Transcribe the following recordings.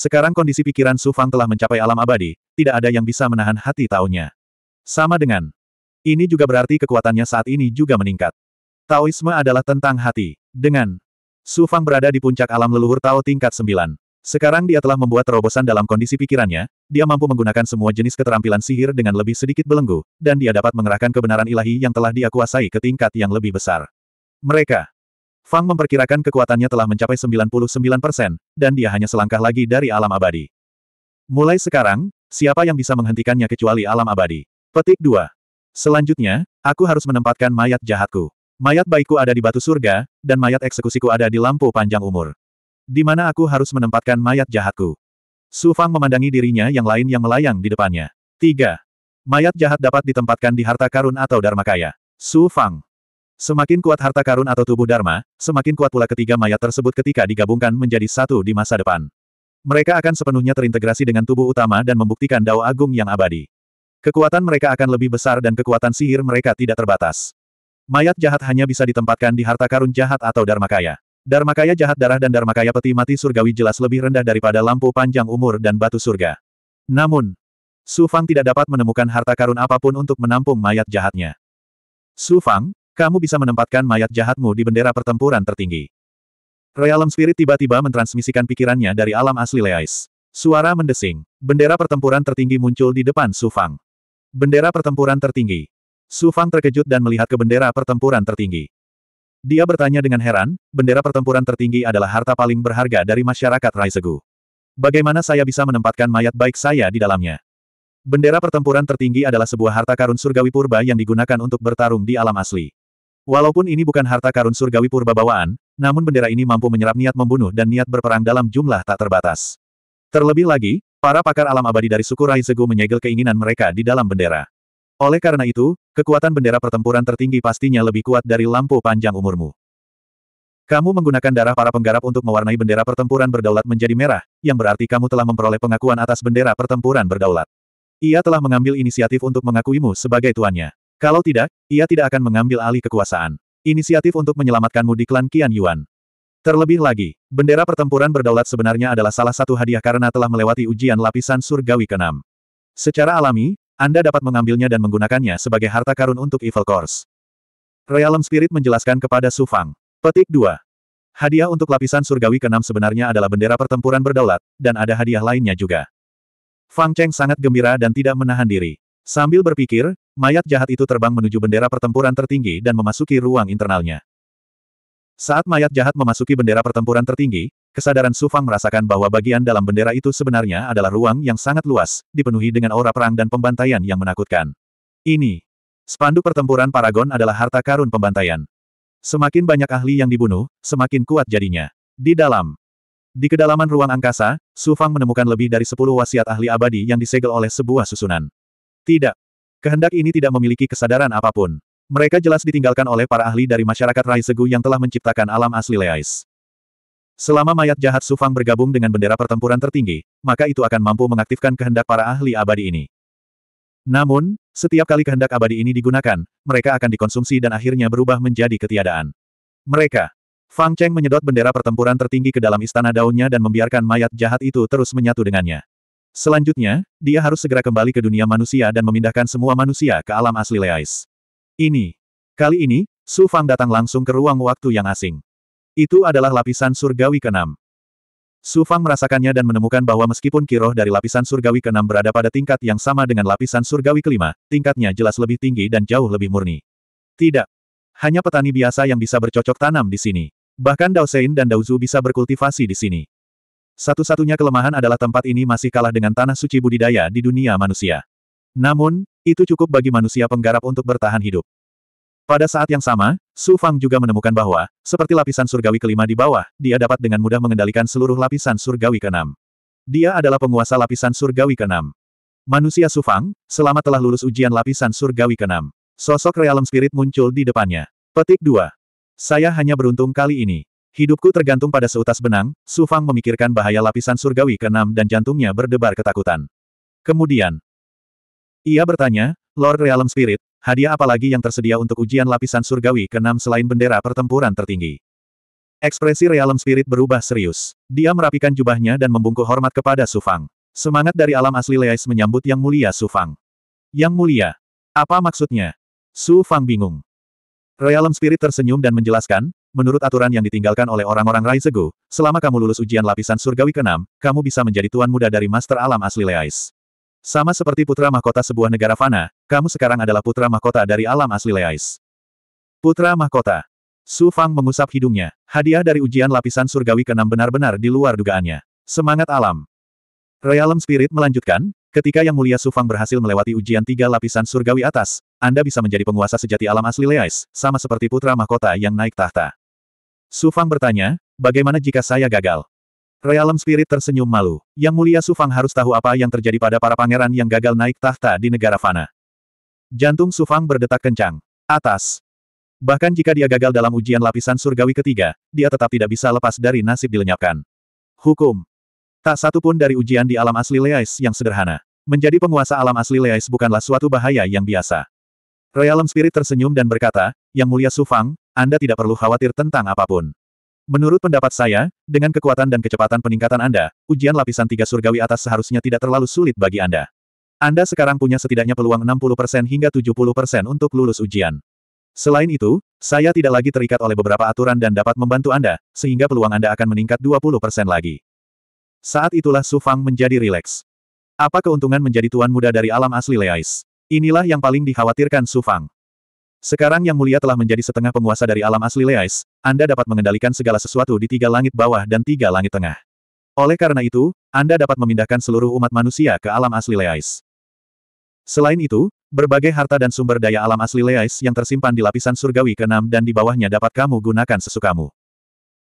Sekarang kondisi pikiran Su Fang telah mencapai alam abadi, tidak ada yang bisa menahan hati taunya. Sama dengan. Ini juga berarti kekuatannya saat ini juga meningkat. Taoisme adalah tentang hati. Dengan Su Fang berada di puncak alam leluhur Tao tingkat 9. Sekarang dia telah membuat terobosan dalam kondisi pikirannya, dia mampu menggunakan semua jenis keterampilan sihir dengan lebih sedikit belenggu, dan dia dapat mengerahkan kebenaran ilahi yang telah dia kuasai ke tingkat yang lebih besar. Mereka Fang memperkirakan kekuatannya telah mencapai 99 persen, dan dia hanya selangkah lagi dari alam abadi. Mulai sekarang, siapa yang bisa menghentikannya kecuali alam abadi? Petik 2. Selanjutnya, aku harus menempatkan mayat jahatku. Mayat baikku ada di batu surga, dan mayat eksekusiku ada di lampu panjang umur. Di mana aku harus menempatkan mayat jahatku? Su Fang memandangi dirinya yang lain yang melayang di depannya. 3. Mayat jahat dapat ditempatkan di harta karun atau Dharma Kaya. Su Fang. Semakin kuat harta karun atau tubuh Dharma, semakin kuat pula ketiga mayat tersebut ketika digabungkan menjadi satu di masa depan. Mereka akan sepenuhnya terintegrasi dengan tubuh utama dan membuktikan dao agung yang abadi. Kekuatan mereka akan lebih besar dan kekuatan sihir mereka tidak terbatas. Mayat jahat hanya bisa ditempatkan di harta karun jahat atau Dharma Kaya. Dharma Kaya jahat darah dan Dharma Kaya peti mati surgawi jelas lebih rendah daripada lampu panjang umur dan batu surga. Namun, Su Fang tidak dapat menemukan harta karun apapun untuk menampung mayat jahatnya. Su Fang, kamu bisa menempatkan mayat jahatmu di bendera pertempuran tertinggi. Realm Spirit tiba-tiba mentransmisikan pikirannya dari alam asli Leais. Suara mendesing. Bendera pertempuran tertinggi muncul di depan Su Fang. Bendera pertempuran tertinggi. Su Fang terkejut dan melihat ke bendera pertempuran tertinggi. Dia bertanya dengan heran, bendera pertempuran tertinggi adalah harta paling berharga dari masyarakat Raisegu. Bagaimana saya bisa menempatkan mayat baik saya di dalamnya? Bendera pertempuran tertinggi adalah sebuah harta karun surgawi purba yang digunakan untuk bertarung di alam asli. Walaupun ini bukan harta karun surgawi purba bawaan, namun bendera ini mampu menyerap niat membunuh dan niat berperang dalam jumlah tak terbatas. Terlebih lagi, para pakar alam abadi dari suku Raizegu menyegel keinginan mereka di dalam bendera. Oleh karena itu, kekuatan bendera pertempuran tertinggi pastinya lebih kuat dari lampu panjang umurmu. Kamu menggunakan darah para penggarap untuk mewarnai bendera pertempuran berdaulat menjadi merah, yang berarti kamu telah memperoleh pengakuan atas bendera pertempuran berdaulat. Ia telah mengambil inisiatif untuk mengakuimu sebagai tuannya. Kalau tidak, ia tidak akan mengambil alih kekuasaan. Inisiatif untuk menyelamatkanmu di klan Qian Yuan. Terlebih lagi, bendera pertempuran berdaulat sebenarnya adalah salah satu hadiah karena telah melewati ujian lapisan surgawi keenam. Secara alami, Anda dapat mengambilnya dan menggunakannya sebagai harta karun untuk Evil Course. Realm Spirit menjelaskan kepada Su Fang. Petik 2. Hadiah untuk lapisan surgawi keenam sebenarnya adalah bendera pertempuran berdaulat, dan ada hadiah lainnya juga. Fang Cheng sangat gembira dan tidak menahan diri. Sambil berpikir, Mayat jahat itu terbang menuju bendera pertempuran tertinggi dan memasuki ruang internalnya. Saat mayat jahat memasuki bendera pertempuran tertinggi, kesadaran Sufang merasakan bahwa bagian dalam bendera itu sebenarnya adalah ruang yang sangat luas, dipenuhi dengan aura perang dan pembantaian yang menakutkan. Ini, spanduk pertempuran Paragon adalah harta karun pembantaian. Semakin banyak ahli yang dibunuh, semakin kuat jadinya. Di dalam, di kedalaman ruang angkasa, Sufang menemukan lebih dari 10 wasiat ahli abadi yang disegel oleh sebuah susunan. Tidak, Kehendak ini tidak memiliki kesadaran apapun. Mereka jelas ditinggalkan oleh para ahli dari masyarakat Raisegu yang telah menciptakan alam asli Leais. Selama mayat jahat Sufang bergabung dengan bendera pertempuran tertinggi, maka itu akan mampu mengaktifkan kehendak para ahli abadi ini. Namun, setiap kali kehendak abadi ini digunakan, mereka akan dikonsumsi dan akhirnya berubah menjadi ketiadaan. Mereka. Fang Cheng menyedot bendera pertempuran tertinggi ke dalam istana daunnya dan membiarkan mayat jahat itu terus menyatu dengannya. Selanjutnya, dia harus segera kembali ke dunia manusia dan memindahkan semua manusia ke alam asli Leais. Ini. Kali ini, Su Fang datang langsung ke ruang waktu yang asing. Itu adalah lapisan surgawi keenam. Su Fang merasakannya dan menemukan bahwa meskipun kiroh dari lapisan surgawi keenam berada pada tingkat yang sama dengan lapisan surgawi kelima, tingkatnya jelas lebih tinggi dan jauh lebih murni. Tidak. Hanya petani biasa yang bisa bercocok tanam di sini. Bahkan Dao Sein dan Dao Zhu bisa berkultivasi di sini. Satu-satunya kelemahan adalah tempat ini masih kalah dengan tanah suci budidaya di dunia manusia. Namun, itu cukup bagi manusia penggarap untuk bertahan hidup. Pada saat yang sama, Su Fang juga menemukan bahwa, seperti lapisan surgawi kelima di bawah, dia dapat dengan mudah mengendalikan seluruh lapisan surgawi keenam. Dia adalah penguasa lapisan surgawi keenam. Manusia Su Fang, selama telah lulus ujian lapisan surgawi keenam. Sosok realm spirit muncul di depannya. Petik 2. Saya hanya beruntung kali ini. Hidupku tergantung pada seutas benang, Su Fang memikirkan bahaya lapisan surgawi ke-6 dan jantungnya berdebar ketakutan. Kemudian, ia bertanya, Lord Realm Spirit, hadiah apa lagi yang tersedia untuk ujian lapisan surgawi ke-6 selain bendera pertempuran tertinggi? Ekspresi Realm Spirit berubah serius. Dia merapikan jubahnya dan membungkuk hormat kepada Su Fang. Semangat dari alam asli Leis menyambut Yang Mulia Su Fang. Yang Mulia, apa maksudnya? Su Fang bingung. Realm Spirit tersenyum dan menjelaskan, Menurut aturan yang ditinggalkan oleh orang-orang Raizegu, selama kamu lulus ujian lapisan surgawi ke-6, kamu bisa menjadi tuan muda dari Master Alam asli Leais. Sama seperti putra mahkota sebuah negara fana, kamu sekarang adalah putra mahkota dari alam asli Leais. Putra mahkota. Su Fang mengusap hidungnya. Hadiah dari ujian lapisan surgawi ke-6 benar-benar di luar dugaannya. Semangat alam. Realm Spirit melanjutkan, ketika Yang Mulia Su Fang berhasil melewati ujian tiga lapisan surgawi atas, Anda bisa menjadi penguasa sejati alam asli Leais, sama seperti putra mahkota yang naik tahta. Sufang bertanya, bagaimana jika saya gagal? Realm Spirit tersenyum malu. Yang mulia Sufang harus tahu apa yang terjadi pada para pangeran yang gagal naik tahta di negara Fana. Jantung Sufang berdetak kencang. Atas. Bahkan jika dia gagal dalam ujian lapisan surgawi ketiga, dia tetap tidak bisa lepas dari nasib dilenyapkan. Hukum. Tak satu pun dari ujian di alam asli Leais yang sederhana. Menjadi penguasa alam asli Leais bukanlah suatu bahaya yang biasa. Realm Spirit tersenyum dan berkata, Yang mulia Sufang, anda tidak perlu khawatir tentang apapun. Menurut pendapat saya, dengan kekuatan dan kecepatan peningkatan Anda, ujian lapisan tiga surgawi atas seharusnya tidak terlalu sulit bagi Anda. Anda sekarang punya setidaknya peluang 60% hingga 70% untuk lulus ujian. Selain itu, saya tidak lagi terikat oleh beberapa aturan dan dapat membantu Anda, sehingga peluang Anda akan meningkat 20% lagi. Saat itulah Su Fang menjadi rileks. Apa keuntungan menjadi tuan muda dari alam asli Leais? Inilah yang paling dikhawatirkan Su Fang. Sekarang Yang Mulia telah menjadi setengah penguasa dari alam asli Leais, Anda dapat mengendalikan segala sesuatu di tiga langit bawah dan tiga langit tengah. Oleh karena itu, Anda dapat memindahkan seluruh umat manusia ke alam asli Leais. Selain itu, berbagai harta dan sumber daya alam asli Leais yang tersimpan di lapisan surgawi ke-6 dan di bawahnya dapat kamu gunakan sesukamu.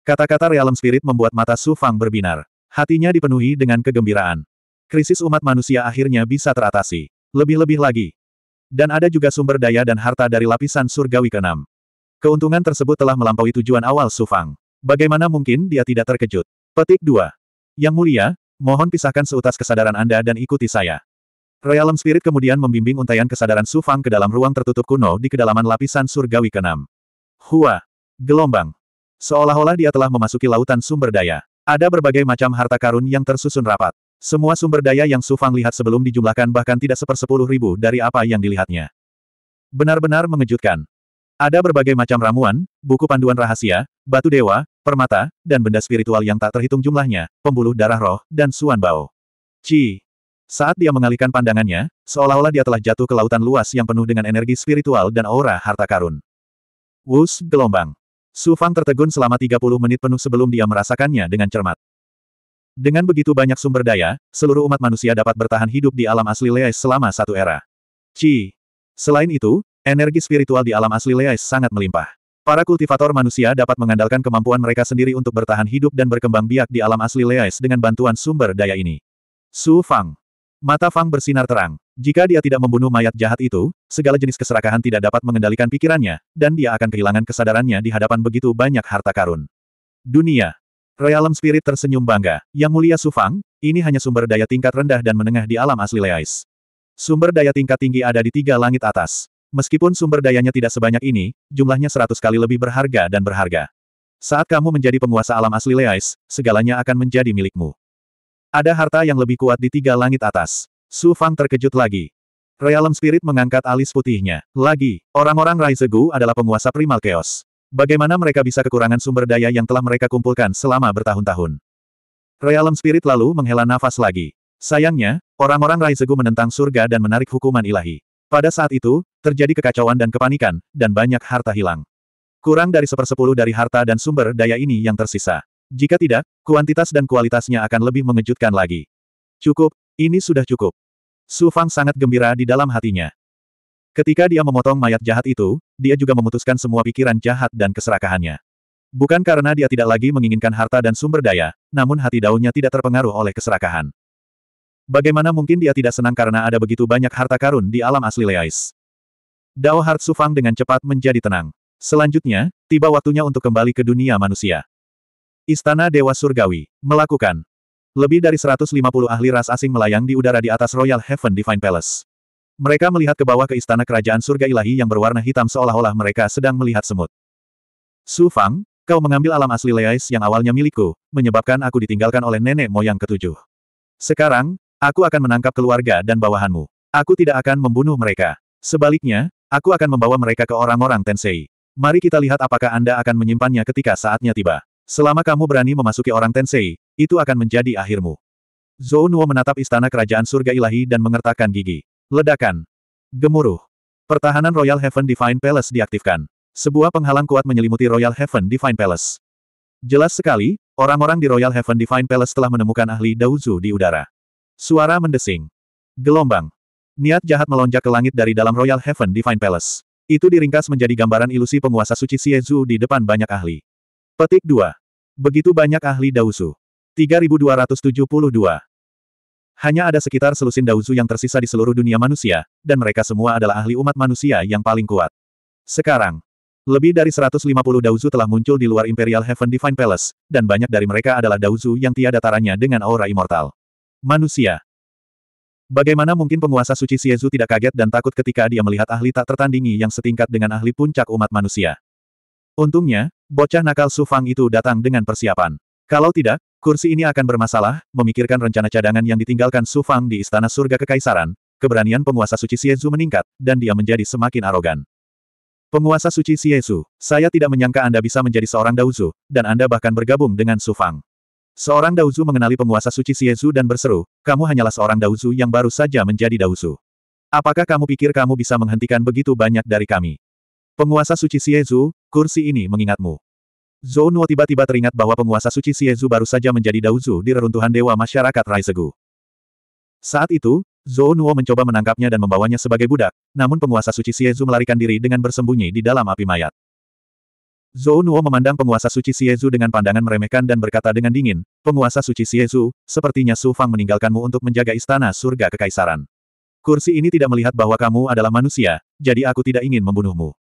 Kata-kata realem spirit membuat mata Su Fang berbinar. Hatinya dipenuhi dengan kegembiraan. Krisis umat manusia akhirnya bisa teratasi. Lebih-lebih lagi, dan ada juga sumber daya dan harta dari lapisan surgawi keenam. Keuntungan tersebut telah melampaui tujuan awal Sufang. Bagaimana mungkin dia tidak terkejut? Petik 2. Yang mulia, mohon pisahkan seutas kesadaran Anda dan ikuti saya. Realm Spirit kemudian membimbing untaian kesadaran Sufang ke dalam ruang tertutup kuno di kedalaman lapisan surgawi keenam. Hua! Gelombang! Seolah-olah dia telah memasuki lautan sumber daya. Ada berbagai macam harta karun yang tersusun rapat. Semua sumber daya yang Su Fang lihat sebelum dijumlahkan bahkan tidak sepersepuluh ribu dari apa yang dilihatnya. Benar-benar mengejutkan. Ada berbagai macam ramuan, buku panduan rahasia, batu dewa, permata, dan benda spiritual yang tak terhitung jumlahnya, pembuluh darah roh, dan suan bao. Ci. Saat dia mengalihkan pandangannya, seolah-olah dia telah jatuh ke lautan luas yang penuh dengan energi spiritual dan aura harta karun. Wus, gelombang. Su Fang tertegun selama 30 menit penuh sebelum dia merasakannya dengan cermat. Dengan begitu banyak sumber daya, seluruh umat manusia dapat bertahan hidup di alam asli Leais selama satu era. Ci. Selain itu, energi spiritual di alam asli Leais sangat melimpah. Para kultivator manusia dapat mengandalkan kemampuan mereka sendiri untuk bertahan hidup dan berkembang biak di alam asli Leais dengan bantuan sumber daya ini. Su Fang. Mata Fang bersinar terang. Jika dia tidak membunuh mayat jahat itu, segala jenis keserakahan tidak dapat mengendalikan pikirannya, dan dia akan kehilangan kesadarannya di hadapan begitu banyak harta karun. Dunia. Realm Spirit tersenyum bangga. Yang mulia Sufang, ini hanya sumber daya tingkat rendah dan menengah di alam asli Leais. Sumber daya tingkat tinggi ada di tiga langit atas. Meskipun sumber dayanya tidak sebanyak ini, jumlahnya seratus kali lebih berharga dan berharga. Saat kamu menjadi penguasa alam asli Leais, segalanya akan menjadi milikmu. Ada harta yang lebih kuat di tiga langit atas. Su Fang terkejut lagi. Realm Spirit mengangkat alis putihnya. Lagi, orang-orang Raizegu adalah penguasa primal chaos. Bagaimana mereka bisa kekurangan sumber daya yang telah mereka kumpulkan selama bertahun-tahun? Realm Spirit lalu menghela nafas lagi. Sayangnya, orang-orang Raizegu menentang surga dan menarik hukuman ilahi. Pada saat itu, terjadi kekacauan dan kepanikan, dan banyak harta hilang. Kurang dari sepersepuluh dari harta dan sumber daya ini yang tersisa. Jika tidak, kuantitas dan kualitasnya akan lebih mengejutkan lagi. Cukup, ini sudah cukup. Su Fang sangat gembira di dalam hatinya. Ketika dia memotong mayat jahat itu, dia juga memutuskan semua pikiran jahat dan keserakahannya. Bukan karena dia tidak lagi menginginkan harta dan sumber daya, namun hati daunnya tidak terpengaruh oleh keserakahan. Bagaimana mungkin dia tidak senang karena ada begitu banyak harta karun di alam asli Leais? Dao Hart Sufang dengan cepat menjadi tenang. Selanjutnya, tiba waktunya untuk kembali ke dunia manusia. Istana Dewa Surgawi melakukan lebih dari 150 ahli ras asing melayang di udara di atas Royal Heaven Divine Palace. Mereka melihat ke bawah ke istana kerajaan surga ilahi yang berwarna hitam seolah-olah mereka sedang melihat semut. Su Fang, kau mengambil alam asli Leais yang awalnya milikku, menyebabkan aku ditinggalkan oleh nenek moyang ketujuh. Sekarang, aku akan menangkap keluarga dan bawahanmu. Aku tidak akan membunuh mereka. Sebaliknya, aku akan membawa mereka ke orang-orang Tensei. Mari kita lihat apakah Anda akan menyimpannya ketika saatnya tiba. Selama kamu berani memasuki orang Tensei, itu akan menjadi akhirmu. Zhou Nuo menatap istana kerajaan surga ilahi dan mengertakkan gigi. Ledakan. Gemuruh. Pertahanan Royal Heaven Divine Palace diaktifkan. Sebuah penghalang kuat menyelimuti Royal Heaven Divine Palace. Jelas sekali, orang-orang di Royal Heaven Divine Palace telah menemukan ahli Dauzu di udara. Suara mendesing. Gelombang. Niat jahat melonjak ke langit dari dalam Royal Heaven Divine Palace. Itu diringkas menjadi gambaran ilusi penguasa suci Siezu di depan banyak ahli. Petik 2. Begitu banyak ahli Dauzu. 3272. Hanya ada sekitar selusin Daozu yang tersisa di seluruh dunia manusia, dan mereka semua adalah ahli umat manusia yang paling kuat. Sekarang, lebih dari 150 Daozu telah muncul di luar Imperial Heaven Divine Palace, dan banyak dari mereka adalah Daozu yang tiada taranya dengan aura immortal. Manusia. Bagaimana mungkin penguasa suci Siezu tidak kaget dan takut ketika dia melihat ahli tak tertandingi yang setingkat dengan ahli puncak umat manusia. Untungnya, bocah nakal Sufang itu datang dengan persiapan. Kalau tidak, Kursi ini akan bermasalah, memikirkan rencana cadangan yang ditinggalkan Su Fang di Istana Surga Kekaisaran, keberanian penguasa suci Xiezu meningkat, dan dia menjadi semakin arogan. Penguasa suci Xiezu, saya tidak menyangka Anda bisa menjadi seorang Daozu, dan Anda bahkan bergabung dengan Su Fang. Seorang Daozu mengenali penguasa suci Xiezu dan berseru, kamu hanyalah seorang Daozu yang baru saja menjadi Daozu. Apakah kamu pikir kamu bisa menghentikan begitu banyak dari kami? Penguasa suci Xiezu, kursi ini mengingatmu. Zhou Nuo tiba-tiba teringat bahwa penguasa suci Xiezu baru saja menjadi Daozu di reruntuhan Dewa Masyarakat Raizegu. Saat itu, Zhou Nuo mencoba menangkapnya dan membawanya sebagai budak, namun penguasa suci Xiezu melarikan diri dengan bersembunyi di dalam api mayat. Zhou Nuo memandang penguasa suci Xiezu dengan pandangan meremehkan dan berkata dengan dingin, Penguasa suci Xiezu, sepertinya Su Fang meninggalkanmu untuk menjaga istana surga kekaisaran. Kursi ini tidak melihat bahwa kamu adalah manusia, jadi aku tidak ingin membunuhmu.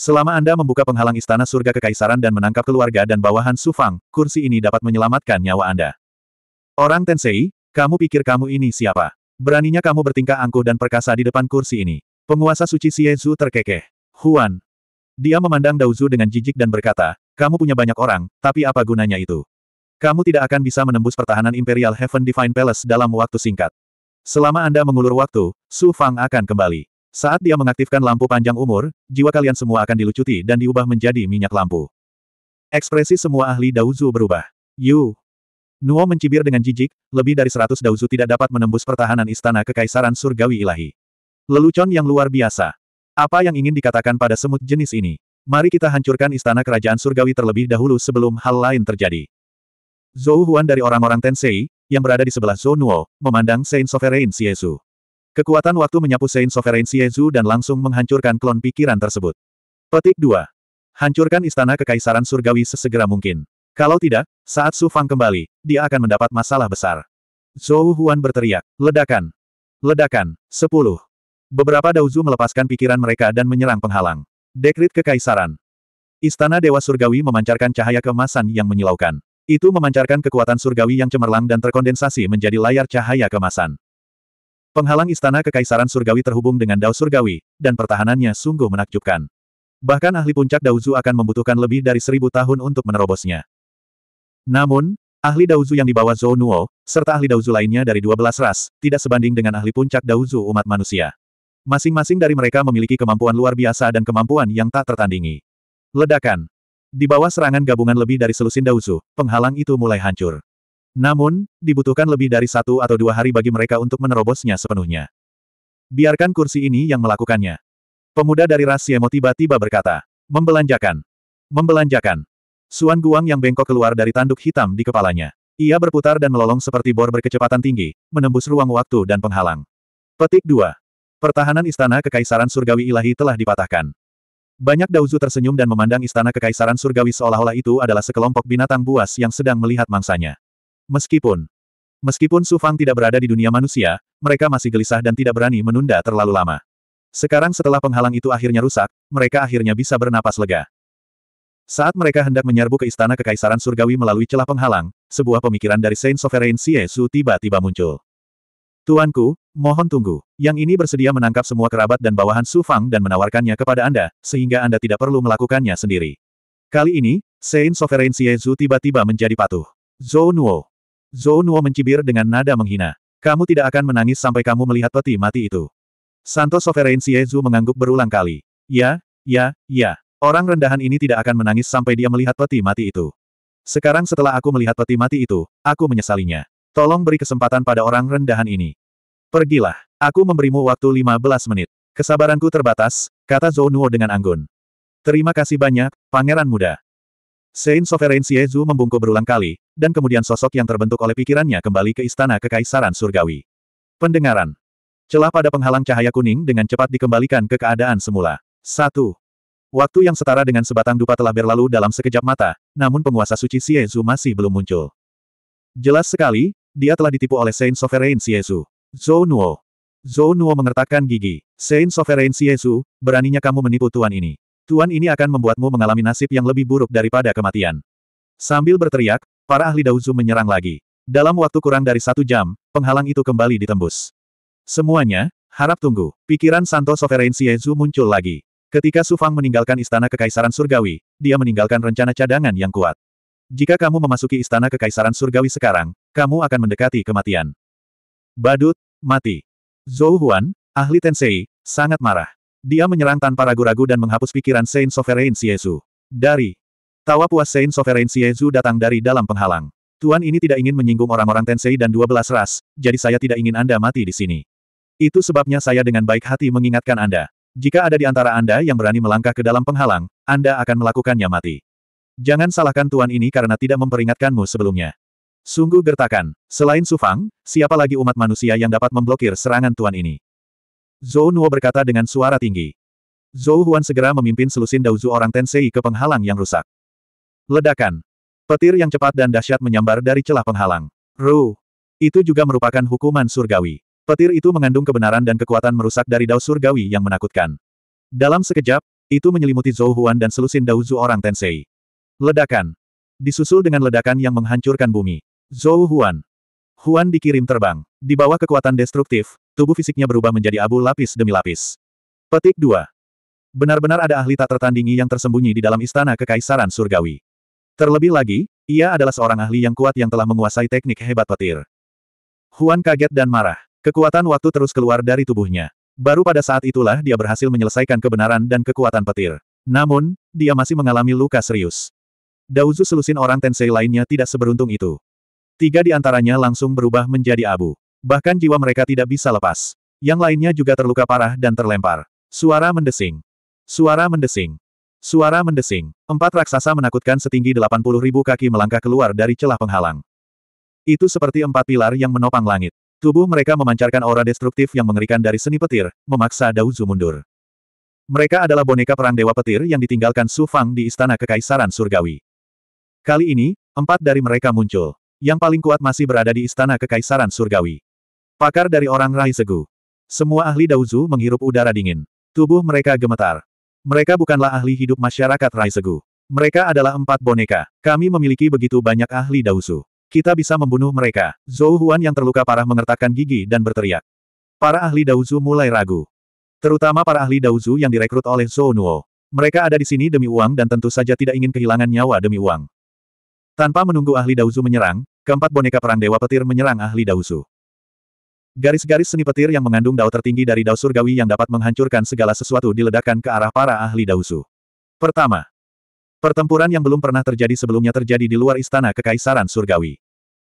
Selama Anda membuka penghalang istana surga kekaisaran dan menangkap keluarga dan bawahan Sufang, kursi ini dapat menyelamatkan nyawa Anda. Orang Tensei, kamu pikir kamu ini siapa? Beraninya kamu bertingkah angkuh dan perkasa di depan kursi ini. Penguasa suci Siezu terkekeh. Huan. Dia memandang Daozu dengan jijik dan berkata, kamu punya banyak orang, tapi apa gunanya itu? Kamu tidak akan bisa menembus pertahanan Imperial Heaven Divine Palace dalam waktu singkat. Selama Anda mengulur waktu, Su Fang akan kembali. Saat dia mengaktifkan lampu panjang umur, jiwa kalian semua akan dilucuti dan diubah menjadi minyak lampu. Ekspresi semua ahli dauzu berubah. Yu. Nuo mencibir dengan jijik, lebih dari seratus dauzu tidak dapat menembus pertahanan istana kekaisaran surgawi ilahi. Lelucon yang luar biasa. Apa yang ingin dikatakan pada semut jenis ini? Mari kita hancurkan istana kerajaan surgawi terlebih dahulu sebelum hal lain terjadi. Zhou Huan dari orang-orang Tensei, yang berada di sebelah Zhou Nuo, memandang Saint Sovereign Siesu. Kekuatan waktu menyapu Saint Sovereign Siezu dan langsung menghancurkan klon pikiran tersebut. Petik 2. Hancurkan istana kekaisaran surgawi sesegera mungkin. Kalau tidak, saat Su Fang kembali, dia akan mendapat masalah besar. Zhou Huan berteriak, ledakan. Ledakan, 10. Beberapa Daozu melepaskan pikiran mereka dan menyerang penghalang. Dekrit Kekaisaran. Istana Dewa Surgawi memancarkan cahaya kemasan yang menyilaukan. Itu memancarkan kekuatan surgawi yang cemerlang dan terkondensasi menjadi layar cahaya kemasan. Penghalang istana kekaisaran surgawi terhubung dengan dao surgawi, dan pertahanannya sungguh menakjubkan. Bahkan ahli puncak Daozu akan membutuhkan lebih dari seribu tahun untuk menerobosnya. Namun, ahli Daozu yang dibawa Zhou Nuo, serta ahli Daozu lainnya dari dua belas ras, tidak sebanding dengan ahli puncak Daozu umat manusia. Masing-masing dari mereka memiliki kemampuan luar biasa dan kemampuan yang tak tertandingi. Ledakan. Di bawah serangan gabungan lebih dari selusin Daozu, penghalang itu mulai hancur. Namun, dibutuhkan lebih dari satu atau dua hari bagi mereka untuk menerobosnya sepenuhnya. Biarkan kursi ini yang melakukannya. Pemuda dari ras Siemo tiba-tiba berkata, Membelanjakan. Membelanjakan. Suan Guang yang bengkok keluar dari tanduk hitam di kepalanya. Ia berputar dan melolong seperti bor berkecepatan tinggi, menembus ruang waktu dan penghalang. Petik 2. Pertahanan Istana Kekaisaran Surgawi Ilahi telah dipatahkan. Banyak Dauzu tersenyum dan memandang istana kekaisaran surgawi seolah-olah itu adalah sekelompok binatang buas yang sedang melihat mangsanya. Meskipun Meskipun Su Fang tidak berada di dunia manusia, mereka masih gelisah dan tidak berani menunda terlalu lama. Sekarang setelah penghalang itu akhirnya rusak, mereka akhirnya bisa bernapas lega. Saat mereka hendak menyerbu ke istana kekaisaran surgawi melalui celah penghalang, sebuah pemikiran dari Saint Sovereign Xie Su tiba-tiba muncul. Tuanku, mohon tunggu. Yang ini bersedia menangkap semua kerabat dan bawahan Su Fang dan menawarkannya kepada Anda, sehingga Anda tidak perlu melakukannya sendiri. Kali ini, Saint Sovereign Xie Su tiba-tiba menjadi patuh. Zhou Nuo, Zhou Nuo mencibir dengan nada menghina. Kamu tidak akan menangis sampai kamu melihat peti mati itu. Santo Sovereign Siezu mengangguk berulang kali. Ya, ya, ya. Orang rendahan ini tidak akan menangis sampai dia melihat peti mati itu. Sekarang setelah aku melihat peti mati itu, aku menyesalinya. Tolong beri kesempatan pada orang rendahan ini. Pergilah. Aku memberimu waktu 15 menit. Kesabaranku terbatas, kata Zhou Nuo dengan anggun. Terima kasih banyak, Pangeran Muda. Saint Sovereign Siezu membungkuk berulang kali, dan kemudian sosok yang terbentuk oleh pikirannya kembali ke istana kekaisaran surgawi. Pendengaran. Celah pada penghalang cahaya kuning dengan cepat dikembalikan ke keadaan semula. 1. Waktu yang setara dengan sebatang dupa telah berlalu dalam sekejap mata, namun penguasa suci Siezu masih belum muncul. Jelas sekali, dia telah ditipu oleh Saint Sovereign Siezu. Zhou Nuo. Zhou Nuo mengertakkan gigi. Saint Sovereign Siezu, beraninya kamu menipu tuan ini. Tuan ini akan membuatmu mengalami nasib yang lebih buruk daripada kematian. Sambil berteriak, Para ahli Daozu menyerang lagi. Dalam waktu kurang dari satu jam, penghalang itu kembali ditembus. Semuanya, harap tunggu. Pikiran Santo Sovereign Siezu muncul lagi. Ketika Sufang meninggalkan istana kekaisaran surgawi, dia meninggalkan rencana cadangan yang kuat. Jika kamu memasuki istana kekaisaran surgawi sekarang, kamu akan mendekati kematian. Badut, mati. Zhou Huan, ahli Tensei, sangat marah. Dia menyerang tanpa ragu-ragu dan menghapus pikiran Saint Sovereign Siezu. Dari Tawa puas Saint Sovereign Siezu datang dari dalam penghalang. Tuan ini tidak ingin menyinggung orang-orang Tensei dan dua belas ras, jadi saya tidak ingin Anda mati di sini. Itu sebabnya saya dengan baik hati mengingatkan Anda. Jika ada di antara Anda yang berani melangkah ke dalam penghalang, Anda akan melakukannya mati. Jangan salahkan Tuan ini karena tidak memperingatkanmu sebelumnya. Sungguh gertakan. Selain Sufang, siapa lagi umat manusia yang dapat memblokir serangan Tuan ini? Zhou Nuo berkata dengan suara tinggi. Zhou Huan segera memimpin selusin Dauzu orang Tensei ke penghalang yang rusak. Ledakan. Petir yang cepat dan dahsyat menyambar dari celah penghalang. Ruh. Itu juga merupakan hukuman surgawi. Petir itu mengandung kebenaran dan kekuatan merusak dari dao surgawi yang menakutkan. Dalam sekejap, itu menyelimuti Zhou Huan dan selusin Daozu orang Tensei. Ledakan. Disusul dengan ledakan yang menghancurkan bumi. Zhou Huan. Huan dikirim terbang. Di bawah kekuatan destruktif, tubuh fisiknya berubah menjadi abu lapis demi lapis. Petik 2. Benar-benar ada ahli tak tertandingi yang tersembunyi di dalam istana kekaisaran surgawi. Terlebih lagi, ia adalah seorang ahli yang kuat yang telah menguasai teknik hebat petir. Huan kaget dan marah. Kekuatan waktu terus keluar dari tubuhnya. Baru pada saat itulah dia berhasil menyelesaikan kebenaran dan kekuatan petir. Namun, dia masih mengalami luka serius. Dauzu selusin orang Tensei lainnya tidak seberuntung itu. Tiga di antaranya langsung berubah menjadi abu. Bahkan jiwa mereka tidak bisa lepas. Yang lainnya juga terluka parah dan terlempar. Suara mendesing. Suara mendesing. Suara mendesing. Empat raksasa menakutkan setinggi 80 ribu kaki melangkah keluar dari celah penghalang. Itu seperti empat pilar yang menopang langit. Tubuh mereka memancarkan aura destruktif yang mengerikan dari seni petir, memaksa Dauzu mundur. Mereka adalah boneka perang dewa petir yang ditinggalkan Su Fang di istana kekaisaran surgawi. Kali ini, empat dari mereka muncul. Yang paling kuat masih berada di istana kekaisaran surgawi. Pakar dari orang Rai Segu. Semua ahli Dauzu menghirup udara dingin. Tubuh mereka gemetar. Mereka bukanlah ahli hidup masyarakat Raisegu. Mereka adalah empat boneka. Kami memiliki begitu banyak ahli Dausu. Kita bisa membunuh mereka. Zhou Huan yang terluka parah mengertakkan gigi dan berteriak. Para ahli dausu mulai ragu. Terutama para ahli dausu yang direkrut oleh Zhou Nuo. Mereka ada di sini demi uang dan tentu saja tidak ingin kehilangan nyawa demi uang. Tanpa menunggu ahli dausu menyerang, keempat boneka perang Dewa Petir menyerang ahli dausu. Garis-garis seni petir yang mengandung dao tertinggi dari dao surgawi yang dapat menghancurkan segala sesuatu diledakkan ke arah para ahli dausu. Pertama, pertempuran yang belum pernah terjadi sebelumnya terjadi di luar istana kekaisaran surgawi.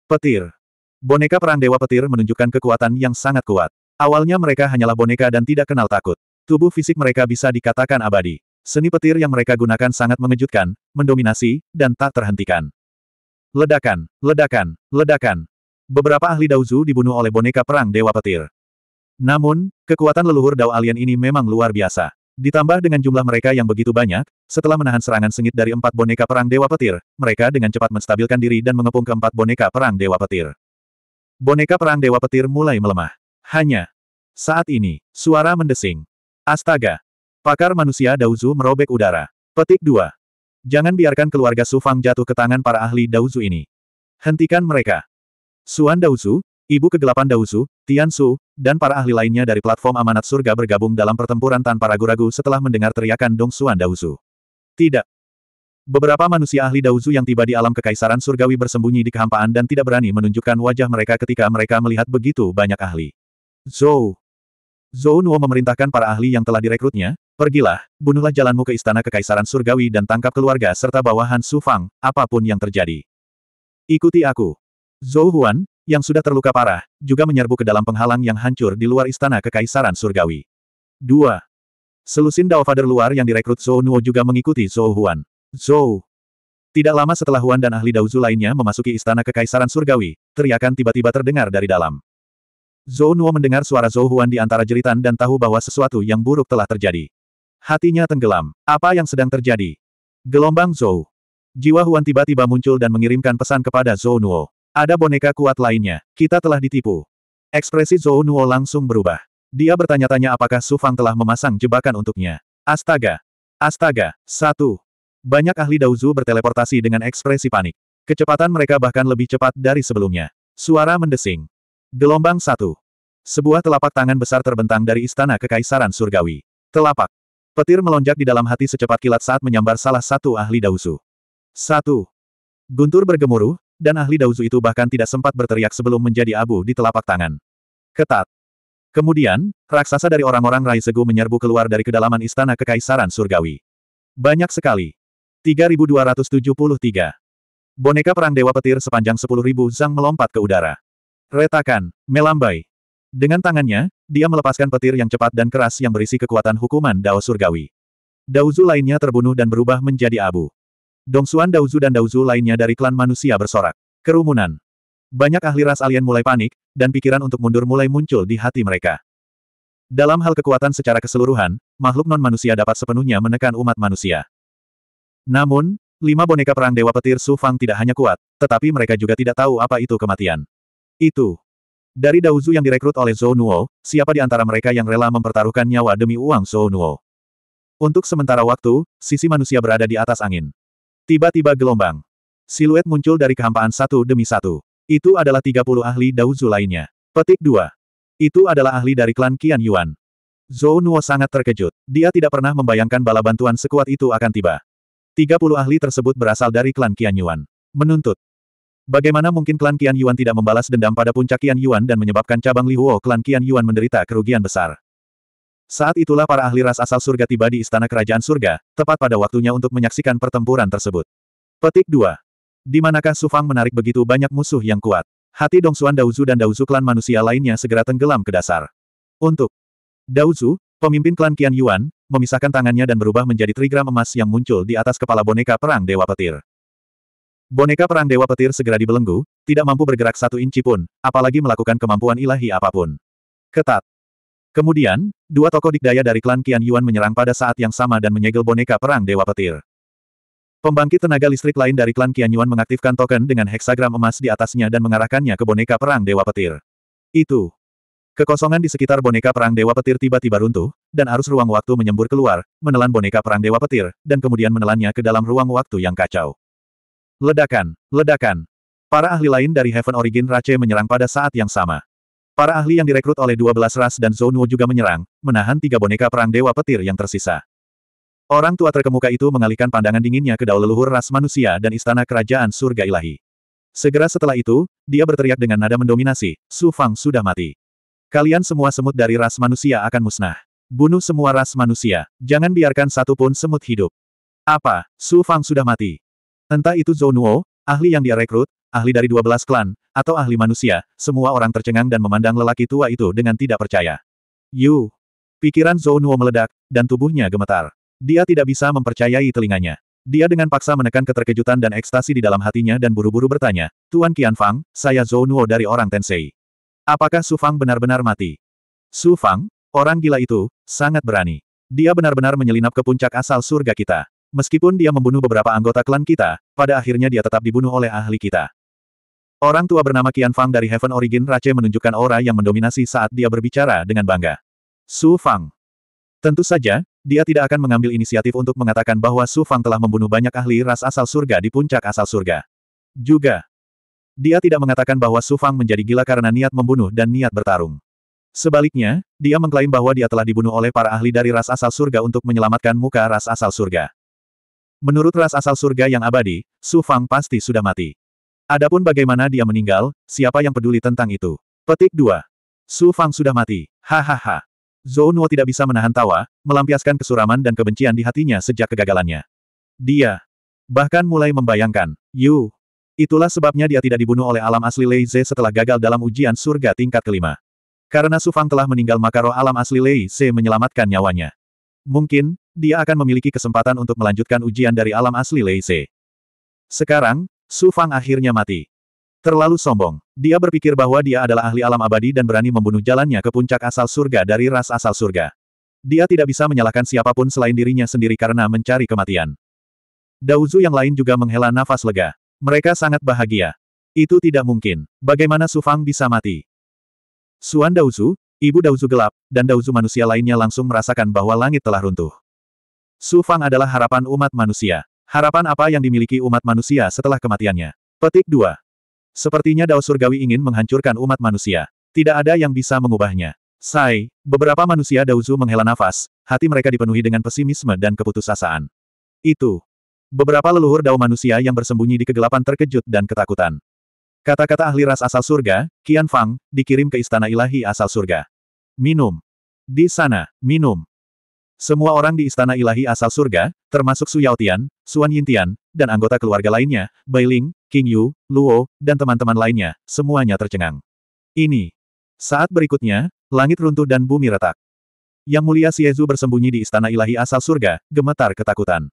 Petir. Boneka perang dewa petir menunjukkan kekuatan yang sangat kuat. Awalnya mereka hanyalah boneka dan tidak kenal takut. Tubuh fisik mereka bisa dikatakan abadi. Seni petir yang mereka gunakan sangat mengejutkan, mendominasi, dan tak terhentikan. Ledakan, ledakan, ledakan. Beberapa ahli Daozu dibunuh oleh boneka perang Dewa Petir. Namun, kekuatan leluhur Dao Alien ini memang luar biasa. Ditambah dengan jumlah mereka yang begitu banyak, setelah menahan serangan sengit dari empat boneka perang Dewa Petir, mereka dengan cepat menstabilkan diri dan mengepung keempat boneka perang Dewa Petir. Boneka perang Dewa Petir mulai melemah. Hanya saat ini, suara mendesing. Astaga! Pakar manusia Daozu merobek udara. Petik 2. Jangan biarkan keluarga Sufang jatuh ke tangan para ahli Daozu ini. Hentikan mereka. Suan Daozu, Ibu Kegelapan Daozu, Tian Su, dan para ahli lainnya dari platform amanat surga bergabung dalam pertempuran tanpa ragu-ragu setelah mendengar teriakan Dong Suan Daozu. Tidak. Beberapa manusia ahli Daozu yang tiba di alam kekaisaran surgawi bersembunyi di kehampaan dan tidak berani menunjukkan wajah mereka ketika mereka melihat begitu banyak ahli. Zhou. Zhou Nuo memerintahkan para ahli yang telah direkrutnya, pergilah, bunuhlah jalanmu ke istana kekaisaran surgawi dan tangkap keluarga serta bawahan Su Fang, apapun yang terjadi. Ikuti aku. Zhou Huan, yang sudah terluka parah, juga menyerbu ke dalam penghalang yang hancur di luar istana kekaisaran surgawi. 2. Selusin Dao Father luar yang direkrut Zhou Nuo juga mengikuti Zhou Huan. Zhou. Tidak lama setelah Huan dan ahli Daozu lainnya memasuki istana kekaisaran surgawi, teriakan tiba-tiba terdengar dari dalam. Zhou Nuo mendengar suara Zhou Huan di antara jeritan dan tahu bahwa sesuatu yang buruk telah terjadi. Hatinya tenggelam. Apa yang sedang terjadi? Gelombang Zhou. Jiwa Huan tiba-tiba muncul dan mengirimkan pesan kepada Zhou Nuo. Ada boneka kuat lainnya. Kita telah ditipu. Ekspresi Zhou Nuo langsung berubah. Dia bertanya-tanya apakah Su Fang telah memasang jebakan untuknya. Astaga! Astaga! Satu! Banyak ahli Daozu berteleportasi dengan ekspresi panik. Kecepatan mereka bahkan lebih cepat dari sebelumnya. Suara mendesing. Gelombang satu. Sebuah telapak tangan besar terbentang dari istana kekaisaran surgawi. Telapak. Petir melonjak di dalam hati secepat kilat saat menyambar salah satu ahli Daozu. Satu. Guntur bergemuruh, dan ahli Daozu itu bahkan tidak sempat berteriak sebelum menjadi abu di telapak tangan. Ketat. Kemudian, raksasa dari orang-orang Rai Segu menyerbu keluar dari kedalaman istana kekaisaran surgawi. Banyak sekali. 3273. Boneka perang dewa petir sepanjang 10.000 zang melompat ke udara. Retakan, melambai. Dengan tangannya, dia melepaskan petir yang cepat dan keras yang berisi kekuatan hukuman Dao Surgawi. Daozu lainnya terbunuh dan berubah menjadi abu. Dong Dongsuan Daozu dan Daozu lainnya dari klan manusia bersorak. Kerumunan. Banyak ahli ras alien mulai panik, dan pikiran untuk mundur mulai muncul di hati mereka. Dalam hal kekuatan secara keseluruhan, makhluk non-manusia dapat sepenuhnya menekan umat manusia. Namun, lima boneka perang Dewa Petir Su Fang tidak hanya kuat, tetapi mereka juga tidak tahu apa itu kematian. Itu. Dari Daozu yang direkrut oleh Zhou Nuo, siapa di antara mereka yang rela mempertaruhkan nyawa demi uang Zhou Nuo? Untuk sementara waktu, sisi manusia berada di atas angin. Tiba-tiba gelombang. Siluet muncul dari kehampaan satu demi satu. Itu adalah 30 ahli Daozu lainnya. Petik 2. Itu adalah ahli dari klan Qian Yuan. Zhou Nuo sangat terkejut. Dia tidak pernah membayangkan bala bantuan sekuat itu akan tiba. 30 ahli tersebut berasal dari klan Qian Yuan. Menuntut. Bagaimana mungkin klan Qian Yuan tidak membalas dendam pada puncak Qian Yuan dan menyebabkan cabang Li Huo klan Qian Yuan menderita kerugian besar? Saat itulah para ahli ras asal surga tiba di istana kerajaan surga, tepat pada waktunya untuk menyaksikan pertempuran tersebut. Petik 2. Di Sufang menarik begitu banyak musuh yang kuat? Hati Dong Dongsuan Daozu dan Daozu klan manusia lainnya segera tenggelam ke dasar. Untuk Daozu, pemimpin klan Qian Yuan, memisahkan tangannya dan berubah menjadi trigram emas yang muncul di atas kepala boneka perang Dewa Petir. Boneka perang Dewa Petir segera dibelenggu, tidak mampu bergerak satu inci pun, apalagi melakukan kemampuan ilahi apapun. Ketat. Kemudian, dua tokoh dikdaya dari klan Qian Yuan menyerang pada saat yang sama dan menyegel boneka perang Dewa Petir. Pembangkit tenaga listrik lain dari klan Qian Yuan mengaktifkan token dengan heksagram emas di atasnya dan mengarahkannya ke boneka perang Dewa Petir. Itu. Kekosongan di sekitar boneka perang Dewa Petir tiba-tiba runtuh, dan arus ruang waktu menyembur keluar, menelan boneka perang Dewa Petir, dan kemudian menelannya ke dalam ruang waktu yang kacau. Ledakan, ledakan. Para ahli lain dari Heaven Origin Rache menyerang pada saat yang sama. Para ahli yang direkrut oleh 12 ras dan Zonuo juga menyerang, menahan tiga boneka perang Dewa Petir yang tersisa. Orang tua terkemuka itu mengalihkan pandangan dinginnya ke daul leluhur ras manusia dan istana kerajaan surga ilahi. Segera setelah itu, dia berteriak dengan nada mendominasi, Su Fang sudah mati. Kalian semua semut dari ras manusia akan musnah. Bunuh semua ras manusia, jangan biarkan satu pun semut hidup. Apa, Su Fang sudah mati? Entah itu Zhou Nuo, ahli yang dia rekrut, ahli dari dua belas klan, atau ahli manusia, semua orang tercengang dan memandang lelaki tua itu dengan tidak percaya. Yu! Pikiran Zhou Nuo meledak, dan tubuhnya gemetar. Dia tidak bisa mempercayai telinganya. Dia dengan paksa menekan keterkejutan dan ekstasi di dalam hatinya dan buru-buru bertanya, Tuan Qian Fang, saya Zhou Nuo dari orang Tensei. Apakah Su Fang benar-benar mati? Su Fang, orang gila itu, sangat berani. Dia benar-benar menyelinap ke puncak asal surga kita. Meskipun dia membunuh beberapa anggota klan kita, pada akhirnya dia tetap dibunuh oleh ahli kita. Orang tua bernama Qian Fang dari Heaven Origin Rache menunjukkan aura yang mendominasi saat dia berbicara dengan bangga. Su Fang. Tentu saja, dia tidak akan mengambil inisiatif untuk mengatakan bahwa Su Fang telah membunuh banyak ahli ras asal surga di puncak asal surga. Juga. Dia tidak mengatakan bahwa Su Fang menjadi gila karena niat membunuh dan niat bertarung. Sebaliknya, dia mengklaim bahwa dia telah dibunuh oleh para ahli dari ras asal surga untuk menyelamatkan muka ras asal surga. Menurut ras asal surga yang abadi, Su Fang pasti sudah mati. Adapun bagaimana dia meninggal, siapa yang peduli tentang itu? Petik 2. Su Fang sudah mati. Hahaha. Zhou Nuo tidak bisa menahan tawa, melampiaskan kesuraman dan kebencian di hatinya sejak kegagalannya. Dia bahkan mulai membayangkan, Yu. Itulah sebabnya dia tidak dibunuh oleh alam asli Lei Ze setelah gagal dalam ujian surga tingkat kelima. Karena Su Fang telah meninggal maka alam asli Lei Ze menyelamatkan nyawanya. Mungkin, dia akan memiliki kesempatan untuk melanjutkan ujian dari alam asli Lei Ze. Sekarang, Su Fang akhirnya mati. Terlalu sombong. Dia berpikir bahwa dia adalah ahli alam abadi dan berani membunuh jalannya ke puncak asal surga dari ras asal surga. Dia tidak bisa menyalahkan siapapun selain dirinya sendiri karena mencari kematian. Dauzu yang lain juga menghela nafas lega. Mereka sangat bahagia. Itu tidak mungkin. Bagaimana Su Fang bisa mati? Suan Dauzu, ibu Dauzu gelap, dan Dauzu manusia lainnya langsung merasakan bahwa langit telah runtuh. Su Fang adalah harapan umat manusia. Harapan apa yang dimiliki umat manusia setelah kematiannya? Petik 2. Sepertinya Dao Surgawi ingin menghancurkan umat manusia. Tidak ada yang bisa mengubahnya. Sai, beberapa manusia Daozu menghela nafas, hati mereka dipenuhi dengan pesimisme dan keputusasaan. Itu. Beberapa leluhur Dao manusia yang bersembunyi di kegelapan terkejut dan ketakutan. Kata-kata ahli ras asal surga, Qian Fang, dikirim ke istana ilahi asal surga. Minum. Di sana, minum. Semua orang di istana ilahi asal surga, termasuk Su Yaotian, Suan Yintian, dan anggota keluarga lainnya, Bai Ling, King Yu, Luo, dan teman-teman lainnya, semuanya tercengang. Ini. Saat berikutnya, langit runtuh dan bumi retak. Yang mulia Siezu bersembunyi di istana ilahi asal surga, gemetar ketakutan.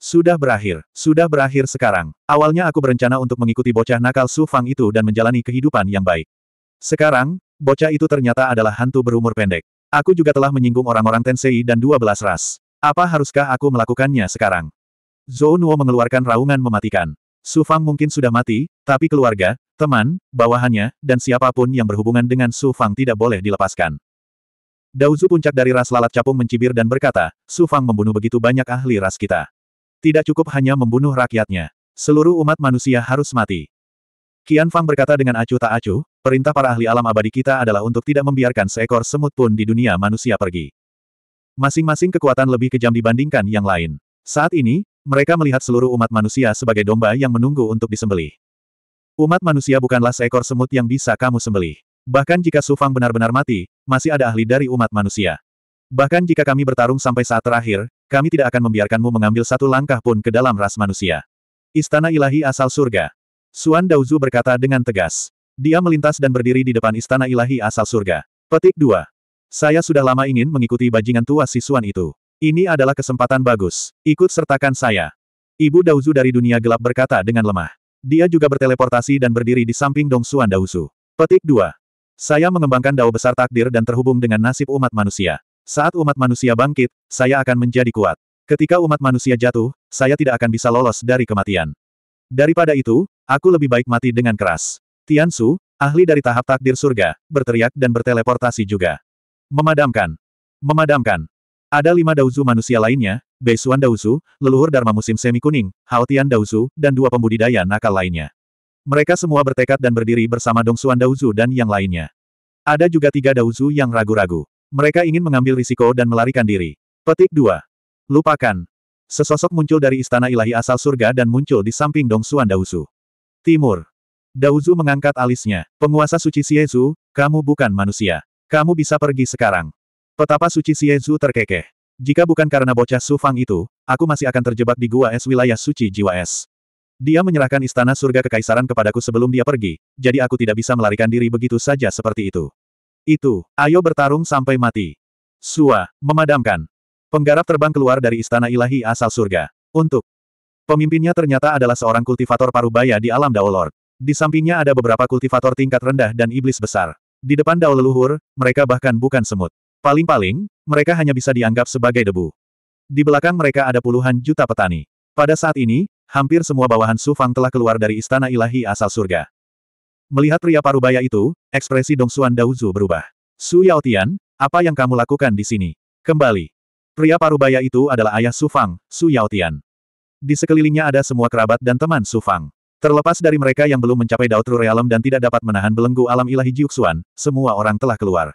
Sudah berakhir, sudah berakhir sekarang. Awalnya aku berencana untuk mengikuti bocah nakal Su Fang itu dan menjalani kehidupan yang baik. Sekarang, bocah itu ternyata adalah hantu berumur pendek. Aku juga telah menyinggung orang-orang Tensei dan 12 ras. Apa haruskah aku melakukannya sekarang? Zhou Nuo mengeluarkan raungan mematikan. Su Fang mungkin sudah mati, tapi keluarga, teman, bawahannya, dan siapapun yang berhubungan dengan Su Fang tidak boleh dilepaskan. Dauzu puncak dari ras lalat capung mencibir dan berkata, Su Fang membunuh begitu banyak ahli ras kita. Tidak cukup hanya membunuh rakyatnya. Seluruh umat manusia harus mati. Qian Fang berkata dengan acuh tak acuh, Perintah para ahli alam abadi kita adalah untuk tidak membiarkan seekor semut pun di dunia manusia pergi. Masing-masing kekuatan lebih kejam dibandingkan yang lain. Saat ini, mereka melihat seluruh umat manusia sebagai domba yang menunggu untuk disembelih. Umat manusia bukanlah seekor semut yang bisa kamu sembelih. Bahkan jika Sufang benar-benar mati, masih ada ahli dari umat manusia. Bahkan jika kami bertarung sampai saat terakhir, kami tidak akan membiarkanmu mengambil satu langkah pun ke dalam ras manusia. Istana ilahi asal surga. Suan Daozu berkata dengan tegas. Dia melintas dan berdiri di depan istana ilahi asal surga. Petik 2. Saya sudah lama ingin mengikuti bajingan tua Suan itu. Ini adalah kesempatan bagus. Ikut sertakan saya. Ibu Dauzu dari dunia gelap berkata dengan lemah. Dia juga berteleportasi dan berdiri di samping Dong Suan Dauzu. Petik 2. Saya mengembangkan dao besar takdir dan terhubung dengan nasib umat manusia. Saat umat manusia bangkit, saya akan menjadi kuat. Ketika umat manusia jatuh, saya tidak akan bisa lolos dari kematian. Daripada itu, aku lebih baik mati dengan keras. Tiansu, ahli dari tahap takdir surga, berteriak dan berteleportasi juga. Memadamkan. Memadamkan. Ada lima dauzu manusia lainnya, Beisuan Dauzu, leluhur Dharma musim semi kuning, Tian Dauzu, dan dua pembudidaya nakal lainnya. Mereka semua bertekad dan berdiri bersama Dongsuan Dauzu dan yang lainnya. Ada juga tiga Dauzu yang ragu-ragu. Mereka ingin mengambil risiko dan melarikan diri. Petik 2. Lupakan. Sesosok muncul dari istana ilahi asal surga dan muncul di samping Dongsuan Dausu. Timur. Dauzu mengangkat alisnya. Penguasa suci Siezu, kamu bukan manusia. Kamu bisa pergi sekarang. Petapa suci Siezu terkekeh. Jika bukan karena bocah sufang itu, aku masih akan terjebak di gua es wilayah suci jiwa es. Dia menyerahkan istana surga kekaisaran kepadaku sebelum dia pergi, jadi aku tidak bisa melarikan diri begitu saja seperti itu. Itu, ayo bertarung sampai mati. Sua, memadamkan. Penggarap terbang keluar dari istana ilahi asal surga. Untuk Pemimpinnya ternyata adalah seorang kultivator parubaya di alam Daolord. Di sampingnya ada beberapa kultivator tingkat rendah dan iblis besar. Di depan Dao leluhur, mereka bahkan bukan semut. Paling-paling, mereka hanya bisa dianggap sebagai debu. Di belakang mereka ada puluhan juta petani. Pada saat ini, hampir semua bawahan Sufang telah keluar dari istana ilahi asal surga. Melihat pria parubaya itu, ekspresi Dong Dongsuan Daozu berubah. Su Yaotian, apa yang kamu lakukan di sini? Kembali. Pria parubaya itu adalah ayah Su Fang, Su Yaotian. Di sekelilingnya ada semua kerabat dan teman Sufang. Terlepas dari mereka yang belum mencapai True Realm dan tidak dapat menahan belenggu alam ilahi Jiuxuan, semua orang telah keluar.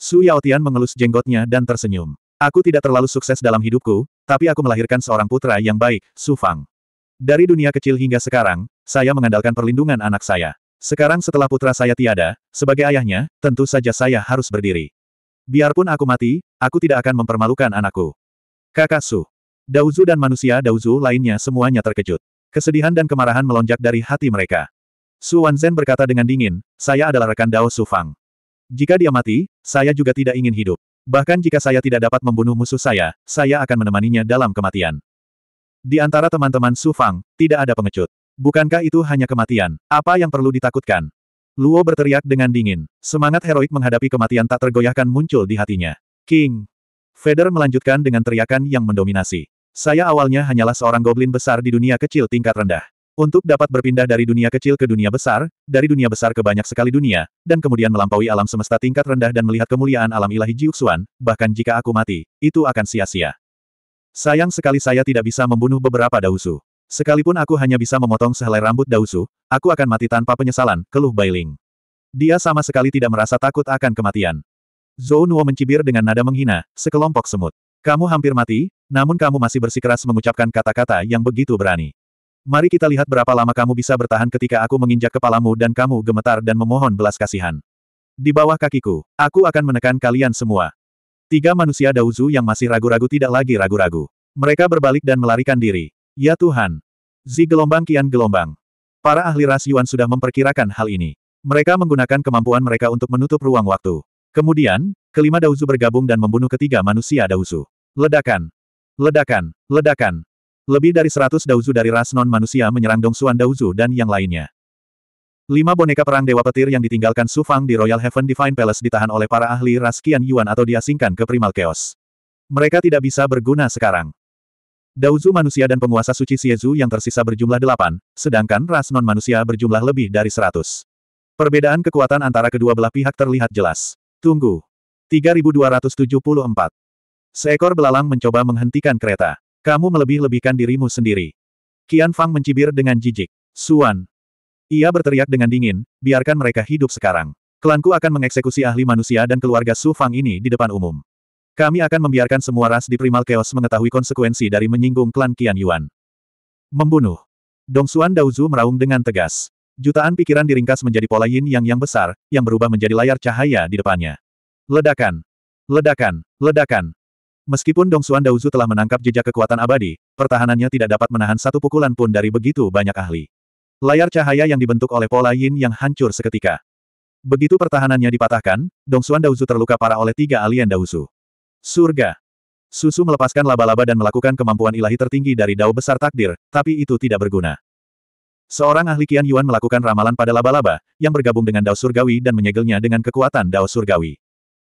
Su Yaotian mengelus jenggotnya dan tersenyum. Aku tidak terlalu sukses dalam hidupku, tapi aku melahirkan seorang putra yang baik, Su Fang. Dari dunia kecil hingga sekarang, saya mengandalkan perlindungan anak saya. Sekarang setelah putra saya tiada, sebagai ayahnya, tentu saja saya harus berdiri. Biarpun aku mati, aku tidak akan mempermalukan anakku. Kakak Su. Dauzu dan manusia Dauzu lainnya semuanya terkejut. Kesedihan dan kemarahan melonjak dari hati mereka. Su Wanzhen berkata dengan dingin, saya adalah rekan Dao Su Fang. Jika dia mati, saya juga tidak ingin hidup. Bahkan jika saya tidak dapat membunuh musuh saya, saya akan menemaninya dalam kematian. Di antara teman-teman Su Fang, tidak ada pengecut. Bukankah itu hanya kematian? Apa yang perlu ditakutkan? Luo berteriak dengan dingin. Semangat heroik menghadapi kematian tak tergoyahkan muncul di hatinya. King! Feder melanjutkan dengan teriakan yang mendominasi. Saya awalnya hanyalah seorang goblin besar di dunia kecil tingkat rendah. Untuk dapat berpindah dari dunia kecil ke dunia besar, dari dunia besar ke banyak sekali dunia, dan kemudian melampaui alam semesta tingkat rendah dan melihat kemuliaan alam ilahi Jiuxuan, bahkan jika aku mati, itu akan sia-sia. Sayang sekali saya tidak bisa membunuh beberapa Dausu. Sekalipun aku hanya bisa memotong sehelai rambut Dausu, aku akan mati tanpa penyesalan, keluh Bailing. Dia sama sekali tidak merasa takut akan kematian. Zhou Nuo mencibir dengan nada menghina, sekelompok semut. Kamu hampir mati, namun kamu masih bersikeras mengucapkan kata-kata yang begitu berani. Mari kita lihat berapa lama kamu bisa bertahan ketika aku menginjak kepalamu dan kamu gemetar dan memohon belas kasihan. Di bawah kakiku, aku akan menekan kalian semua. Tiga manusia Dauzu yang masih ragu-ragu tidak lagi ragu-ragu. Mereka berbalik dan melarikan diri. Ya Tuhan! Zi gelombang kian gelombang. Para ahli ras Yuan sudah memperkirakan hal ini. Mereka menggunakan kemampuan mereka untuk menutup ruang waktu. Kemudian, kelima Dauzu bergabung dan membunuh ketiga manusia Dauzu. Ledakan. Ledakan, ledakan. Lebih dari seratus Dauzu dari ras non-manusia menyerang Dong Xuan Dauzu dan yang lainnya. Lima boneka perang Dewa Petir yang ditinggalkan Su Fang di Royal Heaven Divine Palace ditahan oleh para ahli ras Qian Yuan atau diasingkan ke Primal Chaos. Mereka tidak bisa berguna sekarang. Dauzu manusia dan penguasa suci Siezu yang tersisa berjumlah delapan, sedangkan ras non-manusia berjumlah lebih dari seratus. Perbedaan kekuatan antara kedua belah pihak terlihat jelas. Tunggu. 3274. Seekor belalang mencoba menghentikan kereta. Kamu melebih-lebihkan dirimu sendiri. Qian Fang mencibir dengan jijik. Suan. Ia berteriak dengan dingin, biarkan mereka hidup sekarang. Klanku akan mengeksekusi ahli manusia dan keluarga Su Fang ini di depan umum. Kami akan membiarkan semua ras di Primal Chaos mengetahui konsekuensi dari menyinggung klan Qian Yuan. Membunuh. Dong Suan Daozu meraung dengan tegas. Jutaan pikiran diringkas menjadi pola yin yang yang besar, yang berubah menjadi layar cahaya di depannya. Ledakan. Ledakan. Ledakan. Meskipun Dong Xuan Daozu telah menangkap jejak kekuatan abadi, pertahanannya tidak dapat menahan satu pukulan pun dari begitu banyak ahli. Layar cahaya yang dibentuk oleh pola yin yang hancur seketika. Begitu pertahanannya dipatahkan, Dong Xuan Daozu terluka parah oleh tiga alien Daozu. Surga. Susu melepaskan laba-laba dan melakukan kemampuan ilahi tertinggi dari Dao Besar Takdir, tapi itu tidak berguna. Seorang ahli kian Yuan melakukan ramalan pada laba-laba, yang bergabung dengan Dao Surgawi dan menyegelnya dengan kekuatan Dao Surgawi.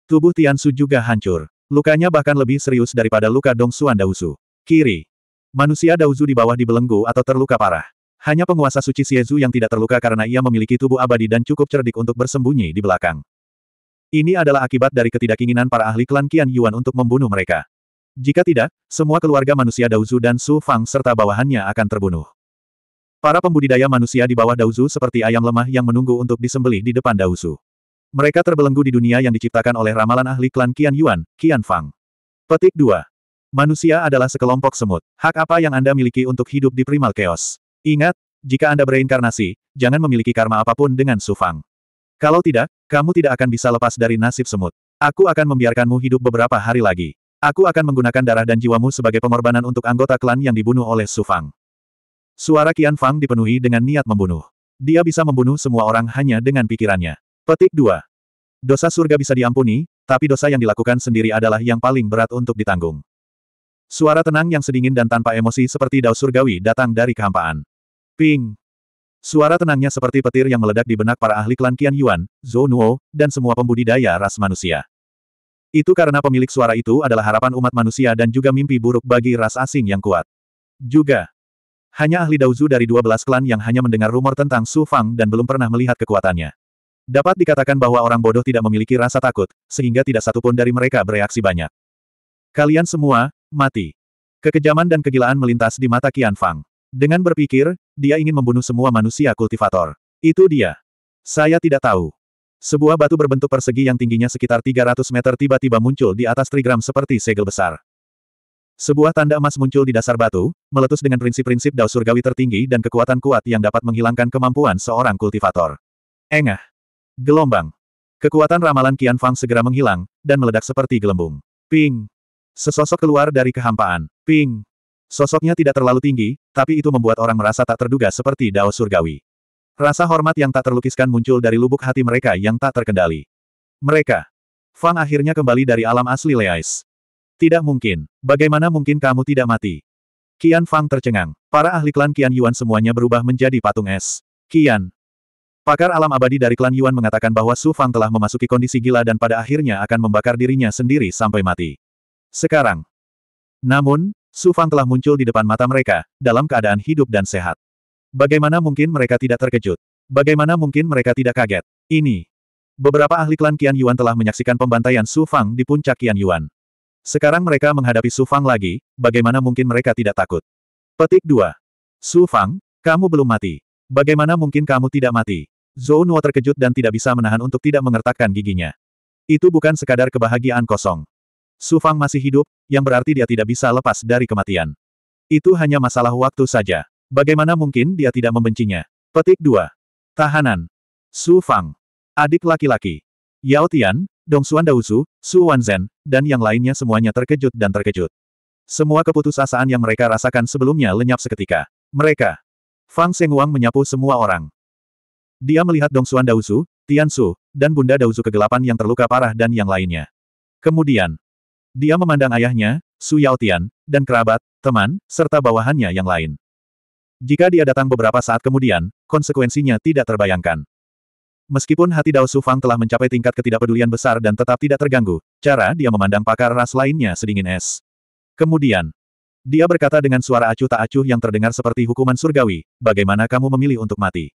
Tubuh Tian Su juga hancur. Lukanya bahkan lebih serius daripada luka Dong Dongsuan Dauzu. Kiri. Manusia Dauzu di bawah dibelenggu atau terluka parah. Hanya penguasa suci Siezu yang tidak terluka karena ia memiliki tubuh abadi dan cukup cerdik untuk bersembunyi di belakang. Ini adalah akibat dari ketidakinginan para ahli klan Qian Yuan untuk membunuh mereka. Jika tidak, semua keluarga manusia Dauzu dan Su Fang serta bawahannya akan terbunuh. Para pembudidaya manusia di bawah Dauzu seperti ayam lemah yang menunggu untuk disembelih di depan Dauzu. Mereka terbelenggu di dunia yang diciptakan oleh ramalan ahli klan Qian Yuan, Qian Fang. Petik 2. Manusia adalah sekelompok semut. Hak apa yang Anda miliki untuk hidup di primal chaos? Ingat, jika Anda bereinkarnasi, jangan memiliki karma apapun dengan Su Fang. Kalau tidak, kamu tidak akan bisa lepas dari nasib semut. Aku akan membiarkanmu hidup beberapa hari lagi. Aku akan menggunakan darah dan jiwamu sebagai pengorbanan untuk anggota klan yang dibunuh oleh Su Fang. Suara Qian Fang dipenuhi dengan niat membunuh. Dia bisa membunuh semua orang hanya dengan pikirannya. Petik 2. Dosa surga bisa diampuni, tapi dosa yang dilakukan sendiri adalah yang paling berat untuk ditanggung. Suara tenang yang sedingin dan tanpa emosi seperti Dao surgawi datang dari kehampaan. Ping! Suara tenangnya seperti petir yang meledak di benak para ahli klan Qian Yuan, Zhou Nuo, dan semua pembudidaya ras manusia. Itu karena pemilik suara itu adalah harapan umat manusia dan juga mimpi buruk bagi ras asing yang kuat. Juga, hanya ahli Daozu dari 12 klan yang hanya mendengar rumor tentang Su Fang dan belum pernah melihat kekuatannya. Dapat dikatakan bahwa orang bodoh tidak memiliki rasa takut, sehingga tidak satupun dari mereka bereaksi banyak. Kalian semua, mati. Kekejaman dan kegilaan melintas di mata Qian Fang. Dengan berpikir, dia ingin membunuh semua manusia kultivator. Itu dia. Saya tidak tahu. Sebuah batu berbentuk persegi yang tingginya sekitar 300 meter tiba-tiba muncul di atas trigram seperti segel besar. Sebuah tanda emas muncul di dasar batu, meletus dengan prinsip-prinsip dao surgawi tertinggi dan kekuatan kuat yang dapat menghilangkan kemampuan seorang kultivator. Engah. Gelombang. Kekuatan ramalan Qian Fang segera menghilang, dan meledak seperti gelembung. Ping. Sesosok keluar dari kehampaan. Ping. Sosoknya tidak terlalu tinggi, tapi itu membuat orang merasa tak terduga seperti dao surgawi. Rasa hormat yang tak terlukiskan muncul dari lubuk hati mereka yang tak terkendali. Mereka. Fang akhirnya kembali dari alam asli Leais. Tidak mungkin. Bagaimana mungkin kamu tidak mati? Qian Fang tercengang. Para ahli klan Qian Yuan semuanya berubah menjadi patung es. Qian. Pakar alam abadi dari klan Yuan mengatakan bahwa Su Fang telah memasuki kondisi gila dan pada akhirnya akan membakar dirinya sendiri sampai mati. Sekarang. Namun, Su Fang telah muncul di depan mata mereka, dalam keadaan hidup dan sehat. Bagaimana mungkin mereka tidak terkejut? Bagaimana mungkin mereka tidak kaget? Ini. Beberapa ahli klan Qian Yuan telah menyaksikan pembantaian Su Fang di puncak Qian Yuan. Sekarang mereka menghadapi Su Fang lagi, bagaimana mungkin mereka tidak takut? Petik 2. Su Fang, kamu belum mati. Bagaimana mungkin kamu tidak mati? Zhou Nuo terkejut dan tidak bisa menahan untuk tidak mengertakkan giginya. Itu bukan sekadar kebahagiaan kosong. Su Fang masih hidup, yang berarti dia tidak bisa lepas dari kematian. Itu hanya masalah waktu saja. Bagaimana mungkin dia tidak membencinya? Petik 2. Tahanan. Su Fang. Adik laki-laki. Yao Tian, Dong Xuan Daozu, Su Wanzhen, dan yang lainnya semuanya terkejut dan terkejut. Semua keputusasaan yang mereka rasakan sebelumnya lenyap seketika. Mereka. Fang Wang menyapu semua orang. Dia melihat Dong Dongsuan Tian Su, dan Bunda Dausu kegelapan yang terluka parah dan yang lainnya. Kemudian, dia memandang ayahnya, Su Tian, dan kerabat, teman, serta bawahannya yang lain. Jika dia datang beberapa saat kemudian, konsekuensinya tidak terbayangkan. Meskipun hati Dao Su Fang telah mencapai tingkat ketidakpedulian besar dan tetap tidak terganggu, cara dia memandang pakar ras lainnya sedingin es. Kemudian, dia berkata dengan suara acuh tak acuh yang terdengar seperti hukuman surgawi, bagaimana kamu memilih untuk mati?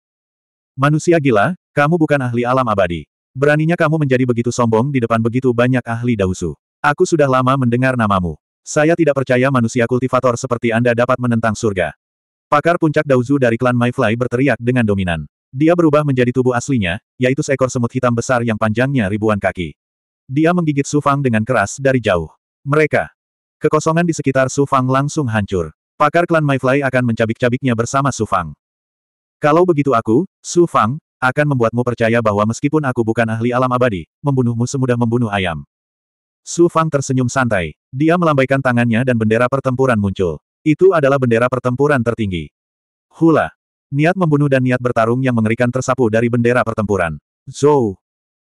Manusia gila, kamu bukan ahli alam abadi. Beraninya kamu menjadi begitu sombong di depan begitu banyak ahli dausu. Aku sudah lama mendengar namamu. Saya tidak percaya manusia kultivator seperti Anda dapat menentang surga. Pakar puncak dauzu dari klan Myfly berteriak dengan dominan. Dia berubah menjadi tubuh aslinya, yaitu seekor semut hitam besar yang panjangnya ribuan kaki. Dia menggigit Sufang dengan keras dari jauh. Mereka. Kekosongan di sekitar Sufang langsung hancur. Pakar klan Myfly akan mencabik-cabiknya bersama Sufang. Kalau begitu aku, Su Fang, akan membuatmu percaya bahwa meskipun aku bukan ahli alam abadi, membunuhmu semudah membunuh ayam. Su Fang tersenyum santai. Dia melambaikan tangannya dan bendera pertempuran muncul. Itu adalah bendera pertempuran tertinggi. Hula. Niat membunuh dan niat bertarung yang mengerikan tersapu dari bendera pertempuran. Zou.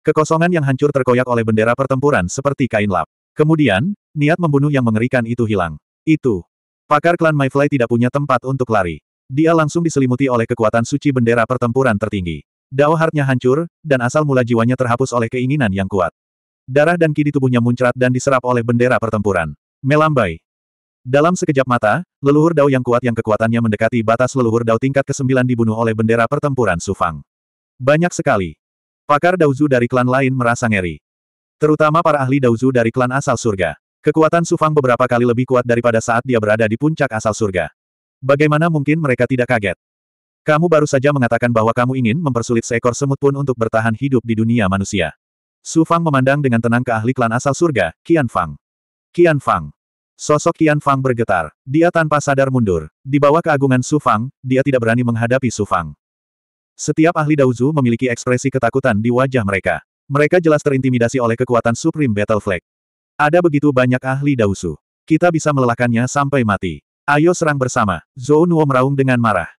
Kekosongan yang hancur terkoyak oleh bendera pertempuran seperti kain lap. Kemudian, niat membunuh yang mengerikan itu hilang. Itu. Pakar klan Mayfly tidak punya tempat untuk lari. Dia langsung diselimuti oleh kekuatan suci bendera pertempuran tertinggi. Dao hartnya hancur, dan asal mula jiwanya terhapus oleh keinginan yang kuat. Darah dan ki di tubuhnya muncrat dan diserap oleh bendera pertempuran. Melambai. Dalam sekejap mata, leluhur Dao yang kuat yang kekuatannya mendekati batas leluhur Dao tingkat ke-9 dibunuh oleh bendera pertempuran Sufang. Banyak sekali. Pakar Daozu dari klan lain merasa ngeri. Terutama para ahli Daozu dari klan asal surga. Kekuatan Sufang beberapa kali lebih kuat daripada saat dia berada di puncak asal surga. Bagaimana mungkin mereka tidak kaget? Kamu baru saja mengatakan bahwa kamu ingin mempersulit seekor semut pun untuk bertahan hidup di dunia manusia. Su Fang memandang dengan tenang ke ahli klan asal surga, Qian Fang. Qian Fang. Sosok Qian Fang bergetar. Dia tanpa sadar mundur. Di bawah keagungan Su Fang, dia tidak berani menghadapi Su Fang. Setiap ahli Daozu memiliki ekspresi ketakutan di wajah mereka. Mereka jelas terintimidasi oleh kekuatan Supreme Battle Flag. Ada begitu banyak ahli Daozu. Kita bisa melelahkannya sampai mati. Ayo serang bersama. Zhou Nuo meraung dengan marah.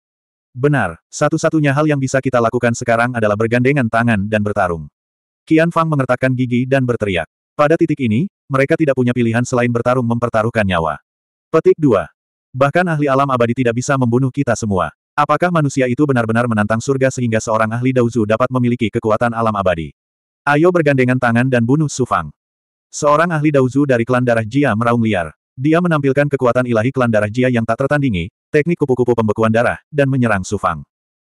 Benar, satu-satunya hal yang bisa kita lakukan sekarang adalah bergandengan tangan dan bertarung. Qian Fang mengertakkan gigi dan berteriak. Pada titik ini, mereka tidak punya pilihan selain bertarung mempertaruhkan nyawa. Petik 2. Bahkan ahli alam abadi tidak bisa membunuh kita semua. Apakah manusia itu benar-benar menantang surga sehingga seorang ahli Dauzu dapat memiliki kekuatan alam abadi? Ayo bergandengan tangan dan bunuh Sufang. Seorang ahli Dauzu dari klan darah Jia meraung liar. Dia menampilkan kekuatan ilahi klan darah Jia yang tak tertandingi, teknik kupu-kupu pembekuan darah, dan menyerang Sufang.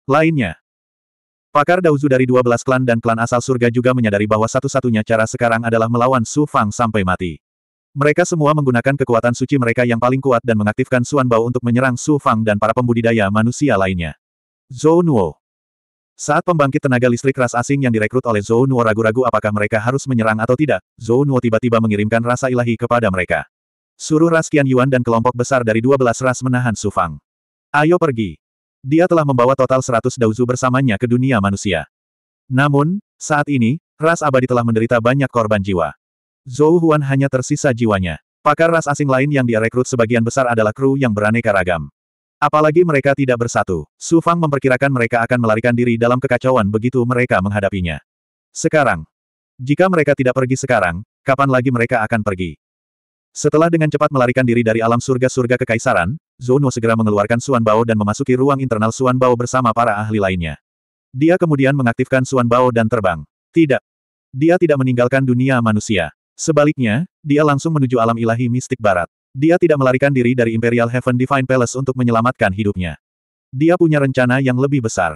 Lainnya, Pakar Dauzu dari 12 klan dan klan asal surga juga menyadari bahwa satu-satunya cara sekarang adalah melawan Sufang sampai mati. Mereka semua menggunakan kekuatan suci mereka yang paling kuat dan mengaktifkan Suan Bao untuk menyerang Su Fang dan para pembudidaya manusia lainnya. Zhou Nuo Saat pembangkit tenaga listrik ras asing yang direkrut oleh Zhou Nuo ragu-ragu apakah mereka harus menyerang atau tidak, Zhou Nuo tiba-tiba mengirimkan rasa ilahi kepada mereka. Suruh ras Qian Yuan dan kelompok besar dari 12 ras menahan Su Fang. Ayo pergi. Dia telah membawa total 100 dauzu bersamanya ke dunia manusia. Namun, saat ini, ras abadi telah menderita banyak korban jiwa. Zhou Huan hanya tersisa jiwanya. Pakar ras asing lain yang dia rekrut sebagian besar adalah kru yang beraneka ragam. Apalagi mereka tidak bersatu, Su Fang memperkirakan mereka akan melarikan diri dalam kekacauan begitu mereka menghadapinya. Sekarang. Jika mereka tidak pergi sekarang, kapan lagi mereka akan pergi? Setelah dengan cepat melarikan diri dari alam surga-surga kekaisaran, Zono segera mengeluarkan Suan Bao dan memasuki ruang internal Suan Bao bersama para ahli lainnya. Dia kemudian mengaktifkan Suan Bao dan terbang. Tidak. Dia tidak meninggalkan dunia manusia. Sebaliknya, dia langsung menuju alam ilahi mistik barat. Dia tidak melarikan diri dari Imperial Heaven Divine Palace untuk menyelamatkan hidupnya. Dia punya rencana yang lebih besar.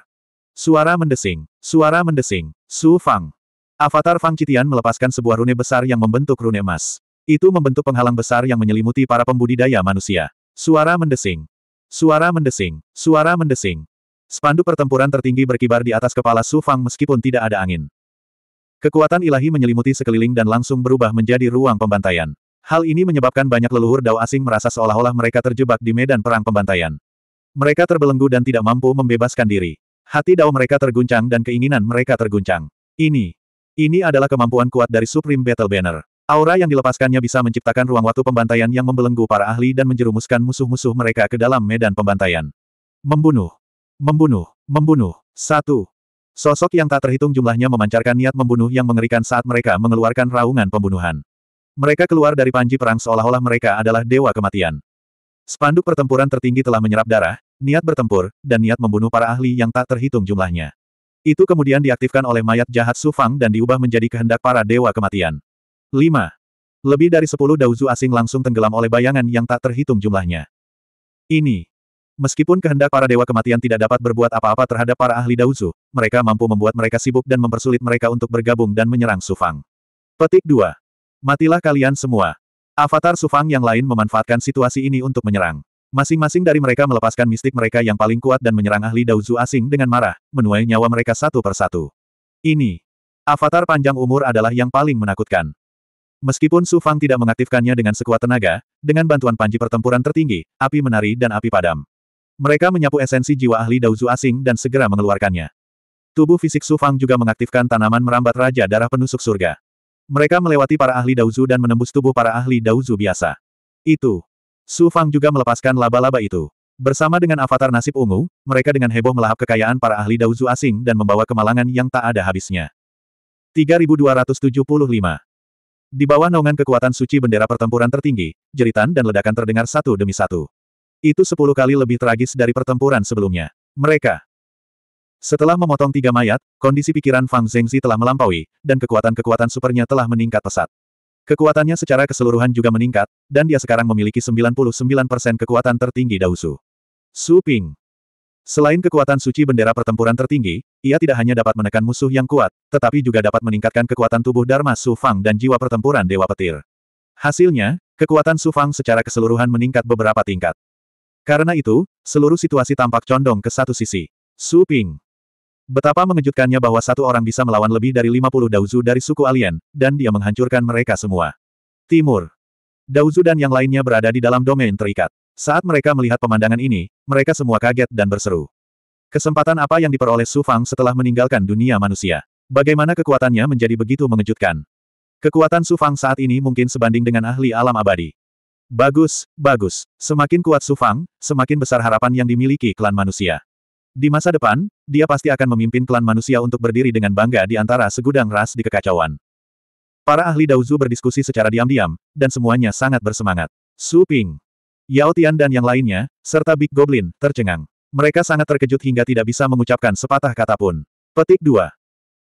Suara mendesing. Suara mendesing. Su Fang. Avatar Fang Citian melepaskan sebuah rune besar yang membentuk rune emas. Itu membentuk penghalang besar yang menyelimuti para pembudidaya manusia. Suara mendesing. Suara mendesing. Suara mendesing. Spanduk pertempuran tertinggi berkibar di atas kepala Su Fang meskipun tidak ada angin. Kekuatan ilahi menyelimuti sekeliling dan langsung berubah menjadi ruang pembantaian. Hal ini menyebabkan banyak leluhur dao asing merasa seolah-olah mereka terjebak di medan perang pembantaian. Mereka terbelenggu dan tidak mampu membebaskan diri. Hati dao mereka terguncang dan keinginan mereka terguncang. Ini. Ini adalah kemampuan kuat dari Supreme Battle Banner. Aura yang dilepaskannya bisa menciptakan ruang waktu pembantaian yang membelenggu para ahli dan menjerumuskan musuh-musuh mereka ke dalam medan pembantaian. Membunuh. Membunuh. Membunuh. Satu. Sosok yang tak terhitung jumlahnya memancarkan niat membunuh yang mengerikan saat mereka mengeluarkan raungan pembunuhan. Mereka keluar dari panji perang seolah-olah mereka adalah dewa kematian. Spanduk pertempuran tertinggi telah menyerap darah, niat bertempur, dan niat membunuh para ahli yang tak terhitung jumlahnya. Itu kemudian diaktifkan oleh mayat jahat Sufang dan diubah menjadi kehendak para dewa kematian. 5. Lebih dari 10 dauzu asing langsung tenggelam oleh bayangan yang tak terhitung jumlahnya. Ini. Meskipun kehendak para dewa kematian tidak dapat berbuat apa-apa terhadap para ahli dauzu, mereka mampu membuat mereka sibuk dan mempersulit mereka untuk bergabung dan menyerang Sufang. Petik 2. Matilah kalian semua. Avatar Sufang yang lain memanfaatkan situasi ini untuk menyerang. Masing-masing dari mereka melepaskan mistik mereka yang paling kuat dan menyerang ahli Dauzu asing dengan marah, menuai nyawa mereka satu persatu. Ini. Avatar panjang umur adalah yang paling menakutkan. Meskipun Su Fang tidak mengaktifkannya dengan sekuat tenaga, dengan bantuan panji pertempuran tertinggi, api menari dan api padam. Mereka menyapu esensi jiwa ahli Daozu asing dan segera mengeluarkannya. Tubuh fisik Su Fang juga mengaktifkan tanaman merambat Raja Darah Penusuk Surga. Mereka melewati para ahli Daozu dan menembus tubuh para ahli Daozu biasa. Itu. Su Fang juga melepaskan laba-laba itu. Bersama dengan avatar nasib ungu, mereka dengan heboh melahap kekayaan para ahli Daozu asing dan membawa kemalangan yang tak ada habisnya. 3275 di bawah naungan kekuatan suci bendera pertempuran tertinggi, jeritan dan ledakan terdengar satu demi satu. Itu sepuluh kali lebih tragis dari pertempuran sebelumnya. Mereka. Setelah memotong tiga mayat, kondisi pikiran Fang Zhengzi telah melampaui, dan kekuatan-kekuatan supernya telah meningkat pesat. Kekuatannya secara keseluruhan juga meningkat, dan dia sekarang memiliki 99% kekuatan tertinggi Dausu. Su Ping. Selain kekuatan suci bendera pertempuran tertinggi, ia tidak hanya dapat menekan musuh yang kuat, tetapi juga dapat meningkatkan kekuatan tubuh Dharma Su Fang dan jiwa pertempuran Dewa Petir. Hasilnya, kekuatan Su Fang secara keseluruhan meningkat beberapa tingkat. Karena itu, seluruh situasi tampak condong ke satu sisi. Su Ping. Betapa mengejutkannya bahwa satu orang bisa melawan lebih dari 50 Dauzu dari suku alien, dan dia menghancurkan mereka semua. Timur. Dauzu dan yang lainnya berada di dalam domain terikat. Saat mereka melihat pemandangan ini, mereka semua kaget dan berseru. Kesempatan apa yang diperoleh Su Fang setelah meninggalkan dunia manusia? Bagaimana kekuatannya menjadi begitu mengejutkan? Kekuatan Su Fang saat ini mungkin sebanding dengan ahli alam abadi. Bagus, bagus. Semakin kuat Su Fang, semakin besar harapan yang dimiliki klan manusia. Di masa depan, dia pasti akan memimpin klan manusia untuk berdiri dengan bangga di antara segudang ras di kekacauan. Para ahli Daozu berdiskusi secara diam-diam, dan semuanya sangat bersemangat. Su Ping. Yao Tian dan yang lainnya, serta Big Goblin, tercengang. Mereka sangat terkejut hingga tidak bisa mengucapkan sepatah kata pun. Petik 2.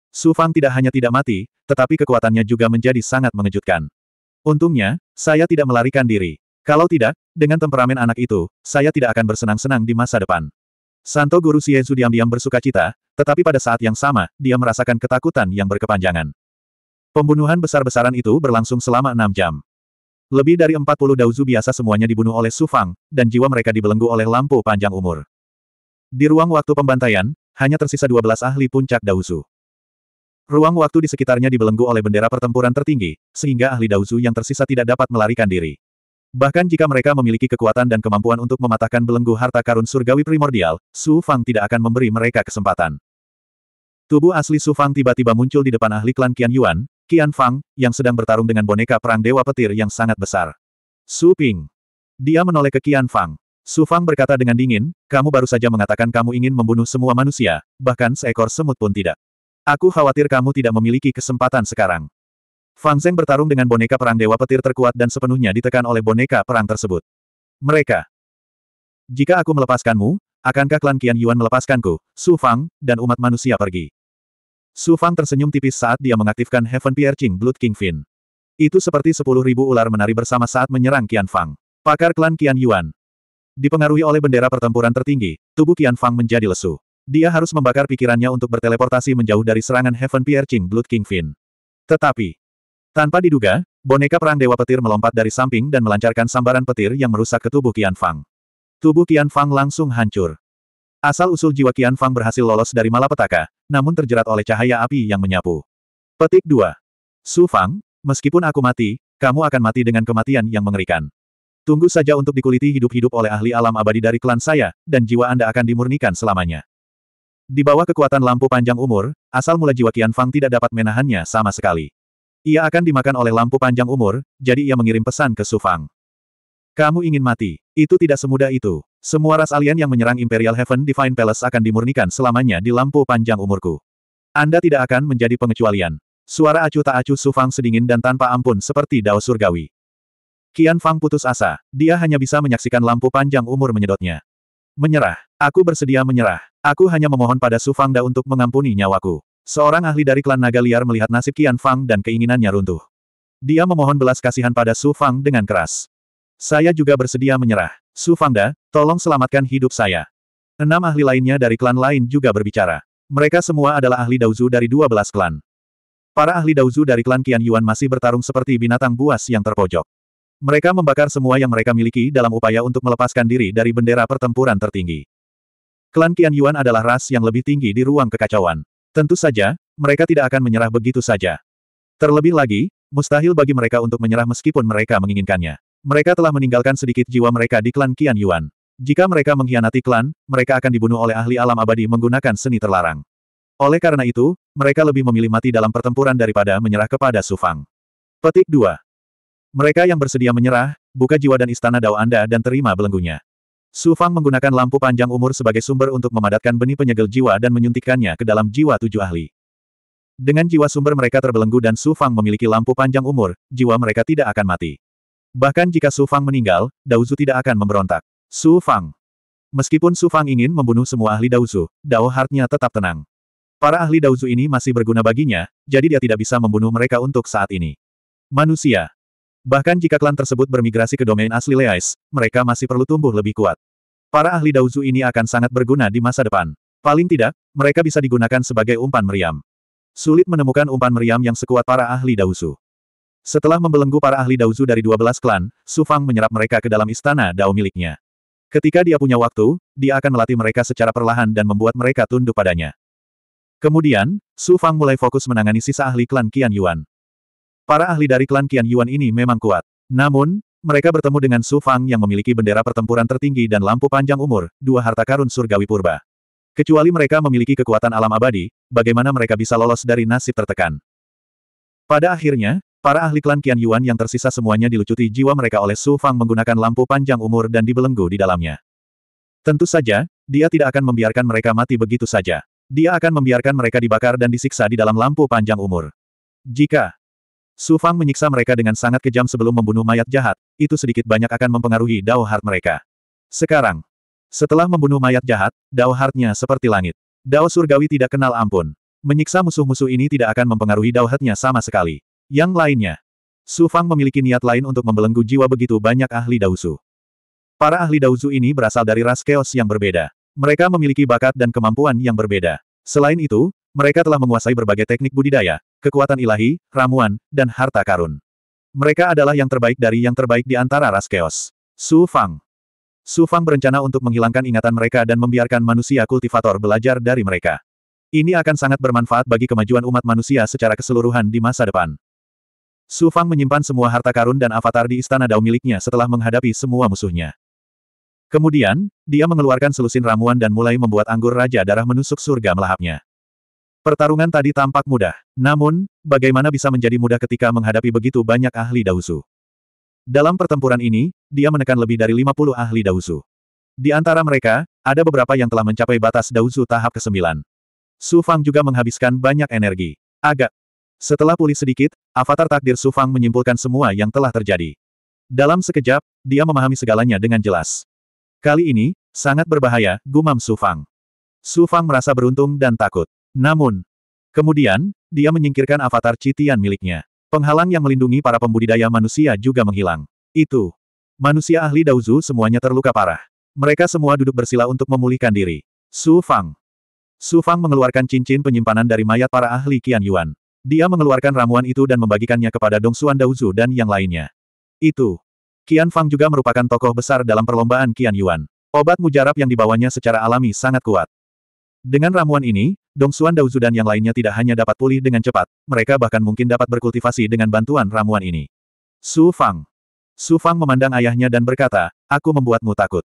Su Fang tidak hanya tidak mati, tetapi kekuatannya juga menjadi sangat mengejutkan. Untungnya, saya tidak melarikan diri. Kalau tidak, dengan temperamen anak itu, saya tidak akan bersenang-senang di masa depan. Santo Guru Xiezu diam-diam bersuka cita, tetapi pada saat yang sama, dia merasakan ketakutan yang berkepanjangan. Pembunuhan besar-besaran itu berlangsung selama enam jam. Lebih dari 40 dauzu biasa semuanya dibunuh oleh Sufang, dan jiwa mereka dibelenggu oleh lampu panjang umur. Di ruang waktu pembantaian, hanya tersisa 12 ahli puncak dauzu. Ruang waktu di sekitarnya dibelenggu oleh bendera pertempuran tertinggi, sehingga ahli dauzu yang tersisa tidak dapat melarikan diri. Bahkan jika mereka memiliki kekuatan dan kemampuan untuk mematahkan belenggu harta karun surgawi primordial, Su Fang tidak akan memberi mereka kesempatan. Tubuh asli Su Fang tiba-tiba muncul di depan ahli klan Qian Yuan, Qian Fang, yang sedang bertarung dengan boneka perang Dewa Petir yang sangat besar. Su Ping. Dia menoleh ke Qian Fang. Su Fang berkata dengan dingin, kamu baru saja mengatakan kamu ingin membunuh semua manusia, bahkan seekor semut pun tidak. Aku khawatir kamu tidak memiliki kesempatan sekarang. Fang Zeng bertarung dengan boneka perang Dewa Petir terkuat dan sepenuhnya ditekan oleh boneka perang tersebut. Mereka. Jika aku melepaskanmu, akankah klan Qian Yuan melepaskanku, Su Fang, dan umat manusia pergi? Su Fang tersenyum tipis saat dia mengaktifkan Heaven Piercing Blood King Kingfin. Itu seperti sepuluh ribu ular menari bersama saat menyerang Qian Fang. Pakar klan Qian Yuan. Dipengaruhi oleh bendera pertempuran tertinggi, tubuh Qian Fang menjadi lesu. Dia harus membakar pikirannya untuk berteleportasi menjauh dari serangan Heaven Piercing Blood King Kingfin. Tetapi, tanpa diduga, boneka perang Dewa Petir melompat dari samping dan melancarkan sambaran petir yang merusak ke tubuh Qian Fang. Tubuh Qian Fang langsung hancur. Asal-usul jiwa Qian Fang berhasil lolos dari malapetaka, namun terjerat oleh cahaya api yang menyapu. Petik 2. Su Fang, meskipun aku mati, kamu akan mati dengan kematian yang mengerikan. Tunggu saja untuk dikuliti hidup-hidup oleh ahli alam abadi dari klan saya, dan jiwa Anda akan dimurnikan selamanya. Di bawah kekuatan lampu panjang umur, asal mula jiwa Qian Fang tidak dapat menahannya sama sekali. Ia akan dimakan oleh lampu panjang umur, jadi ia mengirim pesan ke Su Fang. Kamu ingin mati. Itu tidak semudah itu. Semua ras alien yang menyerang Imperial Heaven Divine Palace akan dimurnikan selamanya di lampu panjang umurku. Anda tidak akan menjadi pengecualian. Suara acuh tak acuh Sufang sedingin dan tanpa ampun seperti dao surgawi. Kian Fang putus asa. Dia hanya bisa menyaksikan lampu panjang umur menyedotnya. Menyerah. Aku bersedia menyerah. Aku hanya memohon pada Da untuk mengampuni nyawaku. Seorang ahli dari klan naga liar melihat nasib Kian Fang dan keinginannya runtuh. Dia memohon belas kasihan pada Su Fang dengan keras. Saya juga bersedia menyerah. Su Fangda, tolong selamatkan hidup saya. Enam ahli lainnya dari klan lain juga berbicara. Mereka semua adalah ahli Daozu dari dua belas klan. Para ahli Daozu dari klan Qian Yuan masih bertarung seperti binatang buas yang terpojok. Mereka membakar semua yang mereka miliki dalam upaya untuk melepaskan diri dari bendera pertempuran tertinggi. Klan Qian Yuan adalah ras yang lebih tinggi di ruang kekacauan. Tentu saja, mereka tidak akan menyerah begitu saja. Terlebih lagi, mustahil bagi mereka untuk menyerah meskipun mereka menginginkannya. Mereka telah meninggalkan sedikit jiwa mereka di klan Qian Yuan. Jika mereka mengkhianati klan, mereka akan dibunuh oleh ahli alam abadi menggunakan seni terlarang. Oleh karena itu, mereka lebih memilih mati dalam pertempuran daripada menyerah kepada Sufang. Petik 2. Mereka yang bersedia menyerah, buka jiwa dan istana Dao Anda dan terima belenggunya. Sufang menggunakan lampu panjang umur sebagai sumber untuk memadatkan benih penyegel jiwa dan menyuntikkannya ke dalam jiwa tujuh ahli. Dengan jiwa sumber mereka terbelenggu dan Sufang memiliki lampu panjang umur, jiwa mereka tidak akan mati. Bahkan jika Su Fang meninggal, Daozu tidak akan memberontak. Su Fang. Meskipun Su Fang ingin membunuh semua ahli Daozu, Dao Heartnya tetap tenang. Para ahli Daozu ini masih berguna baginya, jadi dia tidak bisa membunuh mereka untuk saat ini. Manusia. Bahkan jika klan tersebut bermigrasi ke domain asli Leais, mereka masih perlu tumbuh lebih kuat. Para ahli Daozu ini akan sangat berguna di masa depan. Paling tidak, mereka bisa digunakan sebagai umpan meriam. Sulit menemukan umpan meriam yang sekuat para ahli Daozu. Setelah membelenggu para ahli Daozu dari 12 klan, Su Fang menyerap mereka ke dalam istana Dao miliknya. Ketika dia punya waktu, dia akan melatih mereka secara perlahan dan membuat mereka tunduk padanya. Kemudian, Su Fang mulai fokus menangani sisa ahli klan Qian Yuan. Para ahli dari klan Qian Yuan ini memang kuat. Namun, mereka bertemu dengan Su Fang yang memiliki bendera pertempuran tertinggi dan lampu panjang umur, dua harta karun surgawi purba. Kecuali mereka memiliki kekuatan alam abadi, bagaimana mereka bisa lolos dari nasib tertekan? Pada akhirnya, Para ahli klan Qian Yuan yang tersisa semuanya dilucuti jiwa mereka oleh Su Fang menggunakan lampu panjang umur dan dibelenggu di dalamnya. Tentu saja, dia tidak akan membiarkan mereka mati begitu saja. Dia akan membiarkan mereka dibakar dan disiksa di dalam lampu panjang umur. Jika Su Fang menyiksa mereka dengan sangat kejam sebelum membunuh mayat jahat, itu sedikit banyak akan mempengaruhi Dao Heart mereka. Sekarang, setelah membunuh mayat jahat, Dao Heartnya seperti langit. Dao Surgawi tidak kenal ampun. Menyiksa musuh-musuh ini tidak akan mempengaruhi Dao Heartnya sama sekali. Yang lainnya. Su Fang memiliki niat lain untuk membelenggu jiwa begitu banyak ahli Dauzu. Para ahli Dauzu ini berasal dari ras chaos yang berbeda. Mereka memiliki bakat dan kemampuan yang berbeda. Selain itu, mereka telah menguasai berbagai teknik budidaya, kekuatan ilahi, ramuan, dan harta karun. Mereka adalah yang terbaik dari yang terbaik di antara ras chaos. Su Fang. Su Fang berencana untuk menghilangkan ingatan mereka dan membiarkan manusia kultivator belajar dari mereka. Ini akan sangat bermanfaat bagi kemajuan umat manusia secara keseluruhan di masa depan. Su Fang menyimpan semua harta karun dan avatar di istana Dao miliknya setelah menghadapi semua musuhnya. Kemudian, dia mengeluarkan selusin ramuan dan mulai membuat anggur Raja Darah menusuk surga melahapnya. Pertarungan tadi tampak mudah. Namun, bagaimana bisa menjadi mudah ketika menghadapi begitu banyak ahli dausu? Dalam pertempuran ini, dia menekan lebih dari 50 ahli dausu. Di antara mereka, ada beberapa yang telah mencapai batas dausu tahap ke-9. Su Fang juga menghabiskan banyak energi. Agak, setelah pulih sedikit, avatar takdir Sufang menyimpulkan semua yang telah terjadi. Dalam sekejap, dia memahami segalanya dengan jelas. Kali ini, sangat berbahaya, gumam Sufang. Sufang merasa beruntung dan takut. Namun, kemudian, dia menyingkirkan avatar citian miliknya. Penghalang yang melindungi para pembudidaya manusia juga menghilang. Itu. Manusia ahli Dauzu semuanya terluka parah. Mereka semua duduk bersila untuk memulihkan diri. Su Fang. Su Fang mengeluarkan cincin penyimpanan dari mayat para ahli Qian Yuan. Dia mengeluarkan ramuan itu dan membagikannya kepada Dong Xuan Daozu dan yang lainnya. Itu. Qian Fang juga merupakan tokoh besar dalam perlombaan Qian Yuan. Obat mujarab yang dibawanya secara alami sangat kuat. Dengan ramuan ini, Dong Xuan Daozu dan yang lainnya tidak hanya dapat pulih dengan cepat, mereka bahkan mungkin dapat berkultivasi dengan bantuan ramuan ini. Su Fang. Su Fang memandang ayahnya dan berkata, aku membuatmu takut.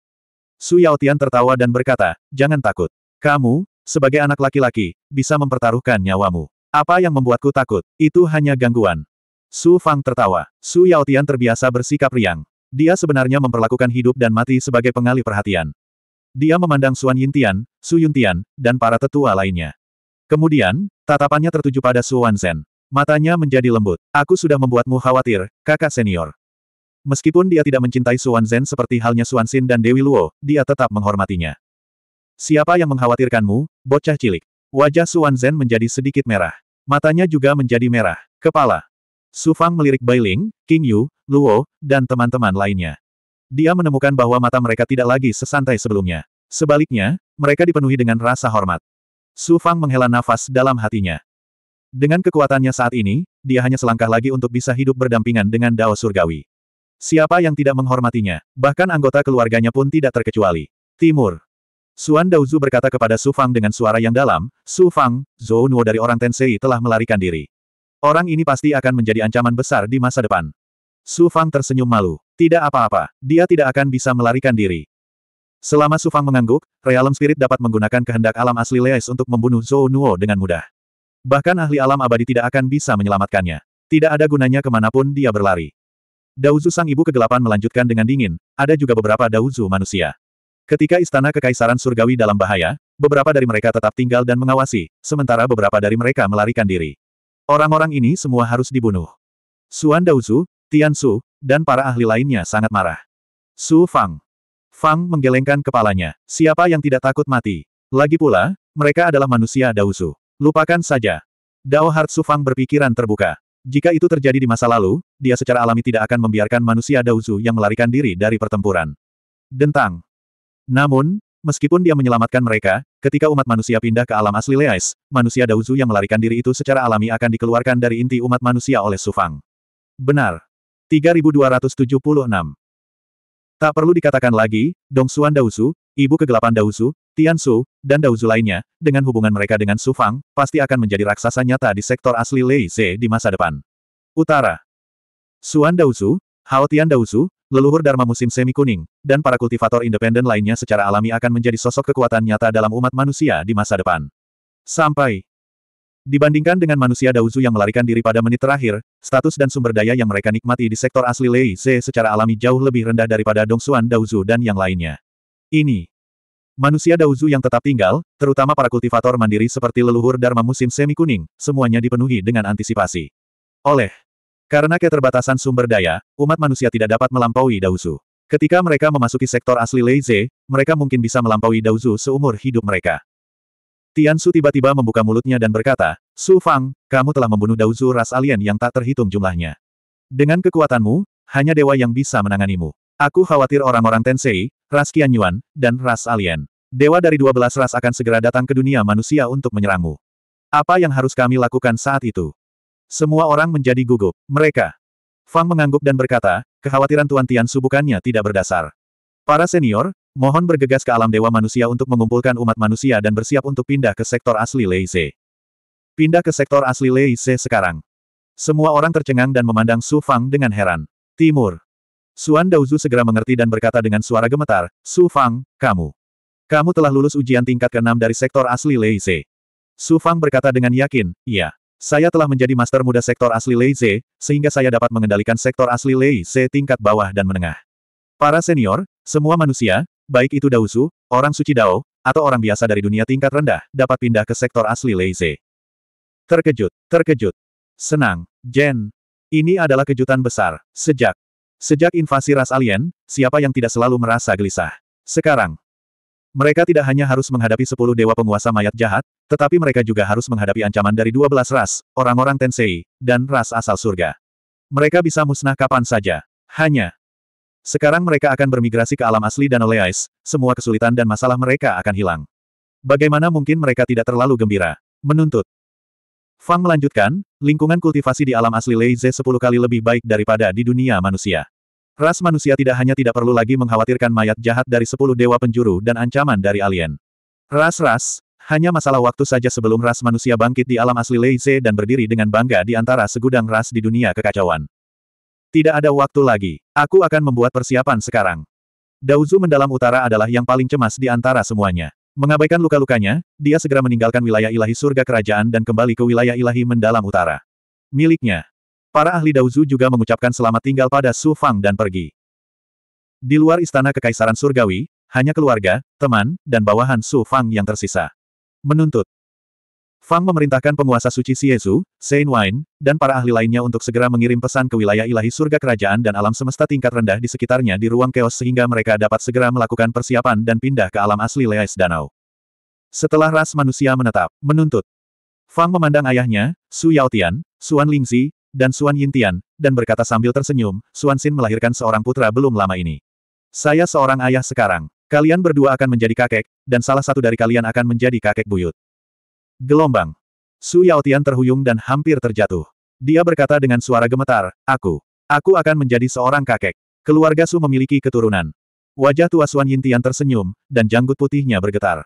Su Yaotian tertawa dan berkata, jangan takut. Kamu, sebagai anak laki-laki, bisa mempertaruhkan nyawamu. Apa yang membuatku takut? Itu hanya gangguan. Su Fang tertawa. Su Yao Tian terbiasa bersikap riang. Dia sebenarnya memperlakukan hidup dan mati sebagai pengalih perhatian. Dia memandang Suan Yintian, Su Yuntian, dan para tetua lainnya. Kemudian, tatapannya tertuju pada Su Zen. Matanya menjadi lembut. Aku sudah membuatmu khawatir, kakak senior. Meskipun dia tidak mencintai Su Zen seperti halnya Suan Xin dan Dewi Luo, dia tetap menghormatinya. Siapa yang mengkhawatirkanmu, bocah cilik? Wajah Suan Zen menjadi sedikit merah. Matanya juga menjadi merah. Kepala. Su Fang melirik Bailing, King Yu, Luo, dan teman-teman lainnya. Dia menemukan bahwa mata mereka tidak lagi sesantai sebelumnya. Sebaliknya, mereka dipenuhi dengan rasa hormat. Su Fang menghela nafas dalam hatinya. Dengan kekuatannya saat ini, dia hanya selangkah lagi untuk bisa hidup berdampingan dengan Dao Surgawi. Siapa yang tidak menghormatinya, bahkan anggota keluarganya pun tidak terkecuali. Timur Suan Daozu berkata kepada Su Fang dengan suara yang dalam, Su Fang, Zhou Nuo dari orang Tensei telah melarikan diri. Orang ini pasti akan menjadi ancaman besar di masa depan. Su Fang tersenyum malu. Tidak apa-apa, dia tidak akan bisa melarikan diri. Selama Su Fang mengangguk, Realm Spirit dapat menggunakan kehendak alam asli Leis untuk membunuh Zhou Nuo dengan mudah. Bahkan ahli alam abadi tidak akan bisa menyelamatkannya. Tidak ada gunanya kemanapun dia berlari. Daozu sang ibu kegelapan melanjutkan dengan dingin, ada juga beberapa Daozu manusia. Ketika istana kekaisaran surgawi dalam bahaya, beberapa dari mereka tetap tinggal dan mengawasi, sementara beberapa dari mereka melarikan diri. Orang-orang ini semua harus dibunuh. Suan Daozu, Tian Su, dan para ahli lainnya sangat marah. Su Fang. Fang menggelengkan kepalanya. Siapa yang tidak takut mati? Lagi pula, mereka adalah manusia Daozu. Lupakan saja. Dao Hart Su Fang berpikiran terbuka. Jika itu terjadi di masa lalu, dia secara alami tidak akan membiarkan manusia Daozu yang melarikan diri dari pertempuran. Dentang. Namun, meskipun dia menyelamatkan mereka, ketika umat manusia pindah ke alam asli Leais, manusia Dauzu yang melarikan diri itu secara alami akan dikeluarkan dari inti umat manusia oleh Sufang. Benar. 3276 Tak perlu dikatakan lagi, Dongsuan Dauzu, ibu kegelapan Tian Su, dan Dauzu lainnya, dengan hubungan mereka dengan Sufang, pasti akan menjadi raksasa nyata di sektor asli Lei Ze di masa depan. Utara Suan Dauzu, Hao Tian Dauzu, leluhur Dharma musim semi kuning, dan para kultivator independen lainnya secara alami akan menjadi sosok kekuatan nyata dalam umat manusia di masa depan. Sampai Dibandingkan dengan manusia Daozu yang melarikan diri pada menit terakhir, status dan sumber daya yang mereka nikmati di sektor asli Lei Ze secara alami jauh lebih rendah daripada Dongsuan Daozu dan yang lainnya. Ini. Manusia Daozu yang tetap tinggal, terutama para kultivator mandiri seperti leluhur Dharma musim semi kuning, semuanya dipenuhi dengan antisipasi. Oleh karena keterbatasan sumber daya, umat manusia tidak dapat melampaui Daozu. Ketika mereka memasuki sektor asli Leize, mereka mungkin bisa melampaui Daozu seumur hidup mereka. Tian Su tiba-tiba membuka mulutnya dan berkata, Su Fang, kamu telah membunuh Daozu ras alien yang tak terhitung jumlahnya. Dengan kekuatanmu, hanya dewa yang bisa menanganimu. Aku khawatir orang-orang Tensei, ras Qian Yuan, dan ras alien. Dewa dari 12 ras akan segera datang ke dunia manusia untuk menyerangmu. Apa yang harus kami lakukan saat itu? Semua orang menjadi gugup. Mereka. Fang mengangguk dan berkata, kekhawatiran Tuan Tiansu bukannya tidak berdasar. Para senior, mohon bergegas ke alam dewa manusia untuk mengumpulkan umat manusia dan bersiap untuk pindah ke sektor asli Leize. Pindah ke sektor asli Leize sekarang. Semua orang tercengang dan memandang Su Fang dengan heran. Timur. Suan Daozu segera mengerti dan berkata dengan suara gemetar, Su Fang, kamu. Kamu telah lulus ujian tingkat ke-6 dari sektor asli Leize. Su Fang berkata dengan yakin, iya. Saya telah menjadi master muda sektor asli Lei Ze, sehingga saya dapat mengendalikan sektor asli Lei Ze tingkat bawah dan menengah. Para senior, semua manusia, baik itu Dausu, orang suci Dao, atau orang biasa dari dunia tingkat rendah, dapat pindah ke sektor asli Lei Ze. Terkejut, terkejut. Senang, Jen. Ini adalah kejutan besar, sejak. Sejak invasi ras alien, siapa yang tidak selalu merasa gelisah? Sekarang, mereka tidak hanya harus menghadapi sepuluh dewa penguasa mayat jahat, tetapi mereka juga harus menghadapi ancaman dari dua belas ras, orang-orang Tensei, dan ras asal surga. Mereka bisa musnah kapan saja. Hanya. Sekarang mereka akan bermigrasi ke alam asli dan Leais, semua kesulitan dan masalah mereka akan hilang. Bagaimana mungkin mereka tidak terlalu gembira? Menuntut. Fang melanjutkan, lingkungan kultivasi di alam asli Leize 10 sepuluh kali lebih baik daripada di dunia manusia. Ras manusia tidak hanya tidak perlu lagi mengkhawatirkan mayat jahat dari sepuluh dewa penjuru dan ancaman dari alien. Ras-ras, hanya masalah waktu saja sebelum ras manusia bangkit di alam asli Leize dan berdiri dengan bangga di antara segudang ras di dunia kekacauan. Tidak ada waktu lagi. Aku akan membuat persiapan sekarang. Dauzu mendalam utara adalah yang paling cemas di antara semuanya. Mengabaikan luka-lukanya, dia segera meninggalkan wilayah ilahi surga kerajaan dan kembali ke wilayah ilahi mendalam utara. Miliknya, Para ahli Daozu juga mengucapkan selamat tinggal pada Su Fang dan pergi. Di luar istana kekaisaran surgawi, hanya keluarga, teman, dan bawahan Su Fang yang tersisa. Menuntut. Fang memerintahkan penguasa suci Siezu, Sein Wain, dan para ahli lainnya untuk segera mengirim pesan ke wilayah ilahi surga kerajaan dan alam semesta tingkat rendah di sekitarnya di ruang keos sehingga mereka dapat segera melakukan persiapan dan pindah ke alam asli Leais Danau. Setelah ras manusia menetap, menuntut. Fang memandang ayahnya, Su Yaotian, Suan Lingzi, dan Suan Yintian, dan berkata sambil tersenyum, Suan Xin melahirkan seorang putra belum lama ini. Saya seorang ayah sekarang. Kalian berdua akan menjadi kakek, dan salah satu dari kalian akan menjadi kakek buyut. Gelombang. Su Yaotian terhuyung dan hampir terjatuh. Dia berkata dengan suara gemetar, Aku. Aku akan menjadi seorang kakek. Keluarga Su memiliki keturunan. Wajah tua Suan Yintian tersenyum, dan janggut putihnya bergetar.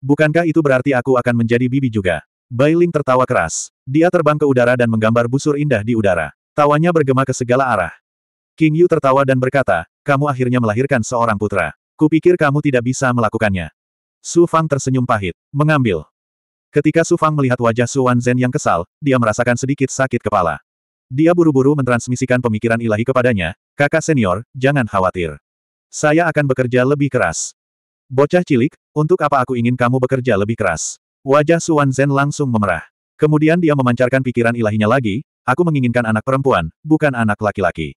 Bukankah itu berarti aku akan menjadi bibi juga? Bailing tertawa keras. Dia terbang ke udara dan menggambar busur indah di udara. Tawanya bergema ke segala arah. King Yu tertawa dan berkata, kamu akhirnya melahirkan seorang putra. Kupikir kamu tidak bisa melakukannya. Su Fang tersenyum pahit, mengambil. Ketika Su Fang melihat wajah Su Zen yang kesal, dia merasakan sedikit sakit kepala. Dia buru-buru mentransmisikan pemikiran ilahi kepadanya, kakak senior, jangan khawatir. Saya akan bekerja lebih keras. Bocah cilik, untuk apa aku ingin kamu bekerja lebih keras? Wajah Suan Zen langsung memerah. Kemudian dia memancarkan pikiran ilahinya lagi, aku menginginkan anak perempuan, bukan anak laki-laki.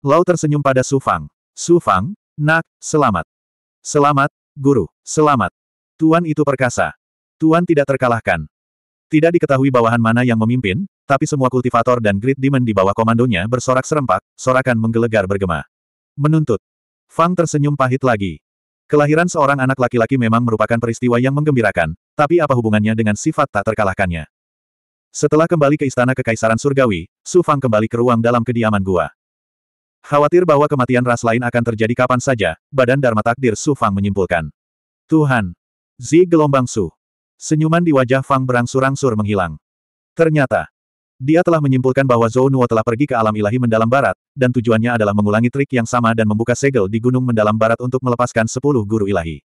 Lau tersenyum pada Su Fang. Su Fang, nak, selamat. Selamat, guru, selamat. Tuan itu perkasa. Tuan tidak terkalahkan. Tidak diketahui bawahan mana yang memimpin, tapi semua kultivator dan grid Demon di bawah komandonya bersorak serempak, sorakan menggelegar bergema. Menuntut. Fang tersenyum pahit lagi. Kelahiran seorang anak laki-laki memang merupakan peristiwa yang menggembirakan, tapi apa hubungannya dengan sifat tak terkalahkannya? Setelah kembali ke istana kekaisaran surgawi, Su Fang kembali ke ruang dalam kediaman gua. Khawatir bahwa kematian ras lain akan terjadi kapan saja, badan Dharma Takdir Su Fang menyimpulkan. Tuhan! Zi gelombang Su! Senyuman di wajah Fang berangsur-angsur menghilang. Ternyata, dia telah menyimpulkan bahwa Zhou Nuo telah pergi ke alam ilahi mendalam barat, dan tujuannya adalah mengulangi trik yang sama dan membuka segel di gunung mendalam barat untuk melepaskan sepuluh guru ilahi.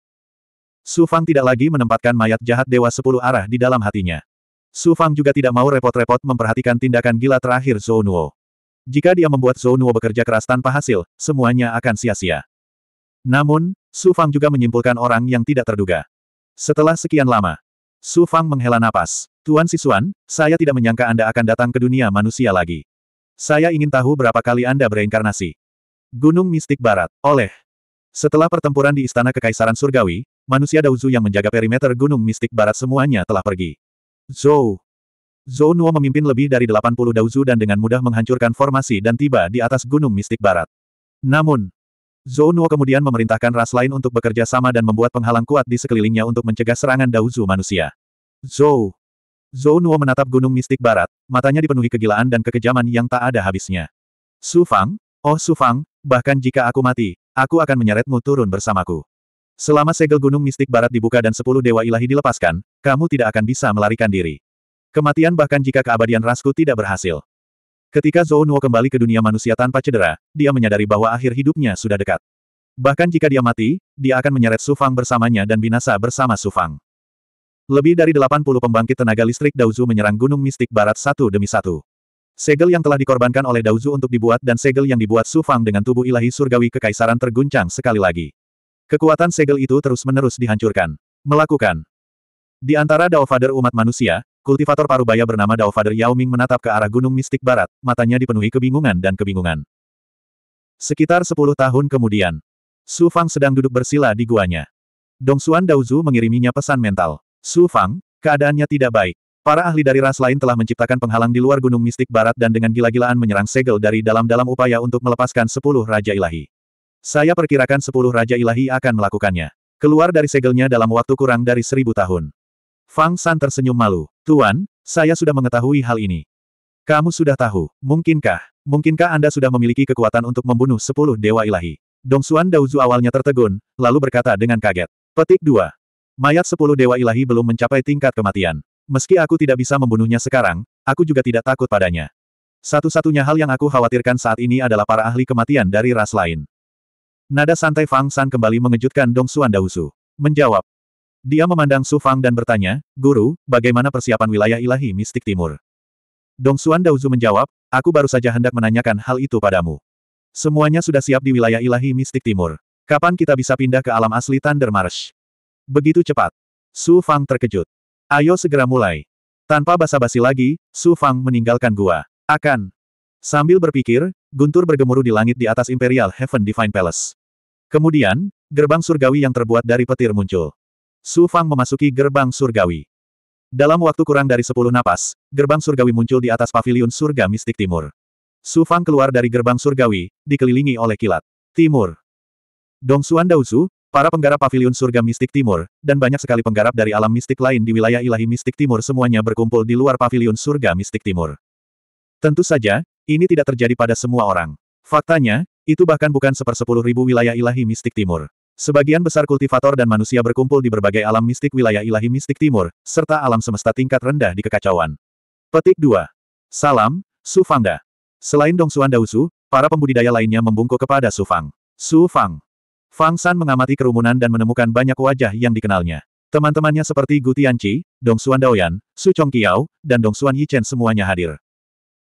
Su Fang tidak lagi menempatkan mayat jahat Dewa Sepuluh Arah di dalam hatinya. Su Fang juga tidak mau repot-repot memperhatikan tindakan gila terakhir Zhou Nuo. Jika dia membuat Zhou Nuo bekerja keras tanpa hasil, semuanya akan sia-sia. Namun, Su Fang juga menyimpulkan orang yang tidak terduga. Setelah sekian lama, Su Fang menghela napas. Tuan Sisuan, saya tidak menyangka Anda akan datang ke dunia manusia lagi. Saya ingin tahu berapa kali Anda bereinkarnasi. Gunung Mistik Barat, oleh. Setelah pertempuran di Istana Kekaisaran Surgawi, manusia Dauzu yang menjaga perimeter Gunung Mistik Barat semuanya telah pergi. Zhou. Zhou Nuo memimpin lebih dari 80 Dauzu dan dengan mudah menghancurkan formasi dan tiba di atas Gunung Mistik Barat. Namun, Zhou Nuo kemudian memerintahkan ras lain untuk bekerja sama dan membuat penghalang kuat di sekelilingnya untuk mencegah serangan Daozu manusia. Zou Zou Nuo menatap gunung mistik barat, matanya dipenuhi kegilaan dan kekejaman yang tak ada habisnya. Su Fang, oh Su Fang, bahkan jika aku mati, aku akan menyeretmu turun bersamaku. Selama segel gunung mistik barat dibuka dan sepuluh dewa ilahi dilepaskan, kamu tidak akan bisa melarikan diri. Kematian bahkan jika keabadian rasku tidak berhasil. Ketika Zou Nuo kembali ke dunia manusia tanpa cedera, dia menyadari bahwa akhir hidupnya sudah dekat. Bahkan jika dia mati, dia akan menyeret Sufang bersamanya dan binasa bersama Sufang. Lebih dari 80 pembangkit tenaga listrik Dauzu menyerang Gunung Mistik Barat satu demi satu. Segel yang telah dikorbankan oleh Dauzu untuk dibuat dan segel yang dibuat Sufang dengan tubuh ilahi surgawi kekaisaran terguncang sekali lagi. Kekuatan segel itu terus-menerus dihancurkan. Melakukan. Di antara Dao umat manusia, Kultivator parubaya bernama Dao Father Yao Ming menatap ke arah gunung mistik barat, matanya dipenuhi kebingungan dan kebingungan. Sekitar sepuluh tahun kemudian, Su Fang sedang duduk bersila di guanya. Dong Xuan Daozu mengiriminya pesan mental. Su Fang, keadaannya tidak baik. Para ahli dari ras lain telah menciptakan penghalang di luar gunung mistik barat dan dengan gila-gilaan menyerang segel dari dalam dalam upaya untuk melepaskan sepuluh Raja Ilahi. Saya perkirakan sepuluh Raja Ilahi akan melakukannya. Keluar dari segelnya dalam waktu kurang dari seribu tahun. Fang San tersenyum malu. Tuan, saya sudah mengetahui hal ini. Kamu sudah tahu, mungkinkah, mungkinkah Anda sudah memiliki kekuatan untuk membunuh sepuluh dewa ilahi? Dong Xuan Daozu awalnya tertegun, lalu berkata dengan kaget. Petik 2. Mayat sepuluh dewa ilahi belum mencapai tingkat kematian. Meski aku tidak bisa membunuhnya sekarang, aku juga tidak takut padanya. Satu-satunya hal yang aku khawatirkan saat ini adalah para ahli kematian dari ras lain. Nada santai Fang San kembali mengejutkan Dong Xuan Daozu. Menjawab, dia memandang Su Fang dan bertanya, Guru, bagaimana persiapan wilayah ilahi mistik timur? Dong Xuan Daozu menjawab, aku baru saja hendak menanyakan hal itu padamu. Semuanya sudah siap di wilayah ilahi mistik timur. Kapan kita bisa pindah ke alam asli Thunder Marsh? Begitu cepat. Su Fang terkejut. Ayo segera mulai. Tanpa basa-basi lagi, Su Fang meninggalkan gua. Akan. Sambil berpikir, guntur bergemuruh di langit di atas Imperial Heaven Divine Palace. Kemudian, gerbang surgawi yang terbuat dari petir muncul. Su Fang memasuki gerbang surgawi. Dalam waktu kurang dari sepuluh napas, gerbang surgawi muncul di atas pavilion surga mistik timur. Su Fang keluar dari gerbang surgawi, dikelilingi oleh kilat. Timur. Dong Suan Daozu, Para penggarap pavilion surga mistik timur, dan banyak sekali penggarap dari alam mistik lain di wilayah ilahi mistik timur semuanya berkumpul di luar pavilion surga mistik timur. Tentu saja, ini tidak terjadi pada semua orang. Faktanya, itu bahkan bukan sepersepuluh ribu wilayah ilahi mistik timur. Sebagian besar kultivator dan manusia berkumpul di berbagai alam mistik wilayah ilahi mistik timur, serta alam semesta tingkat rendah di kekacauan. Petik 2. Salam, Su Fangda. Selain Dong Dao Dausu, para pembudidaya lainnya membungkuk kepada Su Fang. Su Fang. Fang San mengamati kerumunan dan menemukan banyak wajah yang dikenalnya. Teman-temannya seperti Gu Tianqi, Suan Daoyan, Su Chong Kiao, dan Dong Suan Yichen semuanya hadir.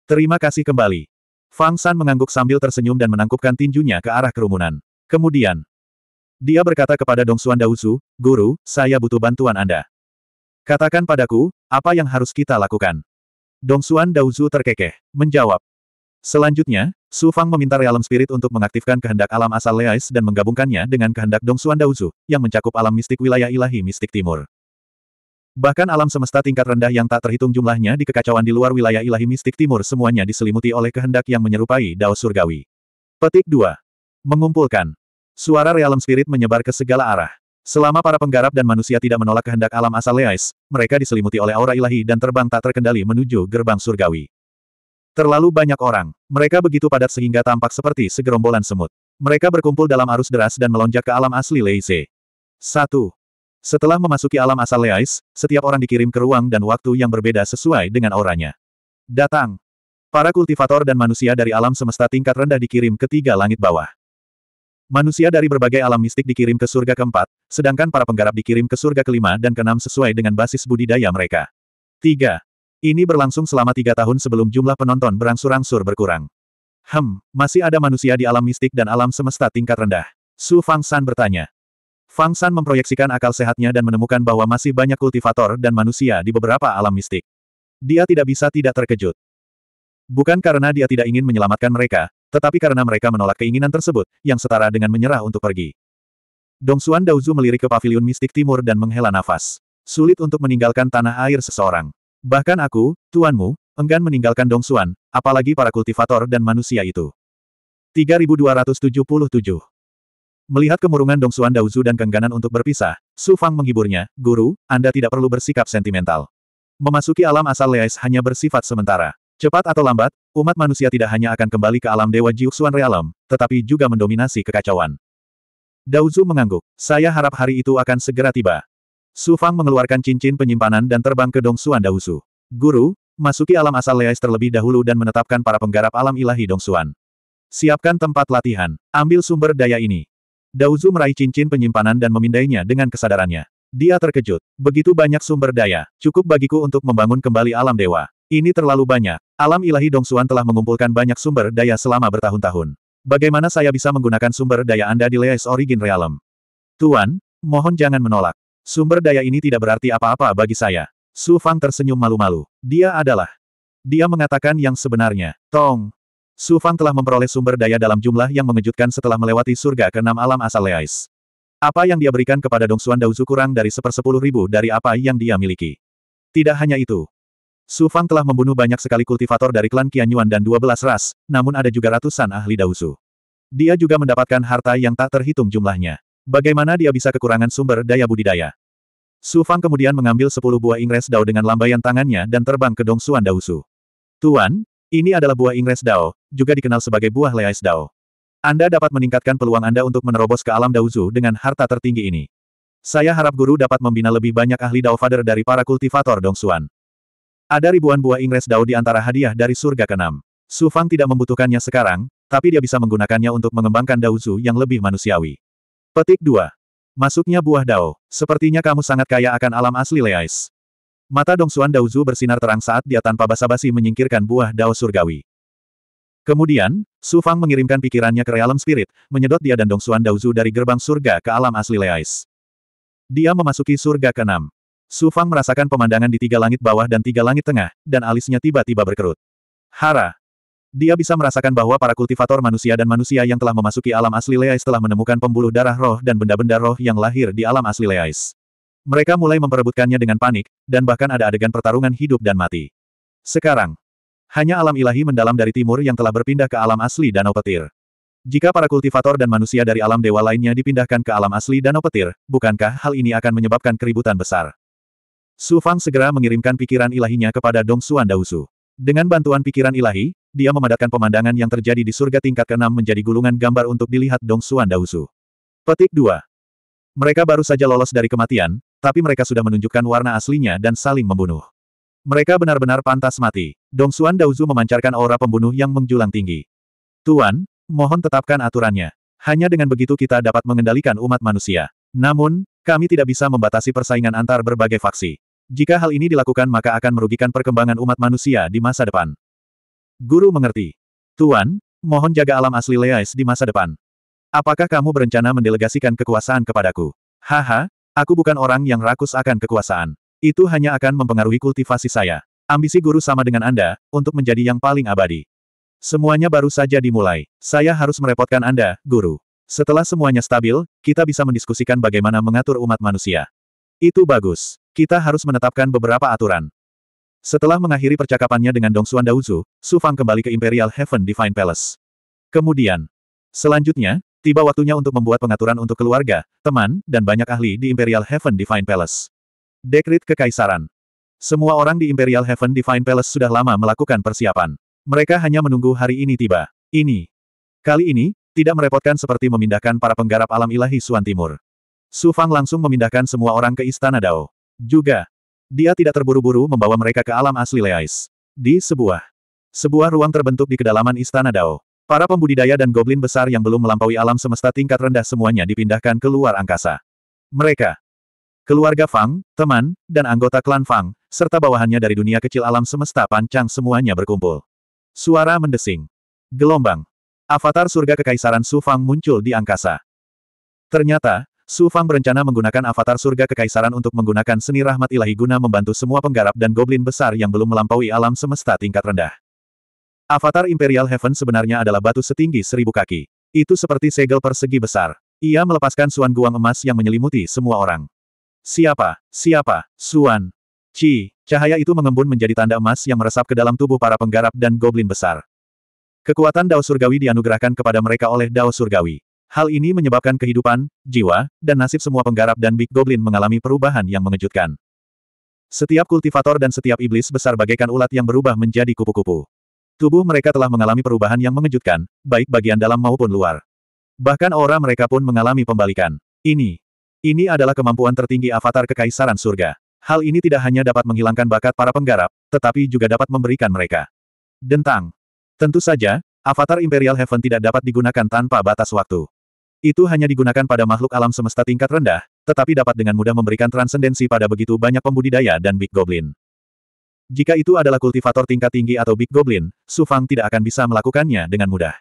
Terima kasih kembali. Fang San mengangguk sambil tersenyum dan menangkupkan tinjunya ke arah kerumunan. Kemudian, dia berkata kepada Dongsuan Daozu, Guru, saya butuh bantuan Anda. Katakan padaku, apa yang harus kita lakukan? Dongsuan Daozu terkekeh, menjawab. Selanjutnya, Su Fang meminta realm spirit untuk mengaktifkan kehendak alam asal Leais dan menggabungkannya dengan kehendak Dongsuan Daozu, yang mencakup alam mistik wilayah ilahi mistik timur. Bahkan alam semesta tingkat rendah yang tak terhitung jumlahnya di kekacauan di luar wilayah ilahi mistik timur semuanya diselimuti oleh kehendak yang menyerupai Dao Surgawi. Petik 2. Mengumpulkan. Suara realem spirit menyebar ke segala arah. Selama para penggarap dan manusia tidak menolak kehendak alam asal Leais, mereka diselimuti oleh aura ilahi dan terbang tak terkendali menuju gerbang surgawi. Terlalu banyak orang. Mereka begitu padat sehingga tampak seperti segerombolan semut. Mereka berkumpul dalam arus deras dan melonjak ke alam asli Leise. 1. Setelah memasuki alam asal Leais, setiap orang dikirim ke ruang dan waktu yang berbeda sesuai dengan auranya. Datang. Para kultivator dan manusia dari alam semesta tingkat rendah dikirim ke tiga langit bawah. Manusia dari berbagai alam mistik dikirim ke surga keempat, sedangkan para penggarap dikirim ke surga kelima dan keenam sesuai dengan basis budidaya mereka. 3. Ini berlangsung selama tiga tahun sebelum jumlah penonton berangsur-angsur berkurang. Hem, masih ada manusia di alam mistik dan alam semesta tingkat rendah. Su Fang San bertanya. Fang San memproyeksikan akal sehatnya dan menemukan bahwa masih banyak kultivator dan manusia di beberapa alam mistik. Dia tidak bisa tidak terkejut. Bukan karena dia tidak ingin menyelamatkan mereka, tetapi karena mereka menolak keinginan tersebut, yang setara dengan menyerah untuk pergi. Dong Xuan Daozu melirik ke pavilion mistik timur dan menghela nafas. Sulit untuk meninggalkan tanah air seseorang. Bahkan aku, tuanmu, enggan meninggalkan Dong Xuan, apalagi para kultivator dan manusia itu. 3277 Melihat kemurungan Dong Xuan Daozu dan kengganan untuk berpisah, Su Fang menghiburnya, Guru, Anda tidak perlu bersikap sentimental. Memasuki alam asal Leais hanya bersifat sementara. Cepat atau lambat, Umat manusia tidak hanya akan kembali ke alam Dewa Jiuxuan Realm, tetapi juga mendominasi kekacauan. Daozu mengangguk. Saya harap hari itu akan segera tiba. Su Fang mengeluarkan cincin penyimpanan dan terbang ke Dongsuan Daozu. Guru, masuki alam asal Leais terlebih dahulu dan menetapkan para penggarap alam ilahi Dongsuan. Siapkan tempat latihan. Ambil sumber daya ini. Daozu meraih cincin penyimpanan dan memindainya dengan kesadarannya. Dia terkejut. Begitu banyak sumber daya, cukup bagiku untuk membangun kembali alam dewa. Ini terlalu banyak. Alam ilahi Dong Dongsuan telah mengumpulkan banyak sumber daya selama bertahun-tahun. Bagaimana saya bisa menggunakan sumber daya Anda di Leis Origin Realm? Tuan, mohon jangan menolak. Sumber daya ini tidak berarti apa-apa bagi saya. Su Fang tersenyum malu-malu. Dia adalah. Dia mengatakan yang sebenarnya. Tong. Su Fang telah memperoleh sumber daya dalam jumlah yang mengejutkan setelah melewati surga ke enam alam asal Leis. Apa yang dia berikan kepada Dongsuan Daozu kurang dari sepersepuluh ribu dari apa yang dia miliki. Tidak hanya itu, Su Fang telah membunuh banyak sekali kultivator dari klan Qianyuan dan 12 ras, namun ada juga ratusan ahli Dausu. Dia juga mendapatkan harta yang tak terhitung jumlahnya. Bagaimana dia bisa kekurangan sumber daya budidaya? Su Fang kemudian mengambil 10 buah ingres dao dengan lambaian tangannya dan terbang ke Dongsuan Dausu. Tuan, ini adalah buah ingres dao, juga dikenal sebagai buah leais dao. Anda dapat meningkatkan peluang Anda untuk menerobos ke alam Dausu dengan harta tertinggi ini. Saya harap guru dapat membina lebih banyak ahli Dao Father dari para kultivator Dongsuan. Ada ribuan buah ingres dao di antara hadiah dari surga keenam. Su Fang tidak membutuhkannya sekarang, tapi dia bisa menggunakannya untuk mengembangkan Daozu yang lebih manusiawi. Petik 2. Masuknya buah dao. Sepertinya kamu sangat kaya akan alam asli Leais. Mata Dong Dongsuan Daozu bersinar terang saat dia tanpa basa-basi menyingkirkan buah dao surgawi. Kemudian, Su Fang mengirimkan pikirannya ke realm spirit, menyedot dia dan Dong Dongsuan Daozu dari gerbang surga ke alam asli Leais. Dia memasuki surga keenam. Su Fang merasakan pemandangan di tiga langit bawah dan tiga langit tengah, dan alisnya tiba-tiba berkerut. Hara! Dia bisa merasakan bahwa para kultivator manusia dan manusia yang telah memasuki alam asli Leais telah menemukan pembuluh darah roh dan benda-benda roh yang lahir di alam asli Leais. Mereka mulai memperebutkannya dengan panik, dan bahkan ada adegan pertarungan hidup dan mati. Sekarang, hanya alam ilahi mendalam dari timur yang telah berpindah ke alam asli Danau Petir. Jika para kultivator dan manusia dari alam dewa lainnya dipindahkan ke alam asli Danau Petir, bukankah hal ini akan menyebabkan keributan besar? Su Fang segera mengirimkan pikiran ilahinya kepada Dong Xuan Daosu. Dengan bantuan pikiran ilahi, dia memadatkan pemandangan yang terjadi di surga tingkat keenam menjadi gulungan gambar untuk dilihat Dong Xuan Daosu. Petik 2. Mereka baru saja lolos dari kematian, tapi mereka sudah menunjukkan warna aslinya dan saling membunuh. Mereka benar-benar pantas mati. Dong Xuan Daozu memancarkan aura pembunuh yang menjulang tinggi. Tuan, mohon tetapkan aturannya. Hanya dengan begitu kita dapat mengendalikan umat manusia. Namun, kami tidak bisa membatasi persaingan antar berbagai faksi. Jika hal ini dilakukan maka akan merugikan perkembangan umat manusia di masa depan. Guru mengerti. Tuan, mohon jaga alam asli Leais di masa depan. Apakah kamu berencana mendelegasikan kekuasaan kepadaku? Haha, aku bukan orang yang rakus akan kekuasaan. Itu hanya akan mempengaruhi kultivasi saya. Ambisi guru sama dengan Anda, untuk menjadi yang paling abadi. Semuanya baru saja dimulai. Saya harus merepotkan Anda, guru. Setelah semuanya stabil, kita bisa mendiskusikan bagaimana mengatur umat manusia. Itu bagus. Kita harus menetapkan beberapa aturan. Setelah mengakhiri percakapannya dengan Dong Xuan Daozu, Su Fang kembali ke Imperial Heaven Divine Palace. Kemudian, selanjutnya, tiba waktunya untuk membuat pengaturan untuk keluarga, teman, dan banyak ahli di Imperial Heaven Divine Palace. Dekrit Kekaisaran Semua orang di Imperial Heaven Divine Palace sudah lama melakukan persiapan. Mereka hanya menunggu hari ini tiba. Ini. Kali ini, tidak merepotkan seperti memindahkan para penggarap alam ilahi Suan Timur. Su Fang langsung memindahkan semua orang ke Istana Dao. Juga, dia tidak terburu-buru membawa mereka ke alam asli Leais. Di sebuah sebuah ruang terbentuk di kedalaman Istana Dao. Para pembudidaya dan goblin besar yang belum melampaui alam semesta tingkat rendah semuanya dipindahkan ke luar angkasa. Mereka, keluarga Fang, teman, dan anggota klan Fang, serta bawahannya dari dunia kecil alam semesta pancang semuanya berkumpul. Suara mendesing. Gelombang. Avatar surga kekaisaran Su Fang muncul di angkasa. Ternyata, Su Fang berencana menggunakan avatar surga kekaisaran untuk menggunakan seni rahmat ilahi guna membantu semua penggarap dan goblin besar yang belum melampaui alam semesta tingkat rendah. Avatar Imperial Heaven sebenarnya adalah batu setinggi seribu kaki. Itu seperti segel persegi besar. Ia melepaskan suan guang emas yang menyelimuti semua orang. Siapa? Siapa? Suan. Chi? Cahaya itu mengembun menjadi tanda emas yang meresap ke dalam tubuh para penggarap dan goblin besar. Kekuatan Dao Surgawi dianugerahkan kepada mereka oleh Dao Surgawi. Hal ini menyebabkan kehidupan, jiwa, dan nasib semua penggarap dan Big Goblin mengalami perubahan yang mengejutkan. Setiap kultivator dan setiap iblis besar bagaikan ulat yang berubah menjadi kupu-kupu. Tubuh mereka telah mengalami perubahan yang mengejutkan, baik bagian dalam maupun luar. Bahkan aura mereka pun mengalami pembalikan. Ini. Ini adalah kemampuan tertinggi avatar kekaisaran surga. Hal ini tidak hanya dapat menghilangkan bakat para penggarap, tetapi juga dapat memberikan mereka. Dentang. Tentu saja, avatar Imperial Heaven tidak dapat digunakan tanpa batas waktu. Itu hanya digunakan pada makhluk alam semesta tingkat rendah, tetapi dapat dengan mudah memberikan transendensi pada begitu banyak pembudidaya dan Big Goblin. Jika itu adalah kultivator tingkat tinggi atau Big Goblin, Su Fang tidak akan bisa melakukannya dengan mudah.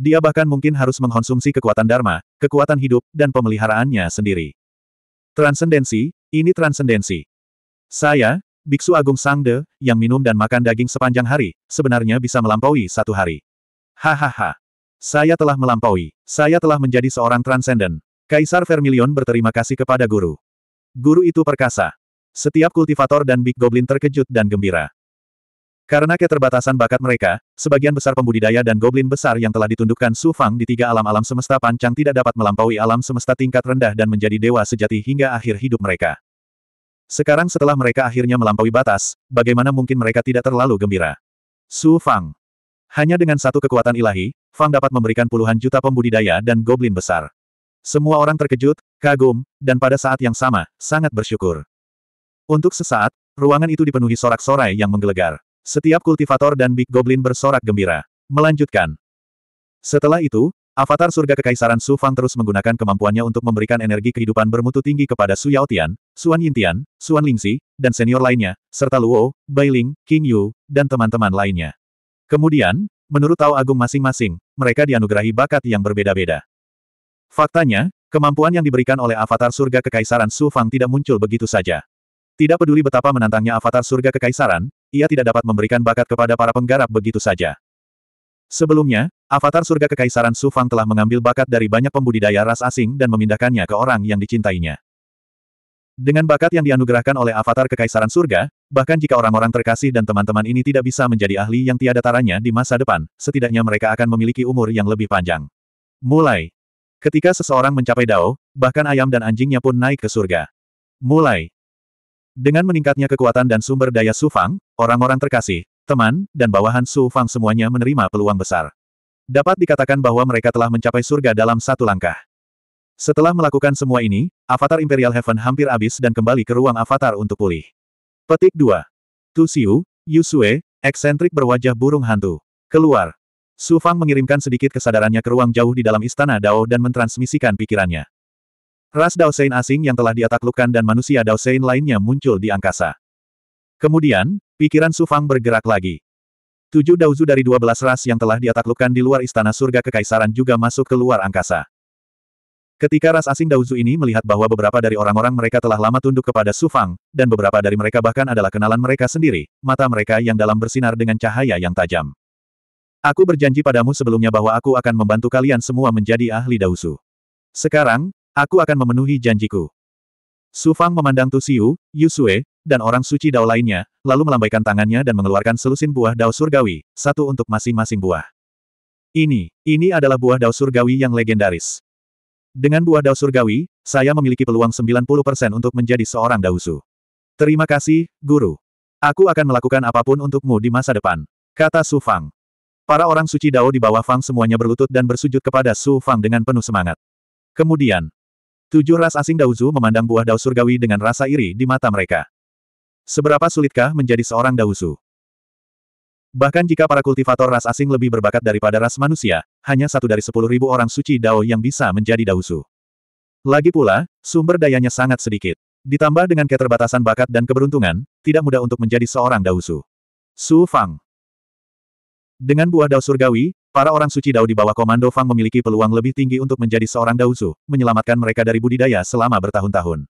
Dia bahkan mungkin harus mengkonsumsi kekuatan Dharma, kekuatan hidup, dan pemeliharaannya sendiri. Transendensi, ini transendensi. Saya, Biksu Agung Sangde, yang minum dan makan daging sepanjang hari, sebenarnya bisa melampaui satu hari. Hahaha. Saya telah melampaui. Saya telah menjadi seorang transenden. Kaisar Vermilion berterima kasih kepada guru. Guru itu perkasa. Setiap kultivator dan Big Goblin terkejut dan gembira. Karena keterbatasan bakat mereka, sebagian besar pembudidaya dan goblin besar yang telah ditundukkan Su Fang di tiga alam-alam semesta panjang tidak dapat melampaui alam semesta tingkat rendah dan menjadi dewa sejati hingga akhir hidup mereka. Sekarang setelah mereka akhirnya melampaui batas, bagaimana mungkin mereka tidak terlalu gembira? Su Fang. Hanya dengan satu kekuatan ilahi, Fang dapat memberikan puluhan juta pembudidaya dan goblin besar. Semua orang terkejut, kagum, dan pada saat yang sama, sangat bersyukur. Untuk sesaat, ruangan itu dipenuhi sorak-sorai yang menggelegar. Setiap kultivator dan Big Goblin bersorak gembira. Melanjutkan. Setelah itu, Avatar Surga Kekaisaran Su Fang terus menggunakan kemampuannya untuk memberikan energi kehidupan bermutu tinggi kepada Su Yao Tian, Suan Yintian, Suan Lingxi, dan senior lainnya, serta Luo, Bai Ling, King Yu, dan teman-teman lainnya. Kemudian, Menurut Tao Agung masing-masing, mereka dianugerahi bakat yang berbeda-beda. Faktanya, kemampuan yang diberikan oleh avatar surga kekaisaran Su Fang tidak muncul begitu saja. Tidak peduli betapa menantangnya avatar surga kekaisaran, ia tidak dapat memberikan bakat kepada para penggarap begitu saja. Sebelumnya, avatar surga kekaisaran Su Fang telah mengambil bakat dari banyak pembudidaya ras asing dan memindahkannya ke orang yang dicintainya. Dengan bakat yang dianugerahkan oleh avatar kekaisaran surga, bahkan jika orang-orang terkasih dan teman-teman ini tidak bisa menjadi ahli yang tiada taranya di masa depan, setidaknya mereka akan memiliki umur yang lebih panjang. Mulai. Ketika seseorang mencapai dao, bahkan ayam dan anjingnya pun naik ke surga. Mulai. Dengan meningkatnya kekuatan dan sumber daya Su Fang, orang-orang terkasih, teman, dan bawahan Su Fang semuanya menerima peluang besar. Dapat dikatakan bahwa mereka telah mencapai surga dalam satu langkah. Setelah melakukan semua ini, avatar Imperial Heaven hampir habis dan kembali ke ruang avatar untuk pulih. Petik 2. Tu Xiu, Yusue, eksentrik berwajah burung hantu. Keluar. Su Fang mengirimkan sedikit kesadarannya ke ruang jauh di dalam istana Dao dan mentransmisikan pikirannya. Ras Dao Sein asing yang telah diataklukkan dan manusia Dao Sein lainnya muncul di angkasa. Kemudian, pikiran Su Fang bergerak lagi. Tujuh Daozu dari dua belas ras yang telah diataklukkan di luar istana surga kekaisaran juga masuk ke luar angkasa. Ketika ras asing Dauzu ini melihat bahwa beberapa dari orang-orang mereka telah lama tunduk kepada Su Fang, dan beberapa dari mereka bahkan adalah kenalan mereka sendiri, mata mereka yang dalam bersinar dengan cahaya yang tajam. Aku berjanji padamu sebelumnya bahwa aku akan membantu kalian semua menjadi ahli Dauzu. Sekarang, aku akan memenuhi janjiku. Su Fang memandang Tusiu, Yusue, dan orang suci Dao lainnya, lalu melambaikan tangannya dan mengeluarkan selusin buah Dao surgawi, satu untuk masing-masing buah. Ini, ini adalah buah Dao surgawi yang legendaris. Dengan buah dao surgawi, saya memiliki peluang 90% untuk menjadi seorang dausu. Terima kasih, Guru. Aku akan melakukan apapun untukmu di masa depan. Kata Su Fang. Para orang suci dao di bawah Fang semuanya berlutut dan bersujud kepada Su Fang dengan penuh semangat. Kemudian, tujuh ras asing dausu memandang buah dao surgawi dengan rasa iri di mata mereka. Seberapa sulitkah menjadi seorang dausu? Bahkan jika para kultivator ras asing lebih berbakat daripada ras manusia, hanya satu dari sepuluh ribu orang suci Dao yang bisa menjadi Daosu. Lagi pula, sumber dayanya sangat sedikit. Ditambah dengan keterbatasan bakat dan keberuntungan, tidak mudah untuk menjadi seorang Daosu. Su Fang Dengan buah Dao Surgawi, para orang suci Dao di bawah komando Fang memiliki peluang lebih tinggi untuk menjadi seorang Daosu, menyelamatkan mereka dari budidaya selama bertahun-tahun.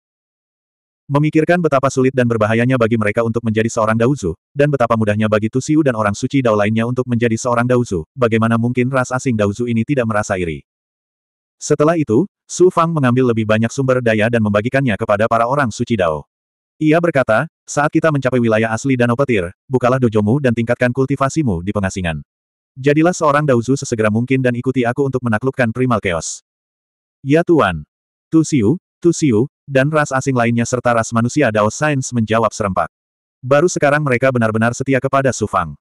Memikirkan betapa sulit dan berbahayanya bagi mereka untuk menjadi seorang Daozu, dan betapa mudahnya bagi Tusiu dan orang suci Dao lainnya untuk menjadi seorang Daozu, bagaimana mungkin ras asing Daozu ini tidak merasa iri. Setelah itu, Su Fang mengambil lebih banyak sumber daya dan membagikannya kepada para orang suci Dao. Ia berkata, saat kita mencapai wilayah asli Danau Petir, bukalah dojomu dan tingkatkan kultivasimu di pengasingan. Jadilah seorang Daozu sesegera mungkin dan ikuti aku untuk menaklukkan Primal Chaos. Ya Tuan. Tusiu, Tusiu dan ras asing lainnya serta ras manusia Dao Sains menjawab serempak. Baru sekarang mereka benar-benar setia kepada Su Fang.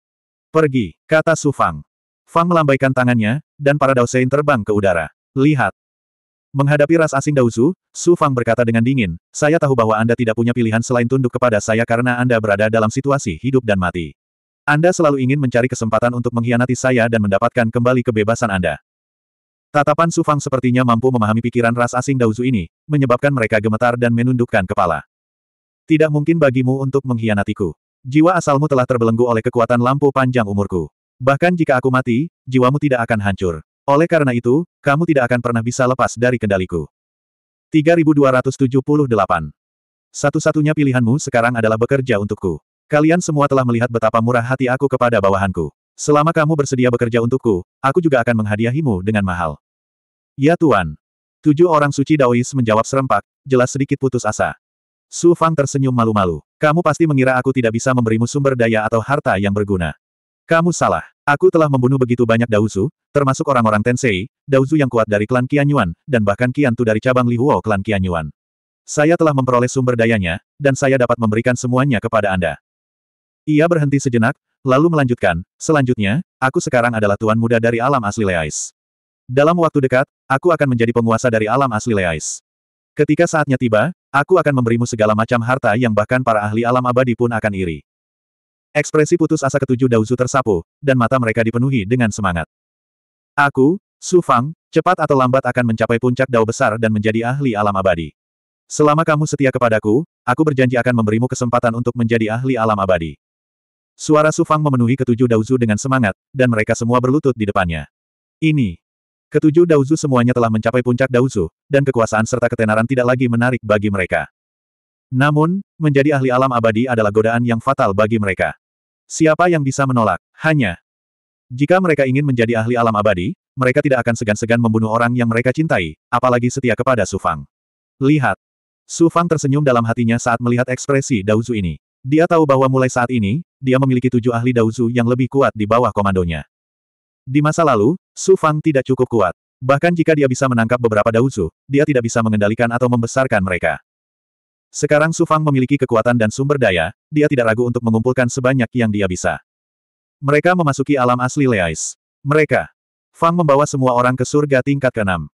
Pergi, kata Su Fang. Fang melambaikan tangannya, dan para Dao Sain terbang ke udara. Lihat. Menghadapi ras asing Daozu, Su Fang berkata dengan dingin, saya tahu bahwa Anda tidak punya pilihan selain tunduk kepada saya karena Anda berada dalam situasi hidup dan mati. Anda selalu ingin mencari kesempatan untuk mengkhianati saya dan mendapatkan kembali kebebasan Anda. Tatapan Su Fang sepertinya mampu memahami pikiran ras asing Daozu ini, menyebabkan mereka gemetar dan menundukkan kepala. Tidak mungkin bagimu untuk mengkhianatiku. Jiwa asalmu telah terbelenggu oleh kekuatan lampu panjang umurku. Bahkan jika aku mati, jiwamu tidak akan hancur. Oleh karena itu, kamu tidak akan pernah bisa lepas dari kendaliku. 3278. Satu-satunya pilihanmu sekarang adalah bekerja untukku. Kalian semua telah melihat betapa murah hati aku kepada bawahanku. Selama kamu bersedia bekerja untukku, aku juga akan menghadiahimu dengan mahal. Ya Tuan. Tujuh orang suci Daois menjawab serempak, jelas sedikit putus asa. Su Fang tersenyum malu-malu. Kamu pasti mengira aku tidak bisa memberimu sumber daya atau harta yang berguna. Kamu salah. Aku telah membunuh begitu banyak Daozu, termasuk orang-orang Tensei, Daozu yang kuat dari klan Qianyuan, dan bahkan Qiantu dari cabang Lihuo klan Qianyuan. Saya telah memperoleh sumber dayanya, dan saya dapat memberikan semuanya kepada Anda. Ia berhenti sejenak, lalu melanjutkan, selanjutnya, aku sekarang adalah tuan muda dari alam asli Leais. Dalam waktu dekat, aku akan menjadi penguasa dari alam asli Leais. Ketika saatnya tiba, aku akan memberimu segala macam harta yang bahkan para ahli alam abadi pun akan iri. Ekspresi putus asa ketujuh Dauzu tersapu, dan mata mereka dipenuhi dengan semangat. Aku, Su Fang, cepat atau lambat akan mencapai puncak dao besar dan menjadi ahli alam abadi. Selama kamu setia kepadaku, aku berjanji akan memberimu kesempatan untuk menjadi ahli alam abadi. Suara Sufang memenuhi ketujuh Dauzu dengan semangat, dan mereka semua berlutut di depannya. Ini. Ketujuh Dauzu semuanya telah mencapai puncak Dauzu, dan kekuasaan serta ketenaran tidak lagi menarik bagi mereka. Namun, menjadi ahli alam abadi adalah godaan yang fatal bagi mereka. Siapa yang bisa menolak? Hanya. Jika mereka ingin menjadi ahli alam abadi, mereka tidak akan segan-segan membunuh orang yang mereka cintai, apalagi setia kepada Sufang. Lihat. Sufang tersenyum dalam hatinya saat melihat ekspresi Dauzu ini. Dia tahu bahwa mulai saat ini, dia memiliki tujuh ahli Daozu yang lebih kuat di bawah komandonya. Di masa lalu, Su Fang tidak cukup kuat. Bahkan jika dia bisa menangkap beberapa Daozu, dia tidak bisa mengendalikan atau membesarkan mereka. Sekarang Su Fang memiliki kekuatan dan sumber daya, dia tidak ragu untuk mengumpulkan sebanyak yang dia bisa. Mereka memasuki alam asli Leais. Mereka. Fang membawa semua orang ke surga tingkat ke-6.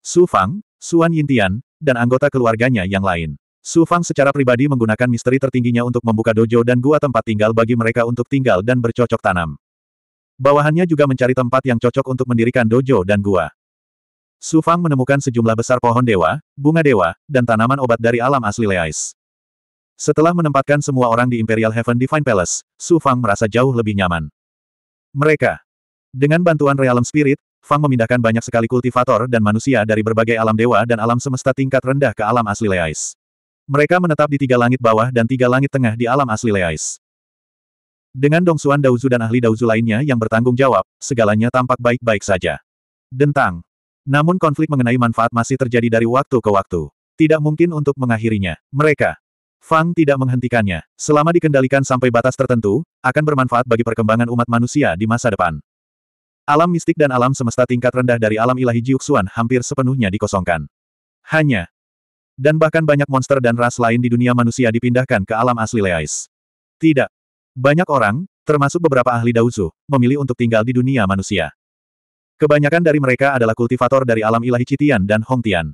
Su Fang, Suan Yintian, dan anggota keluarganya yang lain. Su Fang secara pribadi menggunakan misteri tertingginya untuk membuka dojo dan gua tempat tinggal bagi mereka untuk tinggal dan bercocok tanam. Bawahannya juga mencari tempat yang cocok untuk mendirikan dojo dan gua. Su Fang menemukan sejumlah besar pohon dewa, bunga dewa, dan tanaman obat dari alam asli Leais. Setelah menempatkan semua orang di Imperial Heaven Divine Palace, Su Fang merasa jauh lebih nyaman. Mereka. Dengan bantuan Realm Spirit, Fang memindahkan banyak sekali kultivator dan manusia dari berbagai alam dewa dan alam semesta tingkat rendah ke alam asli Leais. Mereka menetap di tiga langit bawah dan tiga langit tengah di alam asli Leais. Dengan Dongsuan Daozu dan ahli Daozu lainnya yang bertanggung jawab, segalanya tampak baik-baik saja. Dentang. Namun konflik mengenai manfaat masih terjadi dari waktu ke waktu. Tidak mungkin untuk mengakhirinya. Mereka. Fang tidak menghentikannya. Selama dikendalikan sampai batas tertentu, akan bermanfaat bagi perkembangan umat manusia di masa depan. Alam mistik dan alam semesta tingkat rendah dari alam ilahi Jiuxuan hampir sepenuhnya dikosongkan. Hanya dan bahkan banyak monster dan ras lain di dunia manusia dipindahkan ke alam asli Leais. Tidak. Banyak orang, termasuk beberapa ahli dauzu, memilih untuk tinggal di dunia manusia. Kebanyakan dari mereka adalah kultivator dari alam ilahi Citian dan Hong Tian.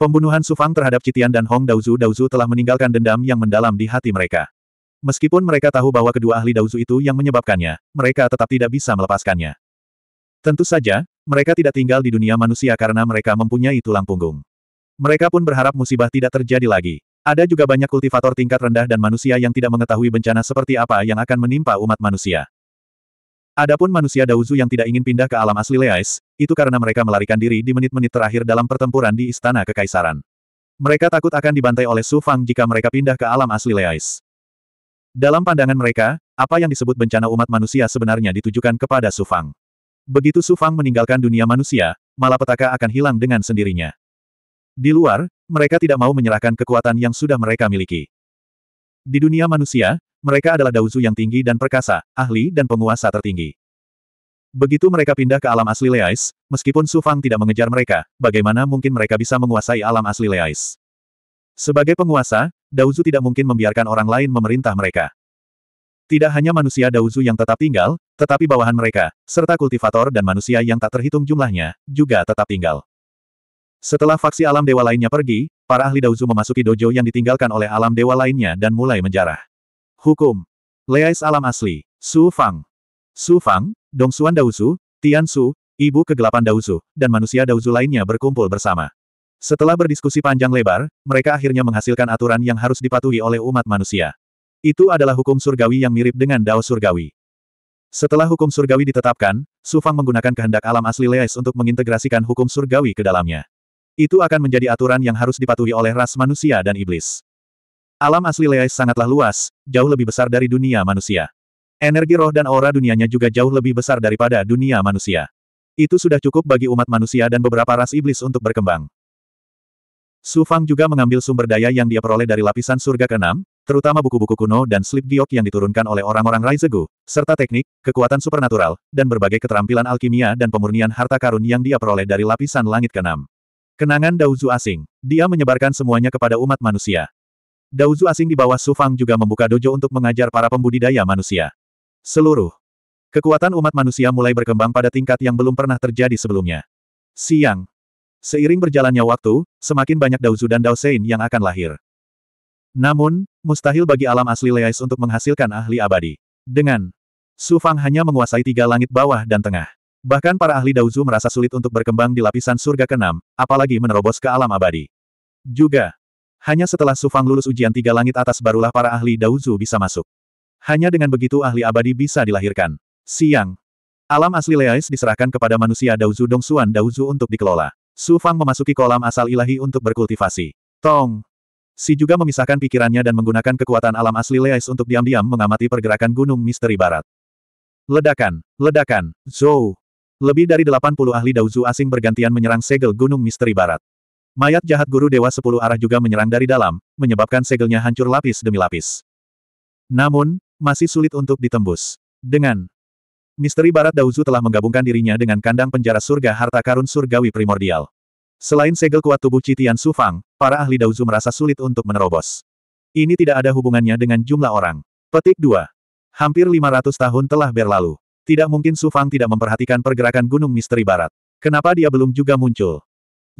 Pembunuhan Sufang terhadap Citian dan Hong dauzu dauzu telah meninggalkan dendam yang mendalam di hati mereka. Meskipun mereka tahu bahwa kedua ahli dauzu itu yang menyebabkannya, mereka tetap tidak bisa melepaskannya. Tentu saja, mereka tidak tinggal di dunia manusia karena mereka mempunyai tulang punggung. Mereka pun berharap musibah tidak terjadi lagi. Ada juga banyak kultivator tingkat rendah dan manusia yang tidak mengetahui bencana seperti apa yang akan menimpa umat manusia. Adapun manusia Dauzu yang tidak ingin pindah ke alam asli Leais, itu karena mereka melarikan diri di menit-menit terakhir dalam pertempuran di Istana Kekaisaran. Mereka takut akan dibantai oleh Su Fang jika mereka pindah ke alam asli Leais. Dalam pandangan mereka, apa yang disebut bencana umat manusia sebenarnya ditujukan kepada Su Fang. Begitu Su Fang meninggalkan dunia manusia, malapetaka akan hilang dengan sendirinya. Di luar, mereka tidak mau menyerahkan kekuatan yang sudah mereka miliki. Di dunia manusia, mereka adalah Dauzu yang tinggi dan perkasa, ahli dan penguasa tertinggi. Begitu mereka pindah ke alam asli Leais, meskipun Su Fang tidak mengejar mereka, bagaimana mungkin mereka bisa menguasai alam asli Leais? Sebagai penguasa, Dauzu tidak mungkin membiarkan orang lain memerintah mereka. Tidak hanya manusia Dauzu yang tetap tinggal, tetapi bawahan mereka, serta kultivator dan manusia yang tak terhitung jumlahnya, juga tetap tinggal. Setelah faksi alam dewa lainnya pergi, para ahli Daozu memasuki dojo yang ditinggalkan oleh alam dewa lainnya dan mulai menjarah. Hukum. Leais alam asli. Su Fang. Su Fang, Xuan Daozu, Tian Su, Ibu Kegelapan Daozu, dan manusia Daozu lainnya berkumpul bersama. Setelah berdiskusi panjang lebar, mereka akhirnya menghasilkan aturan yang harus dipatuhi oleh umat manusia. Itu adalah hukum surgawi yang mirip dengan Dao surgawi. Setelah hukum surgawi ditetapkan, Sufang menggunakan kehendak alam asli Leais untuk mengintegrasikan hukum surgawi ke dalamnya. Itu akan menjadi aturan yang harus dipatuhi oleh ras manusia dan iblis. Alam asli Leais sangatlah luas, jauh lebih besar dari dunia manusia. Energi roh dan aura dunianya juga jauh lebih besar daripada dunia manusia. Itu sudah cukup bagi umat manusia dan beberapa ras iblis untuk berkembang. Su Fang juga mengambil sumber daya yang dia peroleh dari lapisan surga ke-6, terutama buku-buku kuno dan slip diok yang diturunkan oleh orang-orang Raizegu, serta teknik, kekuatan supernatural, dan berbagai keterampilan alkimia dan pemurnian harta karun yang dia peroleh dari lapisan langit ke-6. Kenangan Dauzu asing. Dia menyebarkan semuanya kepada umat manusia. Dauzu asing di bawah Sufang juga membuka dojo untuk mengajar para pembudidaya manusia. Seluruh kekuatan umat manusia mulai berkembang pada tingkat yang belum pernah terjadi sebelumnya. Siang. Seiring berjalannya waktu, semakin banyak Dauzu dan Daosein yang akan lahir. Namun, mustahil bagi alam asli Leais untuk menghasilkan ahli abadi. Dengan Sufang hanya menguasai tiga langit bawah dan tengah. Bahkan para ahli Daozu merasa sulit untuk berkembang di lapisan surga keenam, apalagi menerobos ke alam abadi. Juga, hanya setelah Sufang lulus ujian tiga langit atas barulah para ahli Daozu bisa masuk. Hanya dengan begitu ahli abadi bisa dilahirkan. Siang, alam asli Leais diserahkan kepada manusia Daozu Dongsuan Daozu untuk dikelola. Sufang memasuki kolam asal ilahi untuk berkultivasi. Tong. Si juga memisahkan pikirannya dan menggunakan kekuatan alam asli Leais untuk diam-diam mengamati pergerakan gunung misteri barat. Ledakan, ledakan, Zou. Lebih dari 80 ahli Daozu asing bergantian menyerang segel Gunung Misteri Barat. Mayat jahat Guru Dewa Sepuluh Arah juga menyerang dari dalam, menyebabkan segelnya hancur lapis demi lapis. Namun, masih sulit untuk ditembus. Dengan Misteri Barat Daozu telah menggabungkan dirinya dengan kandang penjara surga harta karun surgawi primordial. Selain segel kuat tubuh Citian Sufang, para ahli Daozu merasa sulit untuk menerobos. Ini tidak ada hubungannya dengan jumlah orang. Petik 2. Hampir 500 tahun telah berlalu. Tidak mungkin Su Fang tidak memperhatikan pergerakan Gunung Misteri Barat. Kenapa dia belum juga muncul?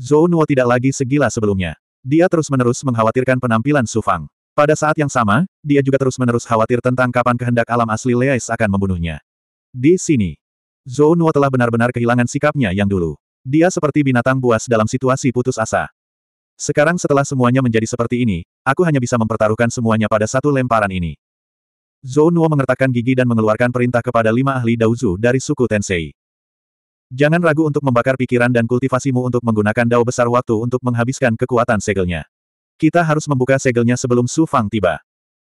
Zhou Nuo tidak lagi segila sebelumnya. Dia terus-menerus mengkhawatirkan penampilan Su Fang. Pada saat yang sama, dia juga terus-menerus khawatir tentang kapan kehendak alam asli Leis akan membunuhnya. Di sini, Zhou Nuo telah benar-benar kehilangan sikapnya yang dulu. Dia seperti binatang buas dalam situasi putus asa. Sekarang setelah semuanya menjadi seperti ini, aku hanya bisa mempertaruhkan semuanya pada satu lemparan ini. Zhou Nuo mengertakkan gigi dan mengeluarkan perintah kepada lima ahli Daozu dari suku Tensei. Jangan ragu untuk membakar pikiran dan kultivasimu untuk menggunakan dao besar waktu untuk menghabiskan kekuatan segelnya. Kita harus membuka segelnya sebelum Su Fang tiba.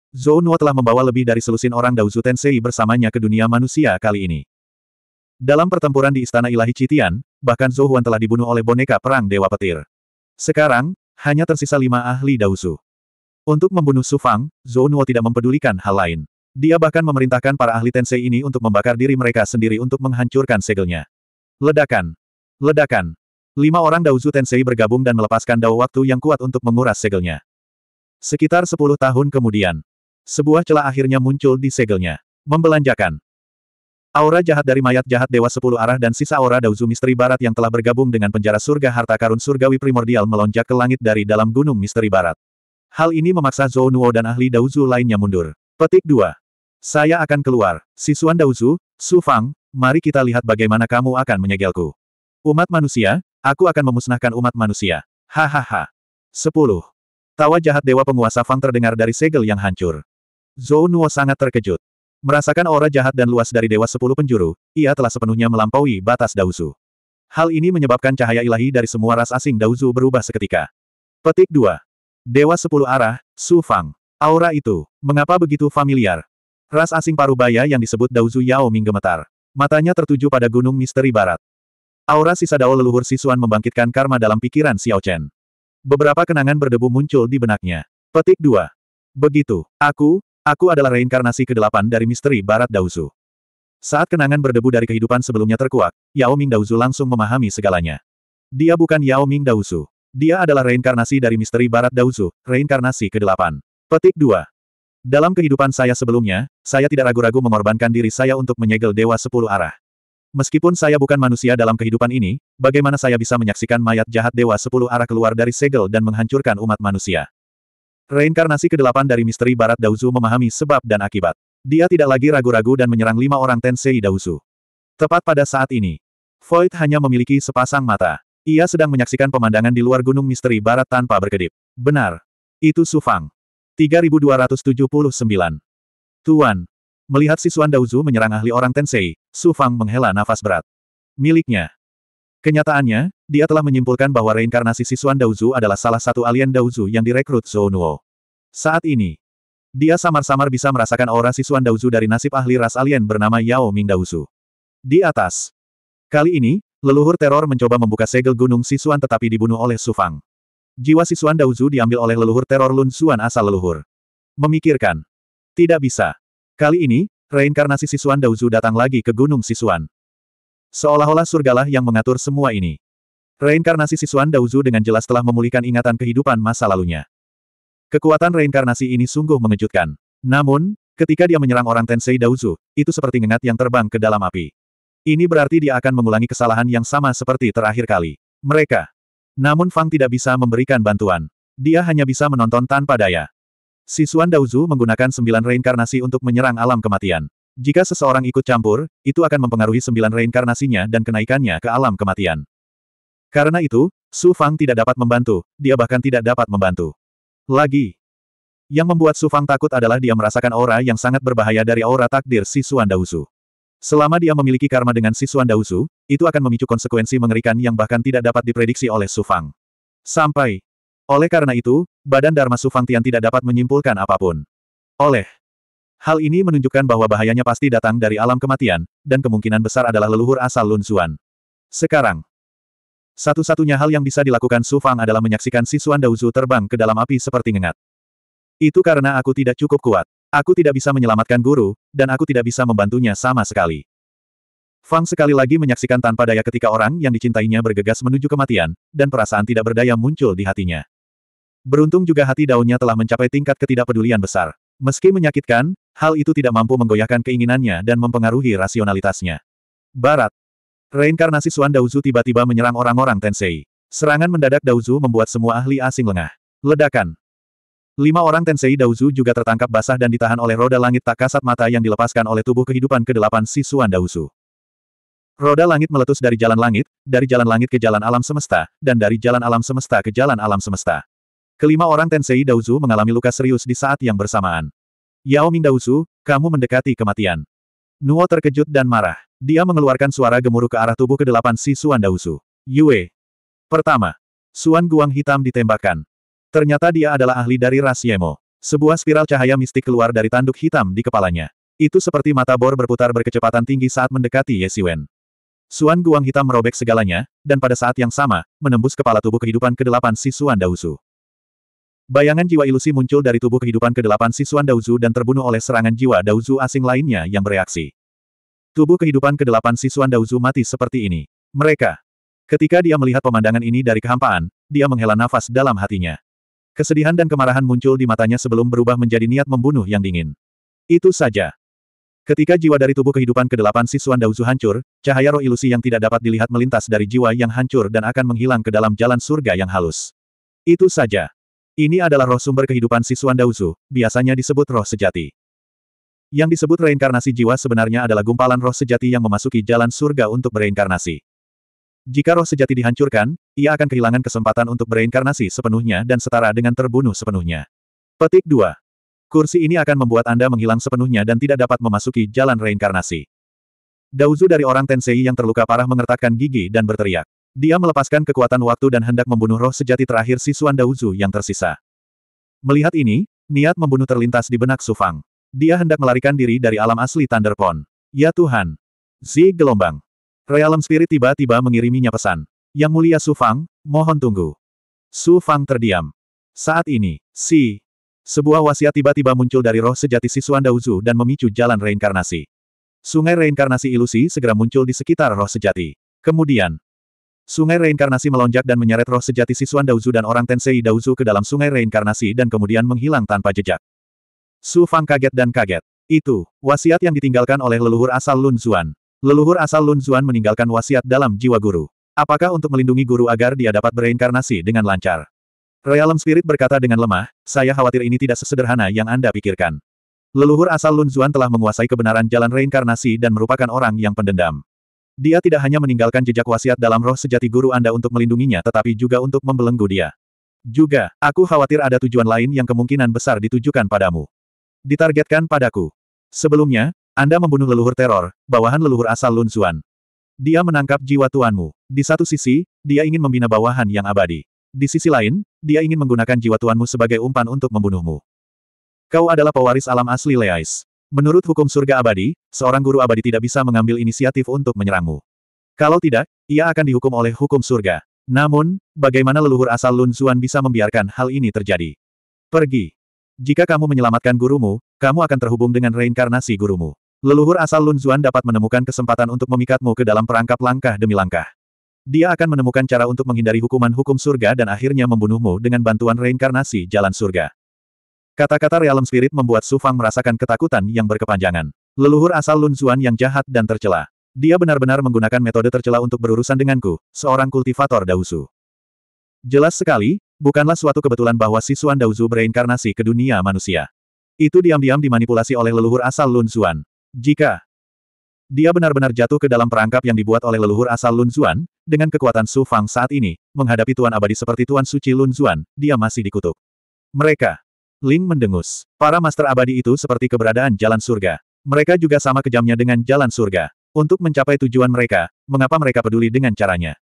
Zhou Nuo telah membawa lebih dari selusin orang Daozu Tensei bersamanya ke dunia manusia kali ini. Dalam pertempuran di Istana Ilahi Citian, bahkan Zhou Huan telah dibunuh oleh boneka perang Dewa Petir. Sekarang, hanya tersisa lima ahli Daozu. Untuk membunuh Su Fang, Zhou Nuo tidak mempedulikan hal lain. Dia bahkan memerintahkan para ahli Tensei ini untuk membakar diri mereka sendiri untuk menghancurkan segelnya. Ledakan! Ledakan! Lima orang Daozu Tensei bergabung dan melepaskan dao waktu yang kuat untuk menguras segelnya. Sekitar sepuluh tahun kemudian, sebuah celah akhirnya muncul di segelnya. Membelanjakan. Aura jahat dari mayat jahat Dewa Sepuluh Arah dan sisa aura Dauzu Misteri Barat yang telah bergabung dengan penjara surga harta karun surgawi primordial melonjak ke langit dari dalam gunung Misteri Barat. Hal ini memaksa Zhou Nuo dan ahli Dauzu lainnya mundur. Petik 2. Saya akan keluar, Sisuan Dauzu, Su Fang, mari kita lihat bagaimana kamu akan menyegelku. Umat manusia, aku akan memusnahkan umat manusia. Hahaha. 10. Tawa jahat Dewa Penguasa Fang terdengar dari segel yang hancur. Zhou Nuo sangat terkejut. Merasakan aura jahat dan luas dari Dewa Sepuluh Penjuru, ia telah sepenuhnya melampaui batas Dauzu. Hal ini menyebabkan cahaya ilahi dari semua ras asing Dauzu berubah seketika. Petik 2. Dewa Sepuluh Arah, Su Fang. Aura itu, mengapa begitu familiar? Ras asing parubaya yang disebut Daozu Yao Ming gemetar. Matanya tertuju pada gunung misteri barat. Aura sisa dao leluhur Sisuan membangkitkan karma dalam pikiran Xiao Chen. Beberapa kenangan berdebu muncul di benaknya. Petik 2. Begitu, aku, aku adalah reinkarnasi ke-8 dari misteri barat Daozu. Saat kenangan berdebu dari kehidupan sebelumnya terkuak, Yao Ming Daozu langsung memahami segalanya. Dia bukan Yao Ming Daozu. Dia adalah reinkarnasi dari misteri barat Daozu, reinkarnasi ke-8. Petik 2. Dalam kehidupan saya sebelumnya, saya tidak ragu-ragu mengorbankan diri saya untuk menyegel Dewa Sepuluh Arah. Meskipun saya bukan manusia dalam kehidupan ini, bagaimana saya bisa menyaksikan mayat jahat Dewa Sepuluh Arah keluar dari segel dan menghancurkan umat manusia? Reinkarnasi ke-8 dari misteri Barat Dauzu memahami sebab dan akibat. Dia tidak lagi ragu-ragu dan menyerang lima orang Tensei Dauzu. Tepat pada saat ini, Void hanya memiliki sepasang mata. Ia sedang menyaksikan pemandangan di luar gunung misteri barat tanpa berkedip. Benar. Itu Sufang. 3279. Tuan. Melihat Sisuan Daozu menyerang ahli orang Tensei, Su Fang menghela nafas berat. Miliknya. Kenyataannya, dia telah menyimpulkan bahwa reinkarnasi Sisuan Daozu adalah salah satu alien Daozu yang direkrut Zhou Nuo. Saat ini, dia samar-samar bisa merasakan aura Sisuan Daozu dari nasib ahli ras alien bernama Yao Ming Daozu. Di atas. Kali ini, leluhur teror mencoba membuka segel gunung Sisuan tetapi dibunuh oleh Su Fang. Jiwa Sisuan Daozu diambil oleh leluhur teror Lun Xuan asal leluhur. Memikirkan. Tidak bisa. Kali ini, reinkarnasi Sisuan Daozu datang lagi ke Gunung Sisuan. Seolah-olah surgalah yang mengatur semua ini. Reinkarnasi Sisuan Daozu dengan jelas telah memulihkan ingatan kehidupan masa lalunya. Kekuatan reinkarnasi ini sungguh mengejutkan. Namun, ketika dia menyerang orang Tensei Daozu, itu seperti ngengat yang terbang ke dalam api. Ini berarti dia akan mengulangi kesalahan yang sama seperti terakhir kali. Mereka namun Fang tidak bisa memberikan bantuan. Dia hanya bisa menonton tanpa daya. Sisuan Daozu menggunakan sembilan reinkarnasi untuk menyerang alam kematian. Jika seseorang ikut campur, itu akan mempengaruhi sembilan reinkarnasinya dan kenaikannya ke alam kematian. Karena itu, Su Fang tidak dapat membantu, dia bahkan tidak dapat membantu. Lagi. Yang membuat Su Fang takut adalah dia merasakan aura yang sangat berbahaya dari aura takdir Sisuan Daozu. Selama dia memiliki karma dengan Sisuan Dausu, itu akan memicu konsekuensi mengerikan yang bahkan tidak dapat diprediksi oleh Sufang. Sampai. Oleh karena itu, badan Dharma Sufang Tian tidak dapat menyimpulkan apapun. Oleh. Hal ini menunjukkan bahwa bahayanya pasti datang dari alam kematian, dan kemungkinan besar adalah leluhur asal Lun Sekarang. Satu-satunya hal yang bisa dilakukan Sufang adalah menyaksikan Sisuan Dausu terbang ke dalam api seperti ngengat. Itu karena aku tidak cukup kuat. Aku tidak bisa menyelamatkan guru, dan aku tidak bisa membantunya sama sekali. Fang sekali lagi menyaksikan tanpa daya ketika orang yang dicintainya bergegas menuju kematian, dan perasaan tidak berdaya muncul di hatinya. Beruntung juga hati daunnya telah mencapai tingkat ketidakpedulian besar. Meski menyakitkan, hal itu tidak mampu menggoyahkan keinginannya dan mempengaruhi rasionalitasnya. Barat. Reinkarnasi Suan Daozu tiba-tiba menyerang orang-orang Tensei. Serangan mendadak Daozu membuat semua ahli asing lengah. Ledakan. Lima orang Tensei Daozu juga tertangkap basah dan ditahan oleh roda langit tak kasat mata yang dilepaskan oleh tubuh kehidupan ke-8 si Suan Daozu. Roda langit meletus dari jalan langit, dari jalan langit ke jalan alam semesta, dan dari jalan alam semesta ke jalan alam semesta. Kelima orang Tensei Daozu mengalami luka serius di saat yang bersamaan. Yao Ming Daozu, kamu mendekati kematian. Nuo terkejut dan marah. Dia mengeluarkan suara gemuruh ke arah tubuh ke-8 si Suan Daozu. Yue. Pertama, Suan Guang Hitam ditembakkan. Ternyata dia adalah ahli dari ras Yemo. Sebuah spiral cahaya mistik keluar dari tanduk hitam di kepalanya. Itu seperti mata bor berputar berkecepatan tinggi saat mendekati Ye Siwen. Suan Guang hitam merobek segalanya, dan pada saat yang sama, menembus kepala tubuh kehidupan ke-8 si Suan Dauzu. Bayangan jiwa ilusi muncul dari tubuh kehidupan ke-8 si Suan Dauzu dan terbunuh oleh serangan jiwa Dauzu asing lainnya yang bereaksi. Tubuh kehidupan ke-8 si Suan Dauzu mati seperti ini. Mereka. Ketika dia melihat pemandangan ini dari kehampaan, dia menghela nafas dalam hatinya. Kesedihan dan kemarahan muncul di matanya sebelum berubah menjadi niat membunuh yang dingin. Itu saja. Ketika jiwa dari tubuh kehidupan ke-8 Sisuan Dauzu hancur, cahaya roh ilusi yang tidak dapat dilihat melintas dari jiwa yang hancur dan akan menghilang ke dalam jalan surga yang halus. Itu saja. Ini adalah roh sumber kehidupan Sisuan Dauzu, biasanya disebut roh sejati. Yang disebut reinkarnasi jiwa sebenarnya adalah gumpalan roh sejati yang memasuki jalan surga untuk bereinkarnasi. Jika roh sejati dihancurkan, ia akan kehilangan kesempatan untuk bereinkarnasi sepenuhnya dan setara dengan terbunuh sepenuhnya. Petik 2. Kursi ini akan membuat Anda menghilang sepenuhnya dan tidak dapat memasuki jalan reinkarnasi. Dauzu dari orang Tensei yang terluka parah mengertakkan gigi dan berteriak. Dia melepaskan kekuatan waktu dan hendak membunuh roh sejati terakhir Sisuan Dauzu yang tersisa. Melihat ini, niat membunuh terlintas di benak Sufang. Dia hendak melarikan diri dari alam asli Thunderpon. Ya Tuhan! Zi gelombang. Realm Spirit tiba-tiba mengiriminya pesan. Yang mulia Su Fang, mohon tunggu. Su Fang terdiam. Saat ini, si... Sebuah wasiat tiba-tiba muncul dari roh sejati Sisuan Dauzu dan memicu jalan reinkarnasi. Sungai reinkarnasi ilusi segera muncul di sekitar roh sejati. Kemudian, sungai reinkarnasi melonjak dan menyeret roh sejati Sisuan Dauzu dan orang Tensei Dauzu ke dalam sungai reinkarnasi dan kemudian menghilang tanpa jejak. Su Fang kaget dan kaget. Itu, wasiat yang ditinggalkan oleh leluhur asal Lun Zuan. Leluhur asal Lun Zuan meninggalkan wasiat dalam jiwa guru. Apakah untuk melindungi guru agar dia dapat bereinkarnasi dengan lancar? Realm Spirit berkata dengan lemah, saya khawatir ini tidak sesederhana yang Anda pikirkan. Leluhur asal Lun Zuan telah menguasai kebenaran jalan reinkarnasi dan merupakan orang yang pendendam. Dia tidak hanya meninggalkan jejak wasiat dalam roh sejati guru Anda untuk melindunginya tetapi juga untuk membelenggu dia. Juga, aku khawatir ada tujuan lain yang kemungkinan besar ditujukan padamu. Ditargetkan padaku. Sebelumnya, anda membunuh leluhur teror, bawahan leluhur asal Lun Xuan. Dia menangkap jiwa tuanmu. Di satu sisi, dia ingin membina bawahan yang abadi. Di sisi lain, dia ingin menggunakan jiwa tuanmu sebagai umpan untuk membunuhmu. Kau adalah pewaris alam asli Leais. Menurut hukum surga abadi, seorang guru abadi tidak bisa mengambil inisiatif untuk menyerangmu. Kalau tidak, ia akan dihukum oleh hukum surga. Namun, bagaimana leluhur asal Lun Xuan bisa membiarkan hal ini terjadi? Pergi. Jika kamu menyelamatkan gurumu, kamu akan terhubung dengan reinkarnasi gurumu. Leluhur asal Lun Zuan dapat menemukan kesempatan untuk memikatmu ke dalam perangkap langkah demi langkah. Dia akan menemukan cara untuk menghindari hukuman hukum surga dan akhirnya membunuhmu dengan bantuan reinkarnasi jalan surga. Kata-kata realem spirit membuat Su Fang merasakan ketakutan yang berkepanjangan. Leluhur asal Lun Zuan yang jahat dan tercela. Dia benar-benar menggunakan metode tercela untuk berurusan denganku, seorang kultivator Dausu. Jelas sekali, bukanlah suatu kebetulan bahwa Sisuan Dausu bereinkarnasi ke dunia manusia. Itu diam-diam dimanipulasi oleh leluhur asal Lun Zuan. Jika dia benar-benar jatuh ke dalam perangkap yang dibuat oleh leluhur asal Lun Zuan, dengan kekuatan Su Fang saat ini, menghadapi Tuan Abadi seperti Tuan Suci Lun Zuan, dia masih dikutuk. Mereka. Ling mendengus. Para Master Abadi itu seperti keberadaan jalan surga. Mereka juga sama kejamnya dengan jalan surga. Untuk mencapai tujuan mereka, mengapa mereka peduli dengan caranya?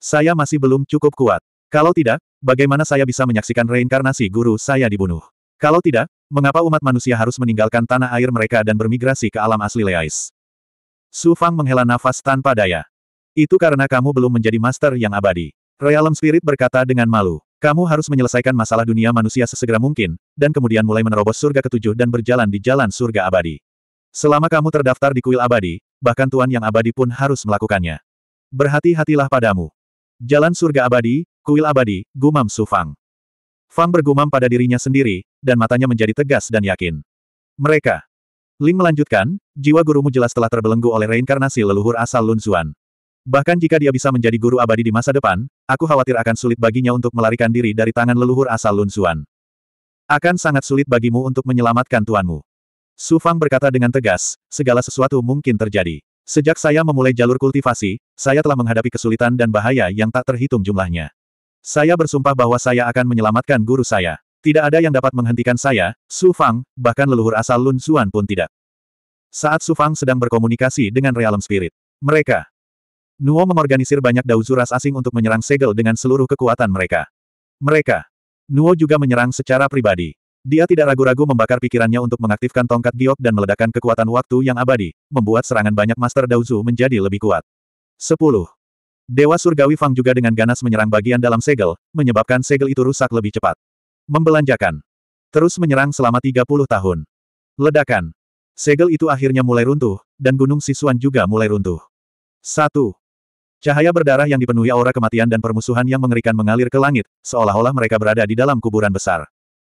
Saya masih belum cukup kuat. Kalau tidak, bagaimana saya bisa menyaksikan reinkarnasi guru saya dibunuh? Kalau tidak, Mengapa umat manusia harus meninggalkan tanah air mereka dan bermigrasi ke alam asli Leais? Su Fang menghela nafas tanpa daya. Itu karena kamu belum menjadi master yang abadi. Realm Spirit berkata dengan malu. Kamu harus menyelesaikan masalah dunia manusia sesegera mungkin, dan kemudian mulai menerobos surga ketujuh dan berjalan di jalan surga abadi. Selama kamu terdaftar di kuil abadi, bahkan Tuan yang abadi pun harus melakukannya. Berhati-hatilah padamu. Jalan surga abadi, kuil abadi, gumam Su Fang. Fang bergumam pada dirinya sendiri, dan matanya menjadi tegas dan yakin. Mereka. Ling melanjutkan, jiwa gurumu jelas telah terbelenggu oleh reinkarnasi leluhur asal Lun Xuan. Bahkan jika dia bisa menjadi guru abadi di masa depan, aku khawatir akan sulit baginya untuk melarikan diri dari tangan leluhur asal Lun Xuan. Akan sangat sulit bagimu untuk menyelamatkan tuanmu. Su Fang berkata dengan tegas, segala sesuatu mungkin terjadi. Sejak saya memulai jalur kultivasi, saya telah menghadapi kesulitan dan bahaya yang tak terhitung jumlahnya. Saya bersumpah bahwa saya akan menyelamatkan guru saya. Tidak ada yang dapat menghentikan saya, Su Fang, bahkan leluhur asal Lun Xuan pun tidak. Saat Su Fang sedang berkomunikasi dengan realm spirit. Mereka. Nuo mengorganisir banyak dauzu ras asing untuk menyerang segel dengan seluruh kekuatan mereka. Mereka. Nuo juga menyerang secara pribadi. Dia tidak ragu-ragu membakar pikirannya untuk mengaktifkan tongkat giok dan meledakkan kekuatan waktu yang abadi, membuat serangan banyak Master Dauzu menjadi lebih kuat. 10. Dewa Surgawi Fang juga dengan ganas menyerang bagian dalam segel, menyebabkan segel itu rusak lebih cepat. Membelanjakan. Terus menyerang selama 30 tahun. Ledakan. Segel itu akhirnya mulai runtuh, dan Gunung Sisuan juga mulai runtuh. 1. Cahaya berdarah yang dipenuhi aura kematian dan permusuhan yang mengerikan mengalir ke langit, seolah-olah mereka berada di dalam kuburan besar.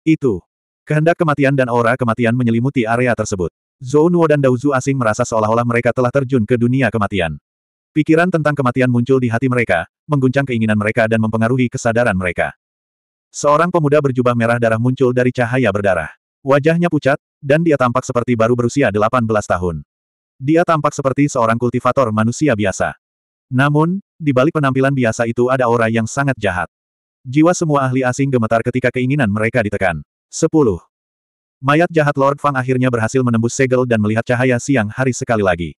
Itu. Kehendak kematian dan aura kematian menyelimuti area tersebut. Zhou Nuo dan Dao Zhu asing merasa seolah-olah mereka telah terjun ke dunia kematian. Pikiran tentang kematian muncul di hati mereka, mengguncang keinginan mereka dan mempengaruhi kesadaran mereka. Seorang pemuda berjubah merah darah muncul dari cahaya berdarah. Wajahnya pucat, dan dia tampak seperti baru berusia 18 tahun. Dia tampak seperti seorang kultivator manusia biasa. Namun, di balik penampilan biasa itu ada aura yang sangat jahat. Jiwa semua ahli asing gemetar ketika keinginan mereka ditekan. 10. Mayat jahat Lord Fang akhirnya berhasil menembus segel dan melihat cahaya siang hari sekali lagi.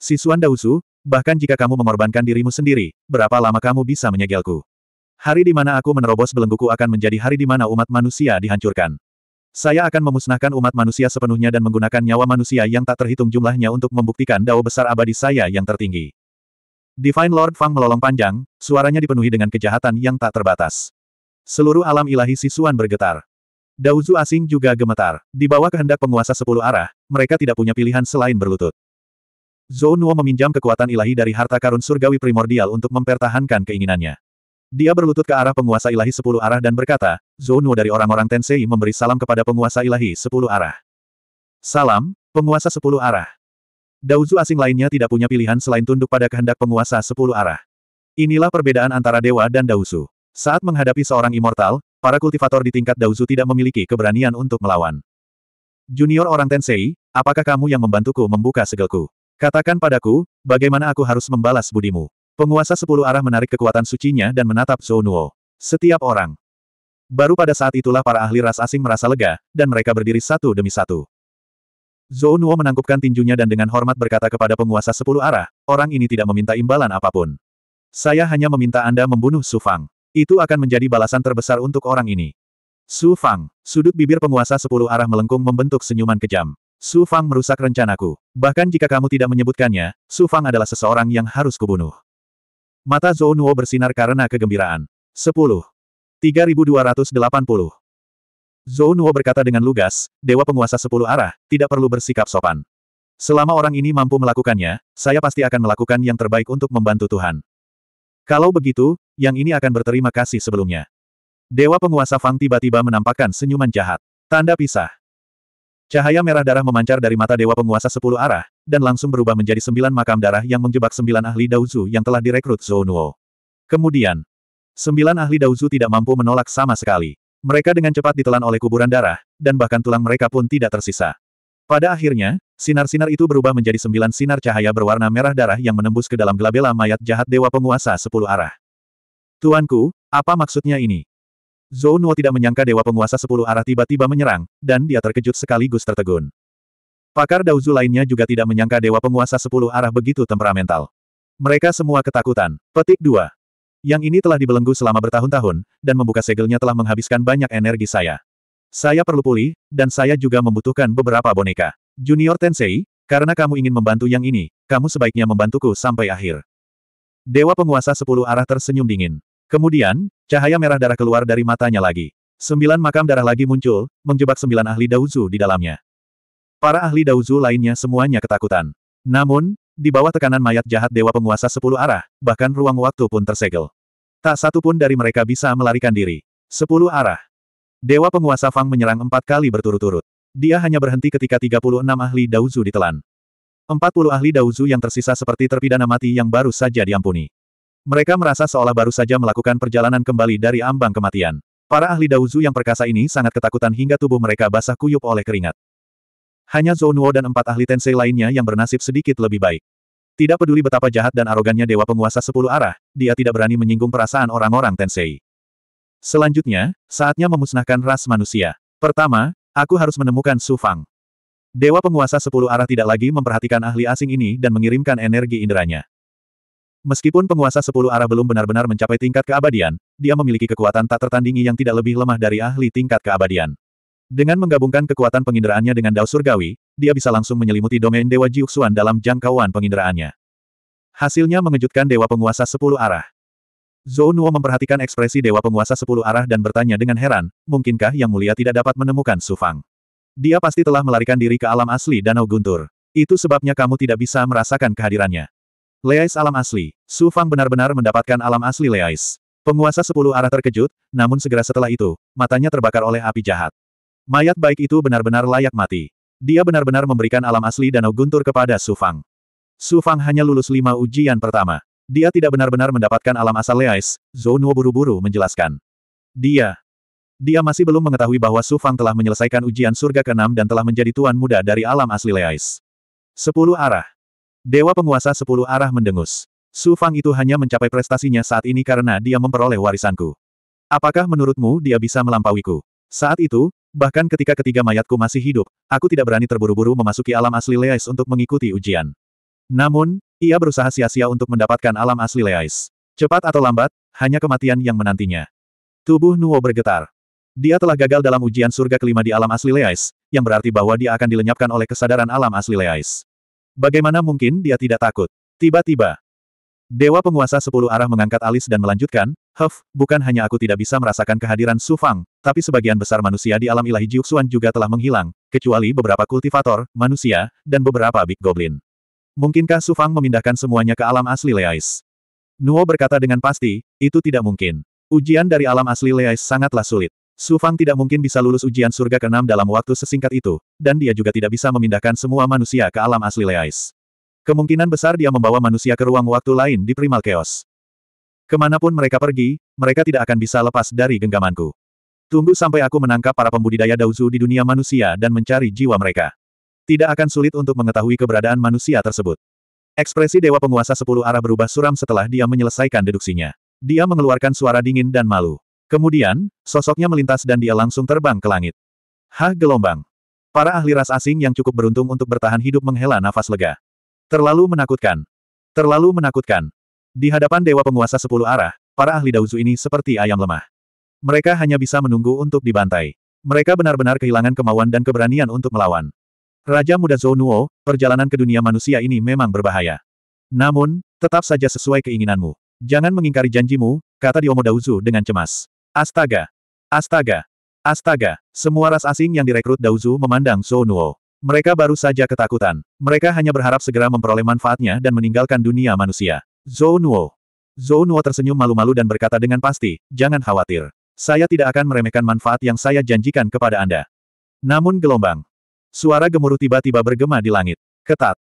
Si Suan Dausu, Bahkan jika kamu mengorbankan dirimu sendiri, berapa lama kamu bisa menyegelku? Hari di mana aku menerobos belengguku akan menjadi hari di mana umat manusia dihancurkan. Saya akan memusnahkan umat manusia sepenuhnya dan menggunakan nyawa manusia yang tak terhitung jumlahnya untuk membuktikan dao besar abadi saya yang tertinggi. Divine Lord Fang melolong panjang, suaranya dipenuhi dengan kejahatan yang tak terbatas. Seluruh alam ilahi Sisuan bergetar. Dauzu asing juga gemetar. Di bawah kehendak penguasa sepuluh arah, mereka tidak punya pilihan selain berlutut. Zhou Nuo meminjam kekuatan ilahi dari harta karun surgawi primordial untuk mempertahankan keinginannya. Dia berlutut ke arah penguasa ilahi sepuluh arah dan berkata, Zhou Nuo dari orang-orang Tensei memberi salam kepada penguasa ilahi sepuluh arah. Salam, penguasa sepuluh arah. Dauzu asing lainnya tidak punya pilihan selain tunduk pada kehendak penguasa sepuluh arah. Inilah perbedaan antara dewa dan Dauzu. Saat menghadapi seorang immortal, para kultivator di tingkat Dauzu tidak memiliki keberanian untuk melawan. Junior orang Tensei, apakah kamu yang membantuku membuka segelku? Katakan padaku, bagaimana aku harus membalas budimu. Penguasa sepuluh arah menarik kekuatan sucinya dan menatap Zounuo. Setiap orang. Baru pada saat itulah para ahli ras asing merasa lega, dan mereka berdiri satu demi satu. Zounuo menangkupkan tinjunya dan dengan hormat berkata kepada penguasa sepuluh arah, orang ini tidak meminta imbalan apapun. Saya hanya meminta Anda membunuh Su Fang. Itu akan menjadi balasan terbesar untuk orang ini. Su Fang, sudut bibir penguasa sepuluh arah melengkung membentuk senyuman kejam. Su Fang merusak rencanaku. Bahkan jika kamu tidak menyebutkannya, Su Fang adalah seseorang yang harus kubunuh. Mata Zou Nuo bersinar karena kegembiraan. 10. 3280. Zhou Nuo berkata dengan lugas, Dewa Penguasa Sepuluh Arah, tidak perlu bersikap sopan. Selama orang ini mampu melakukannya, saya pasti akan melakukan yang terbaik untuk membantu Tuhan. Kalau begitu, yang ini akan berterima kasih sebelumnya. Dewa Penguasa Fang tiba-tiba menampakkan senyuman jahat. Tanda pisah. Cahaya merah darah memancar dari mata Dewa Penguasa Sepuluh Arah, dan langsung berubah menjadi sembilan makam darah yang menjebak sembilan ahli Daozu yang telah direkrut Zounuo. Kemudian, sembilan ahli Daozu tidak mampu menolak sama sekali. Mereka dengan cepat ditelan oleh kuburan darah, dan bahkan tulang mereka pun tidak tersisa. Pada akhirnya, sinar-sinar itu berubah menjadi sembilan sinar cahaya berwarna merah darah yang menembus ke dalam gelabela mayat jahat Dewa Penguasa Sepuluh Arah. Tuanku, apa maksudnya ini? Zhou Nuo tidak menyangka Dewa Penguasa Sepuluh Arah tiba-tiba menyerang, dan dia terkejut sekaligus tertegun. Pakar Dauzu lainnya juga tidak menyangka Dewa Penguasa Sepuluh Arah begitu temperamental. Mereka semua ketakutan. Petik 2. Yang ini telah dibelenggu selama bertahun-tahun, dan membuka segelnya telah menghabiskan banyak energi saya. Saya perlu pulih, dan saya juga membutuhkan beberapa boneka. Junior Tensei, karena kamu ingin membantu yang ini, kamu sebaiknya membantuku sampai akhir. Dewa penguasa sepuluh arah tersenyum dingin. Kemudian, cahaya merah darah keluar dari matanya lagi. Sembilan makam darah lagi muncul, menjebak sembilan ahli Dauzu di dalamnya. Para ahli Dauzu lainnya semuanya ketakutan. Namun, di bawah tekanan mayat jahat Dewa Penguasa Sepuluh Arah, bahkan ruang waktu pun tersegel. Tak satu pun dari mereka bisa melarikan diri. Sepuluh Arah. Dewa Penguasa Fang menyerang empat kali berturut-turut. Dia hanya berhenti ketika 36 ahli Dauzu ditelan. 40 ahli Dauzu yang tersisa seperti terpidana mati yang baru saja diampuni. Mereka merasa seolah baru saja melakukan perjalanan kembali dari ambang kematian. Para ahli Daozu yang perkasa ini sangat ketakutan hingga tubuh mereka basah kuyup oleh keringat. Hanya Zou Nuo dan empat ahli Tensei lainnya yang bernasib sedikit lebih baik. Tidak peduli betapa jahat dan arogannya Dewa Penguasa Sepuluh Arah, dia tidak berani menyinggung perasaan orang-orang Tensei. Selanjutnya, saatnya memusnahkan ras manusia. Pertama, aku harus menemukan Su Fang. Dewa Penguasa Sepuluh Arah tidak lagi memperhatikan ahli asing ini dan mengirimkan energi inderanya. Meskipun penguasa sepuluh arah belum benar-benar mencapai tingkat keabadian, dia memiliki kekuatan tak tertandingi yang tidak lebih lemah dari ahli tingkat keabadian. Dengan menggabungkan kekuatan penginderaannya dengan dao surgawi, dia bisa langsung menyelimuti domain Dewa Jiuxuan dalam jangkauan penginderaannya. Hasilnya mengejutkan Dewa Penguasa Sepuluh Arah. Zhou Nuo memperhatikan ekspresi Dewa Penguasa Sepuluh Arah dan bertanya dengan heran, mungkinkah Yang Mulia tidak dapat menemukan Su Fang? Dia pasti telah melarikan diri ke alam asli Danau Guntur. Itu sebabnya kamu tidak bisa merasakan kehadirannya. Leais alam asli. Su Fang benar-benar mendapatkan alam asli Leais. Penguasa sepuluh arah terkejut, namun segera setelah itu, matanya terbakar oleh api jahat. Mayat baik itu benar-benar layak mati. Dia benar-benar memberikan alam asli Danau Guntur kepada Su Fang. Su Fang hanya lulus lima ujian pertama. Dia tidak benar-benar mendapatkan alam asal Leais, Zhou Nuo buru-buru menjelaskan. Dia. Dia masih belum mengetahui bahwa Su Fang telah menyelesaikan ujian surga ke-6 dan telah menjadi tuan muda dari alam asli Leais. Sepuluh arah. Dewa penguasa sepuluh arah mendengus. Su Fang itu hanya mencapai prestasinya saat ini karena dia memperoleh warisanku. Apakah menurutmu dia bisa melampauiku? Saat itu, bahkan ketika ketiga mayatku masih hidup, aku tidak berani terburu-buru memasuki alam asli Leais untuk mengikuti ujian. Namun, ia berusaha sia-sia untuk mendapatkan alam asli Leais. Cepat atau lambat, hanya kematian yang menantinya. Tubuh Nuo bergetar. Dia telah gagal dalam ujian surga kelima di alam asli Leais, yang berarti bahwa dia akan dilenyapkan oleh kesadaran alam asli Leais. Bagaimana mungkin dia tidak takut? Tiba-tiba, Dewa penguasa sepuluh arah mengangkat alis dan melanjutkan, Huff, bukan hanya aku tidak bisa merasakan kehadiran Su Fang, tapi sebagian besar manusia di alam ilahi Jiuxuan juga telah menghilang, kecuali beberapa kultivator, manusia, dan beberapa Big Goblin. Mungkinkah Su Fang memindahkan semuanya ke alam asli Leais? Nuo berkata dengan pasti, itu tidak mungkin. Ujian dari alam asli Leais sangatlah sulit. Su Fang tidak mungkin bisa lulus ujian surga ke-6 dalam waktu sesingkat itu, dan dia juga tidak bisa memindahkan semua manusia ke alam asli Leais. Kemungkinan besar dia membawa manusia ke ruang waktu lain di Primal Chaos. Kemanapun mereka pergi, mereka tidak akan bisa lepas dari genggamanku. Tunggu sampai aku menangkap para pembudidaya Daozu di dunia manusia dan mencari jiwa mereka. Tidak akan sulit untuk mengetahui keberadaan manusia tersebut. Ekspresi Dewa Penguasa Sepuluh Arah berubah suram setelah dia menyelesaikan deduksinya. Dia mengeluarkan suara dingin dan malu. Kemudian, sosoknya melintas dan dia langsung terbang ke langit. Hah gelombang. Para ahli ras asing yang cukup beruntung untuk bertahan hidup menghela nafas lega. Terlalu menakutkan. Terlalu menakutkan. Di hadapan Dewa Penguasa Sepuluh Arah, para ahli Dauzu ini seperti ayam lemah. Mereka hanya bisa menunggu untuk dibantai. Mereka benar-benar kehilangan kemauan dan keberanian untuk melawan. Raja muda Zhou perjalanan ke dunia manusia ini memang berbahaya. Namun, tetap saja sesuai keinginanmu. Jangan mengingkari janjimu, kata Diomo Dauzu dengan cemas. Astaga! Astaga! Astaga! Semua ras asing yang direkrut Daozu memandang Zhou Mereka baru saja ketakutan. Mereka hanya berharap segera memperoleh manfaatnya dan meninggalkan dunia manusia. Zhou Nuo. tersenyum malu-malu dan berkata dengan pasti, jangan khawatir. Saya tidak akan meremehkan manfaat yang saya janjikan kepada Anda. Namun gelombang. Suara gemuruh tiba-tiba bergema di langit. Ketat.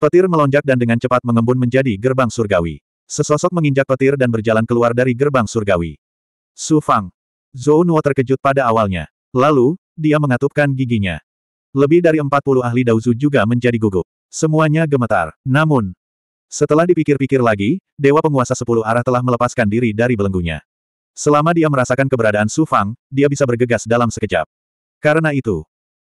Petir melonjak dan dengan cepat mengembun menjadi gerbang surgawi. Sesosok menginjak petir dan berjalan keluar dari gerbang surgawi. Su Fang. Zhou Nuo terkejut pada awalnya. Lalu, dia mengatupkan giginya. Lebih dari 40 ahli Daozu juga menjadi gugup. Semuanya gemetar. Namun, setelah dipikir-pikir lagi, Dewa Penguasa Sepuluh Arah telah melepaskan diri dari belenggunya. Selama dia merasakan keberadaan Su Fang, dia bisa bergegas dalam sekejap. Karena itu,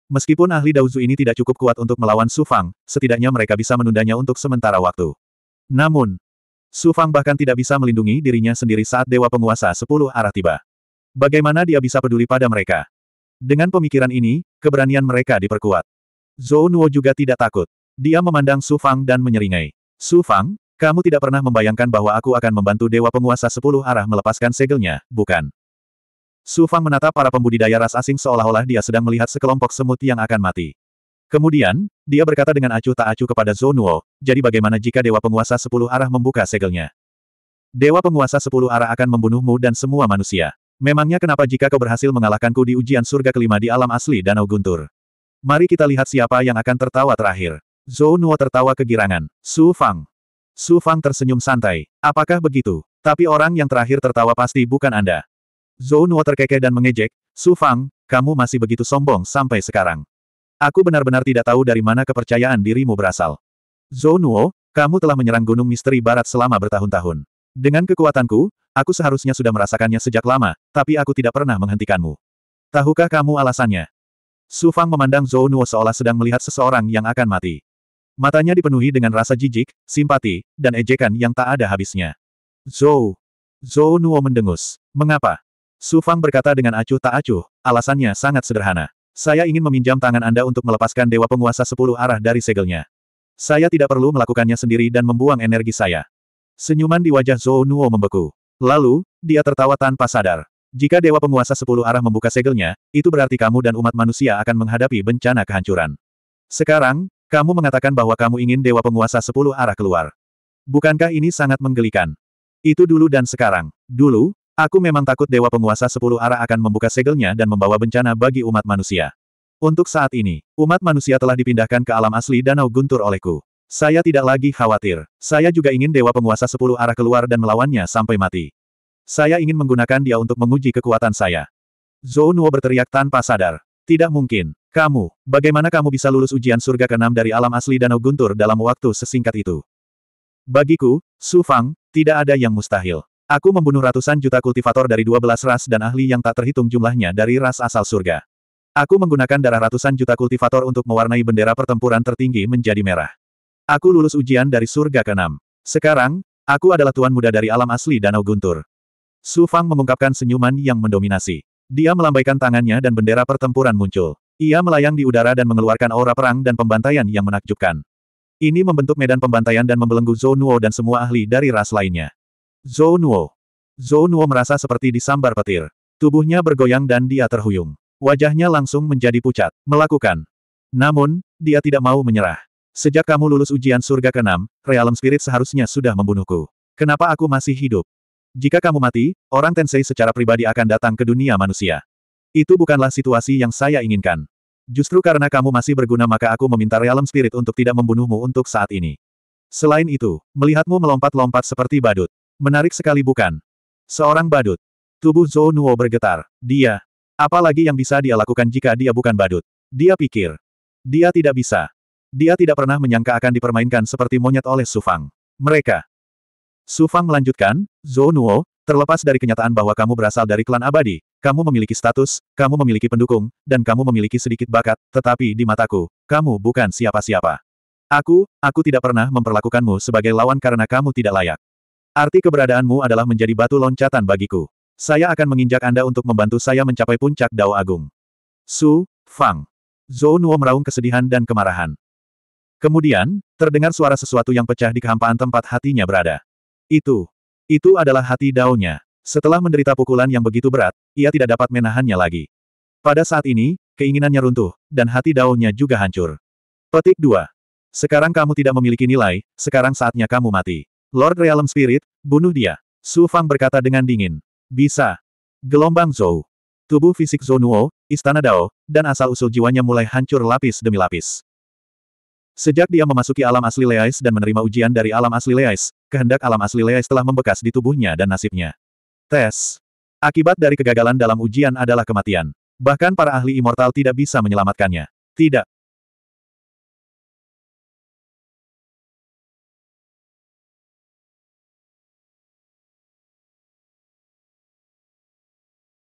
meskipun ahli Daozu ini tidak cukup kuat untuk melawan Su Fang, setidaknya mereka bisa menundanya untuk sementara waktu. Namun, Su Fang bahkan tidak bisa melindungi dirinya sendiri saat Dewa Penguasa Sepuluh Arah tiba. Bagaimana dia bisa peduli pada mereka? Dengan pemikiran ini, keberanian mereka diperkuat. Zhou Nuo juga tidak takut. Dia memandang Su Fang dan menyeringai. Su Fang, kamu tidak pernah membayangkan bahwa aku akan membantu Dewa Penguasa Sepuluh Arah melepaskan segelnya, bukan? Su Fang menatap para pembudidaya ras asing seolah-olah dia sedang melihat sekelompok semut yang akan mati. Kemudian, dia berkata dengan acuh tak acuh kepada Zonuo. jadi bagaimana jika Dewa Penguasa Sepuluh Arah membuka segelnya? Dewa Penguasa Sepuluh Arah akan membunuhmu dan semua manusia. Memangnya kenapa jika kau berhasil mengalahkanku di ujian surga kelima di alam asli Danau Guntur? Mari kita lihat siapa yang akan tertawa terakhir. Zonuo tertawa kegirangan. Su Fang. Su Fang tersenyum santai. Apakah begitu? Tapi orang yang terakhir tertawa pasti bukan Anda. Zonuo terkekeh dan mengejek, Su Fang, kamu masih begitu sombong sampai sekarang. Aku benar-benar tidak tahu dari mana kepercayaan dirimu berasal. Zou Nuo, kamu telah menyerang Gunung Misteri Barat selama bertahun-tahun. Dengan kekuatanku, aku seharusnya sudah merasakannya sejak lama, tapi aku tidak pernah menghentikanmu. Tahukah kamu alasannya? Su Fang memandang Zhou Nuo seolah sedang melihat seseorang yang akan mati. Matanya dipenuhi dengan rasa jijik, simpati, dan ejekan yang tak ada habisnya. Zou. Zou Nuo mendengus. Mengapa? Su Fang berkata dengan acuh tak acuh, alasannya sangat sederhana. Saya ingin meminjam tangan Anda untuk melepaskan Dewa Penguasa Sepuluh Arah dari segelnya. Saya tidak perlu melakukannya sendiri dan membuang energi saya. Senyuman di wajah Zhou Nuo membeku. Lalu, dia tertawa tanpa sadar. Jika Dewa Penguasa Sepuluh Arah membuka segelnya, itu berarti kamu dan umat manusia akan menghadapi bencana kehancuran. Sekarang, kamu mengatakan bahwa kamu ingin Dewa Penguasa Sepuluh Arah keluar. Bukankah ini sangat menggelikan? Itu dulu dan sekarang. Dulu, Aku memang takut Dewa Penguasa Sepuluh Arah akan membuka segelnya dan membawa bencana bagi umat manusia. Untuk saat ini, umat manusia telah dipindahkan ke alam asli Danau Guntur olehku. Saya tidak lagi khawatir. Saya juga ingin Dewa Penguasa Sepuluh Arah keluar dan melawannya sampai mati. Saya ingin menggunakan dia untuk menguji kekuatan saya. Zhou Nuo berteriak tanpa sadar. Tidak mungkin. Kamu, bagaimana kamu bisa lulus ujian surga keenam dari alam asli Danau Guntur dalam waktu sesingkat itu? Bagiku, Su Fang, tidak ada yang mustahil. Aku membunuh ratusan juta kultivator dari dua belas ras dan ahli yang tak terhitung jumlahnya dari ras asal surga. Aku menggunakan darah ratusan juta kultivator untuk mewarnai bendera pertempuran tertinggi menjadi merah. Aku lulus ujian dari surga ke-6. Sekarang, aku adalah tuan muda dari alam asli Danau Guntur. Su Fang mengungkapkan senyuman yang mendominasi. Dia melambaikan tangannya dan bendera pertempuran muncul. Ia melayang di udara dan mengeluarkan aura perang dan pembantaian yang menakjubkan. Ini membentuk medan pembantaian dan membelenggu Zhou Nuo dan semua ahli dari ras lainnya. Zou Nuo. Zou Nuo merasa seperti disambar petir. Tubuhnya bergoyang dan dia terhuyung. Wajahnya langsung menjadi pucat. Melakukan. Namun, dia tidak mau menyerah. Sejak kamu lulus ujian surga ke-6, Realm Spirit seharusnya sudah membunuhku. Kenapa aku masih hidup? Jika kamu mati, orang Tensei secara pribadi akan datang ke dunia manusia. Itu bukanlah situasi yang saya inginkan. Justru karena kamu masih berguna maka aku meminta Realm Spirit untuk tidak membunuhmu untuk saat ini. Selain itu, melihatmu melompat-lompat seperti badut. Menarik sekali bukan? Seorang badut. Tubuh Zhou Nuo bergetar. Dia. Apalagi yang bisa dia lakukan jika dia bukan badut? Dia pikir. Dia tidak bisa. Dia tidak pernah menyangka akan dipermainkan seperti monyet oleh Sufang. Mereka. Sufang melanjutkan, Zhou Nuo, terlepas dari kenyataan bahwa kamu berasal dari klan abadi, kamu memiliki status, kamu memiliki pendukung, dan kamu memiliki sedikit bakat, tetapi di mataku, kamu bukan siapa-siapa. Aku, aku tidak pernah memperlakukanmu sebagai lawan karena kamu tidak layak. Arti keberadaanmu adalah menjadi batu loncatan bagiku. Saya akan menginjak Anda untuk membantu saya mencapai puncak Dao Agung. Su, Fang. Zhou Nuo meraung kesedihan dan kemarahan. Kemudian, terdengar suara sesuatu yang pecah di kehampaan tempat hatinya berada. Itu. Itu adalah hati Dao-nya. Setelah menderita pukulan yang begitu berat, ia tidak dapat menahannya lagi. Pada saat ini, keinginannya runtuh, dan hati daunnya juga hancur. Petik 2. Sekarang kamu tidak memiliki nilai, sekarang saatnya kamu mati. Lord Realm Spirit, bunuh dia. Su Fang berkata dengan dingin. Bisa. Gelombang Zhou. Tubuh fisik Zhou Nuo, Istana Dao, dan asal-usul jiwanya mulai hancur lapis demi lapis. Sejak dia memasuki alam asli Leais dan menerima ujian dari alam asli Leais, kehendak alam asli Leais telah membekas di tubuhnya dan nasibnya. Tes. Akibat dari kegagalan dalam ujian adalah kematian. Bahkan para ahli immortal tidak bisa menyelamatkannya. Tidak,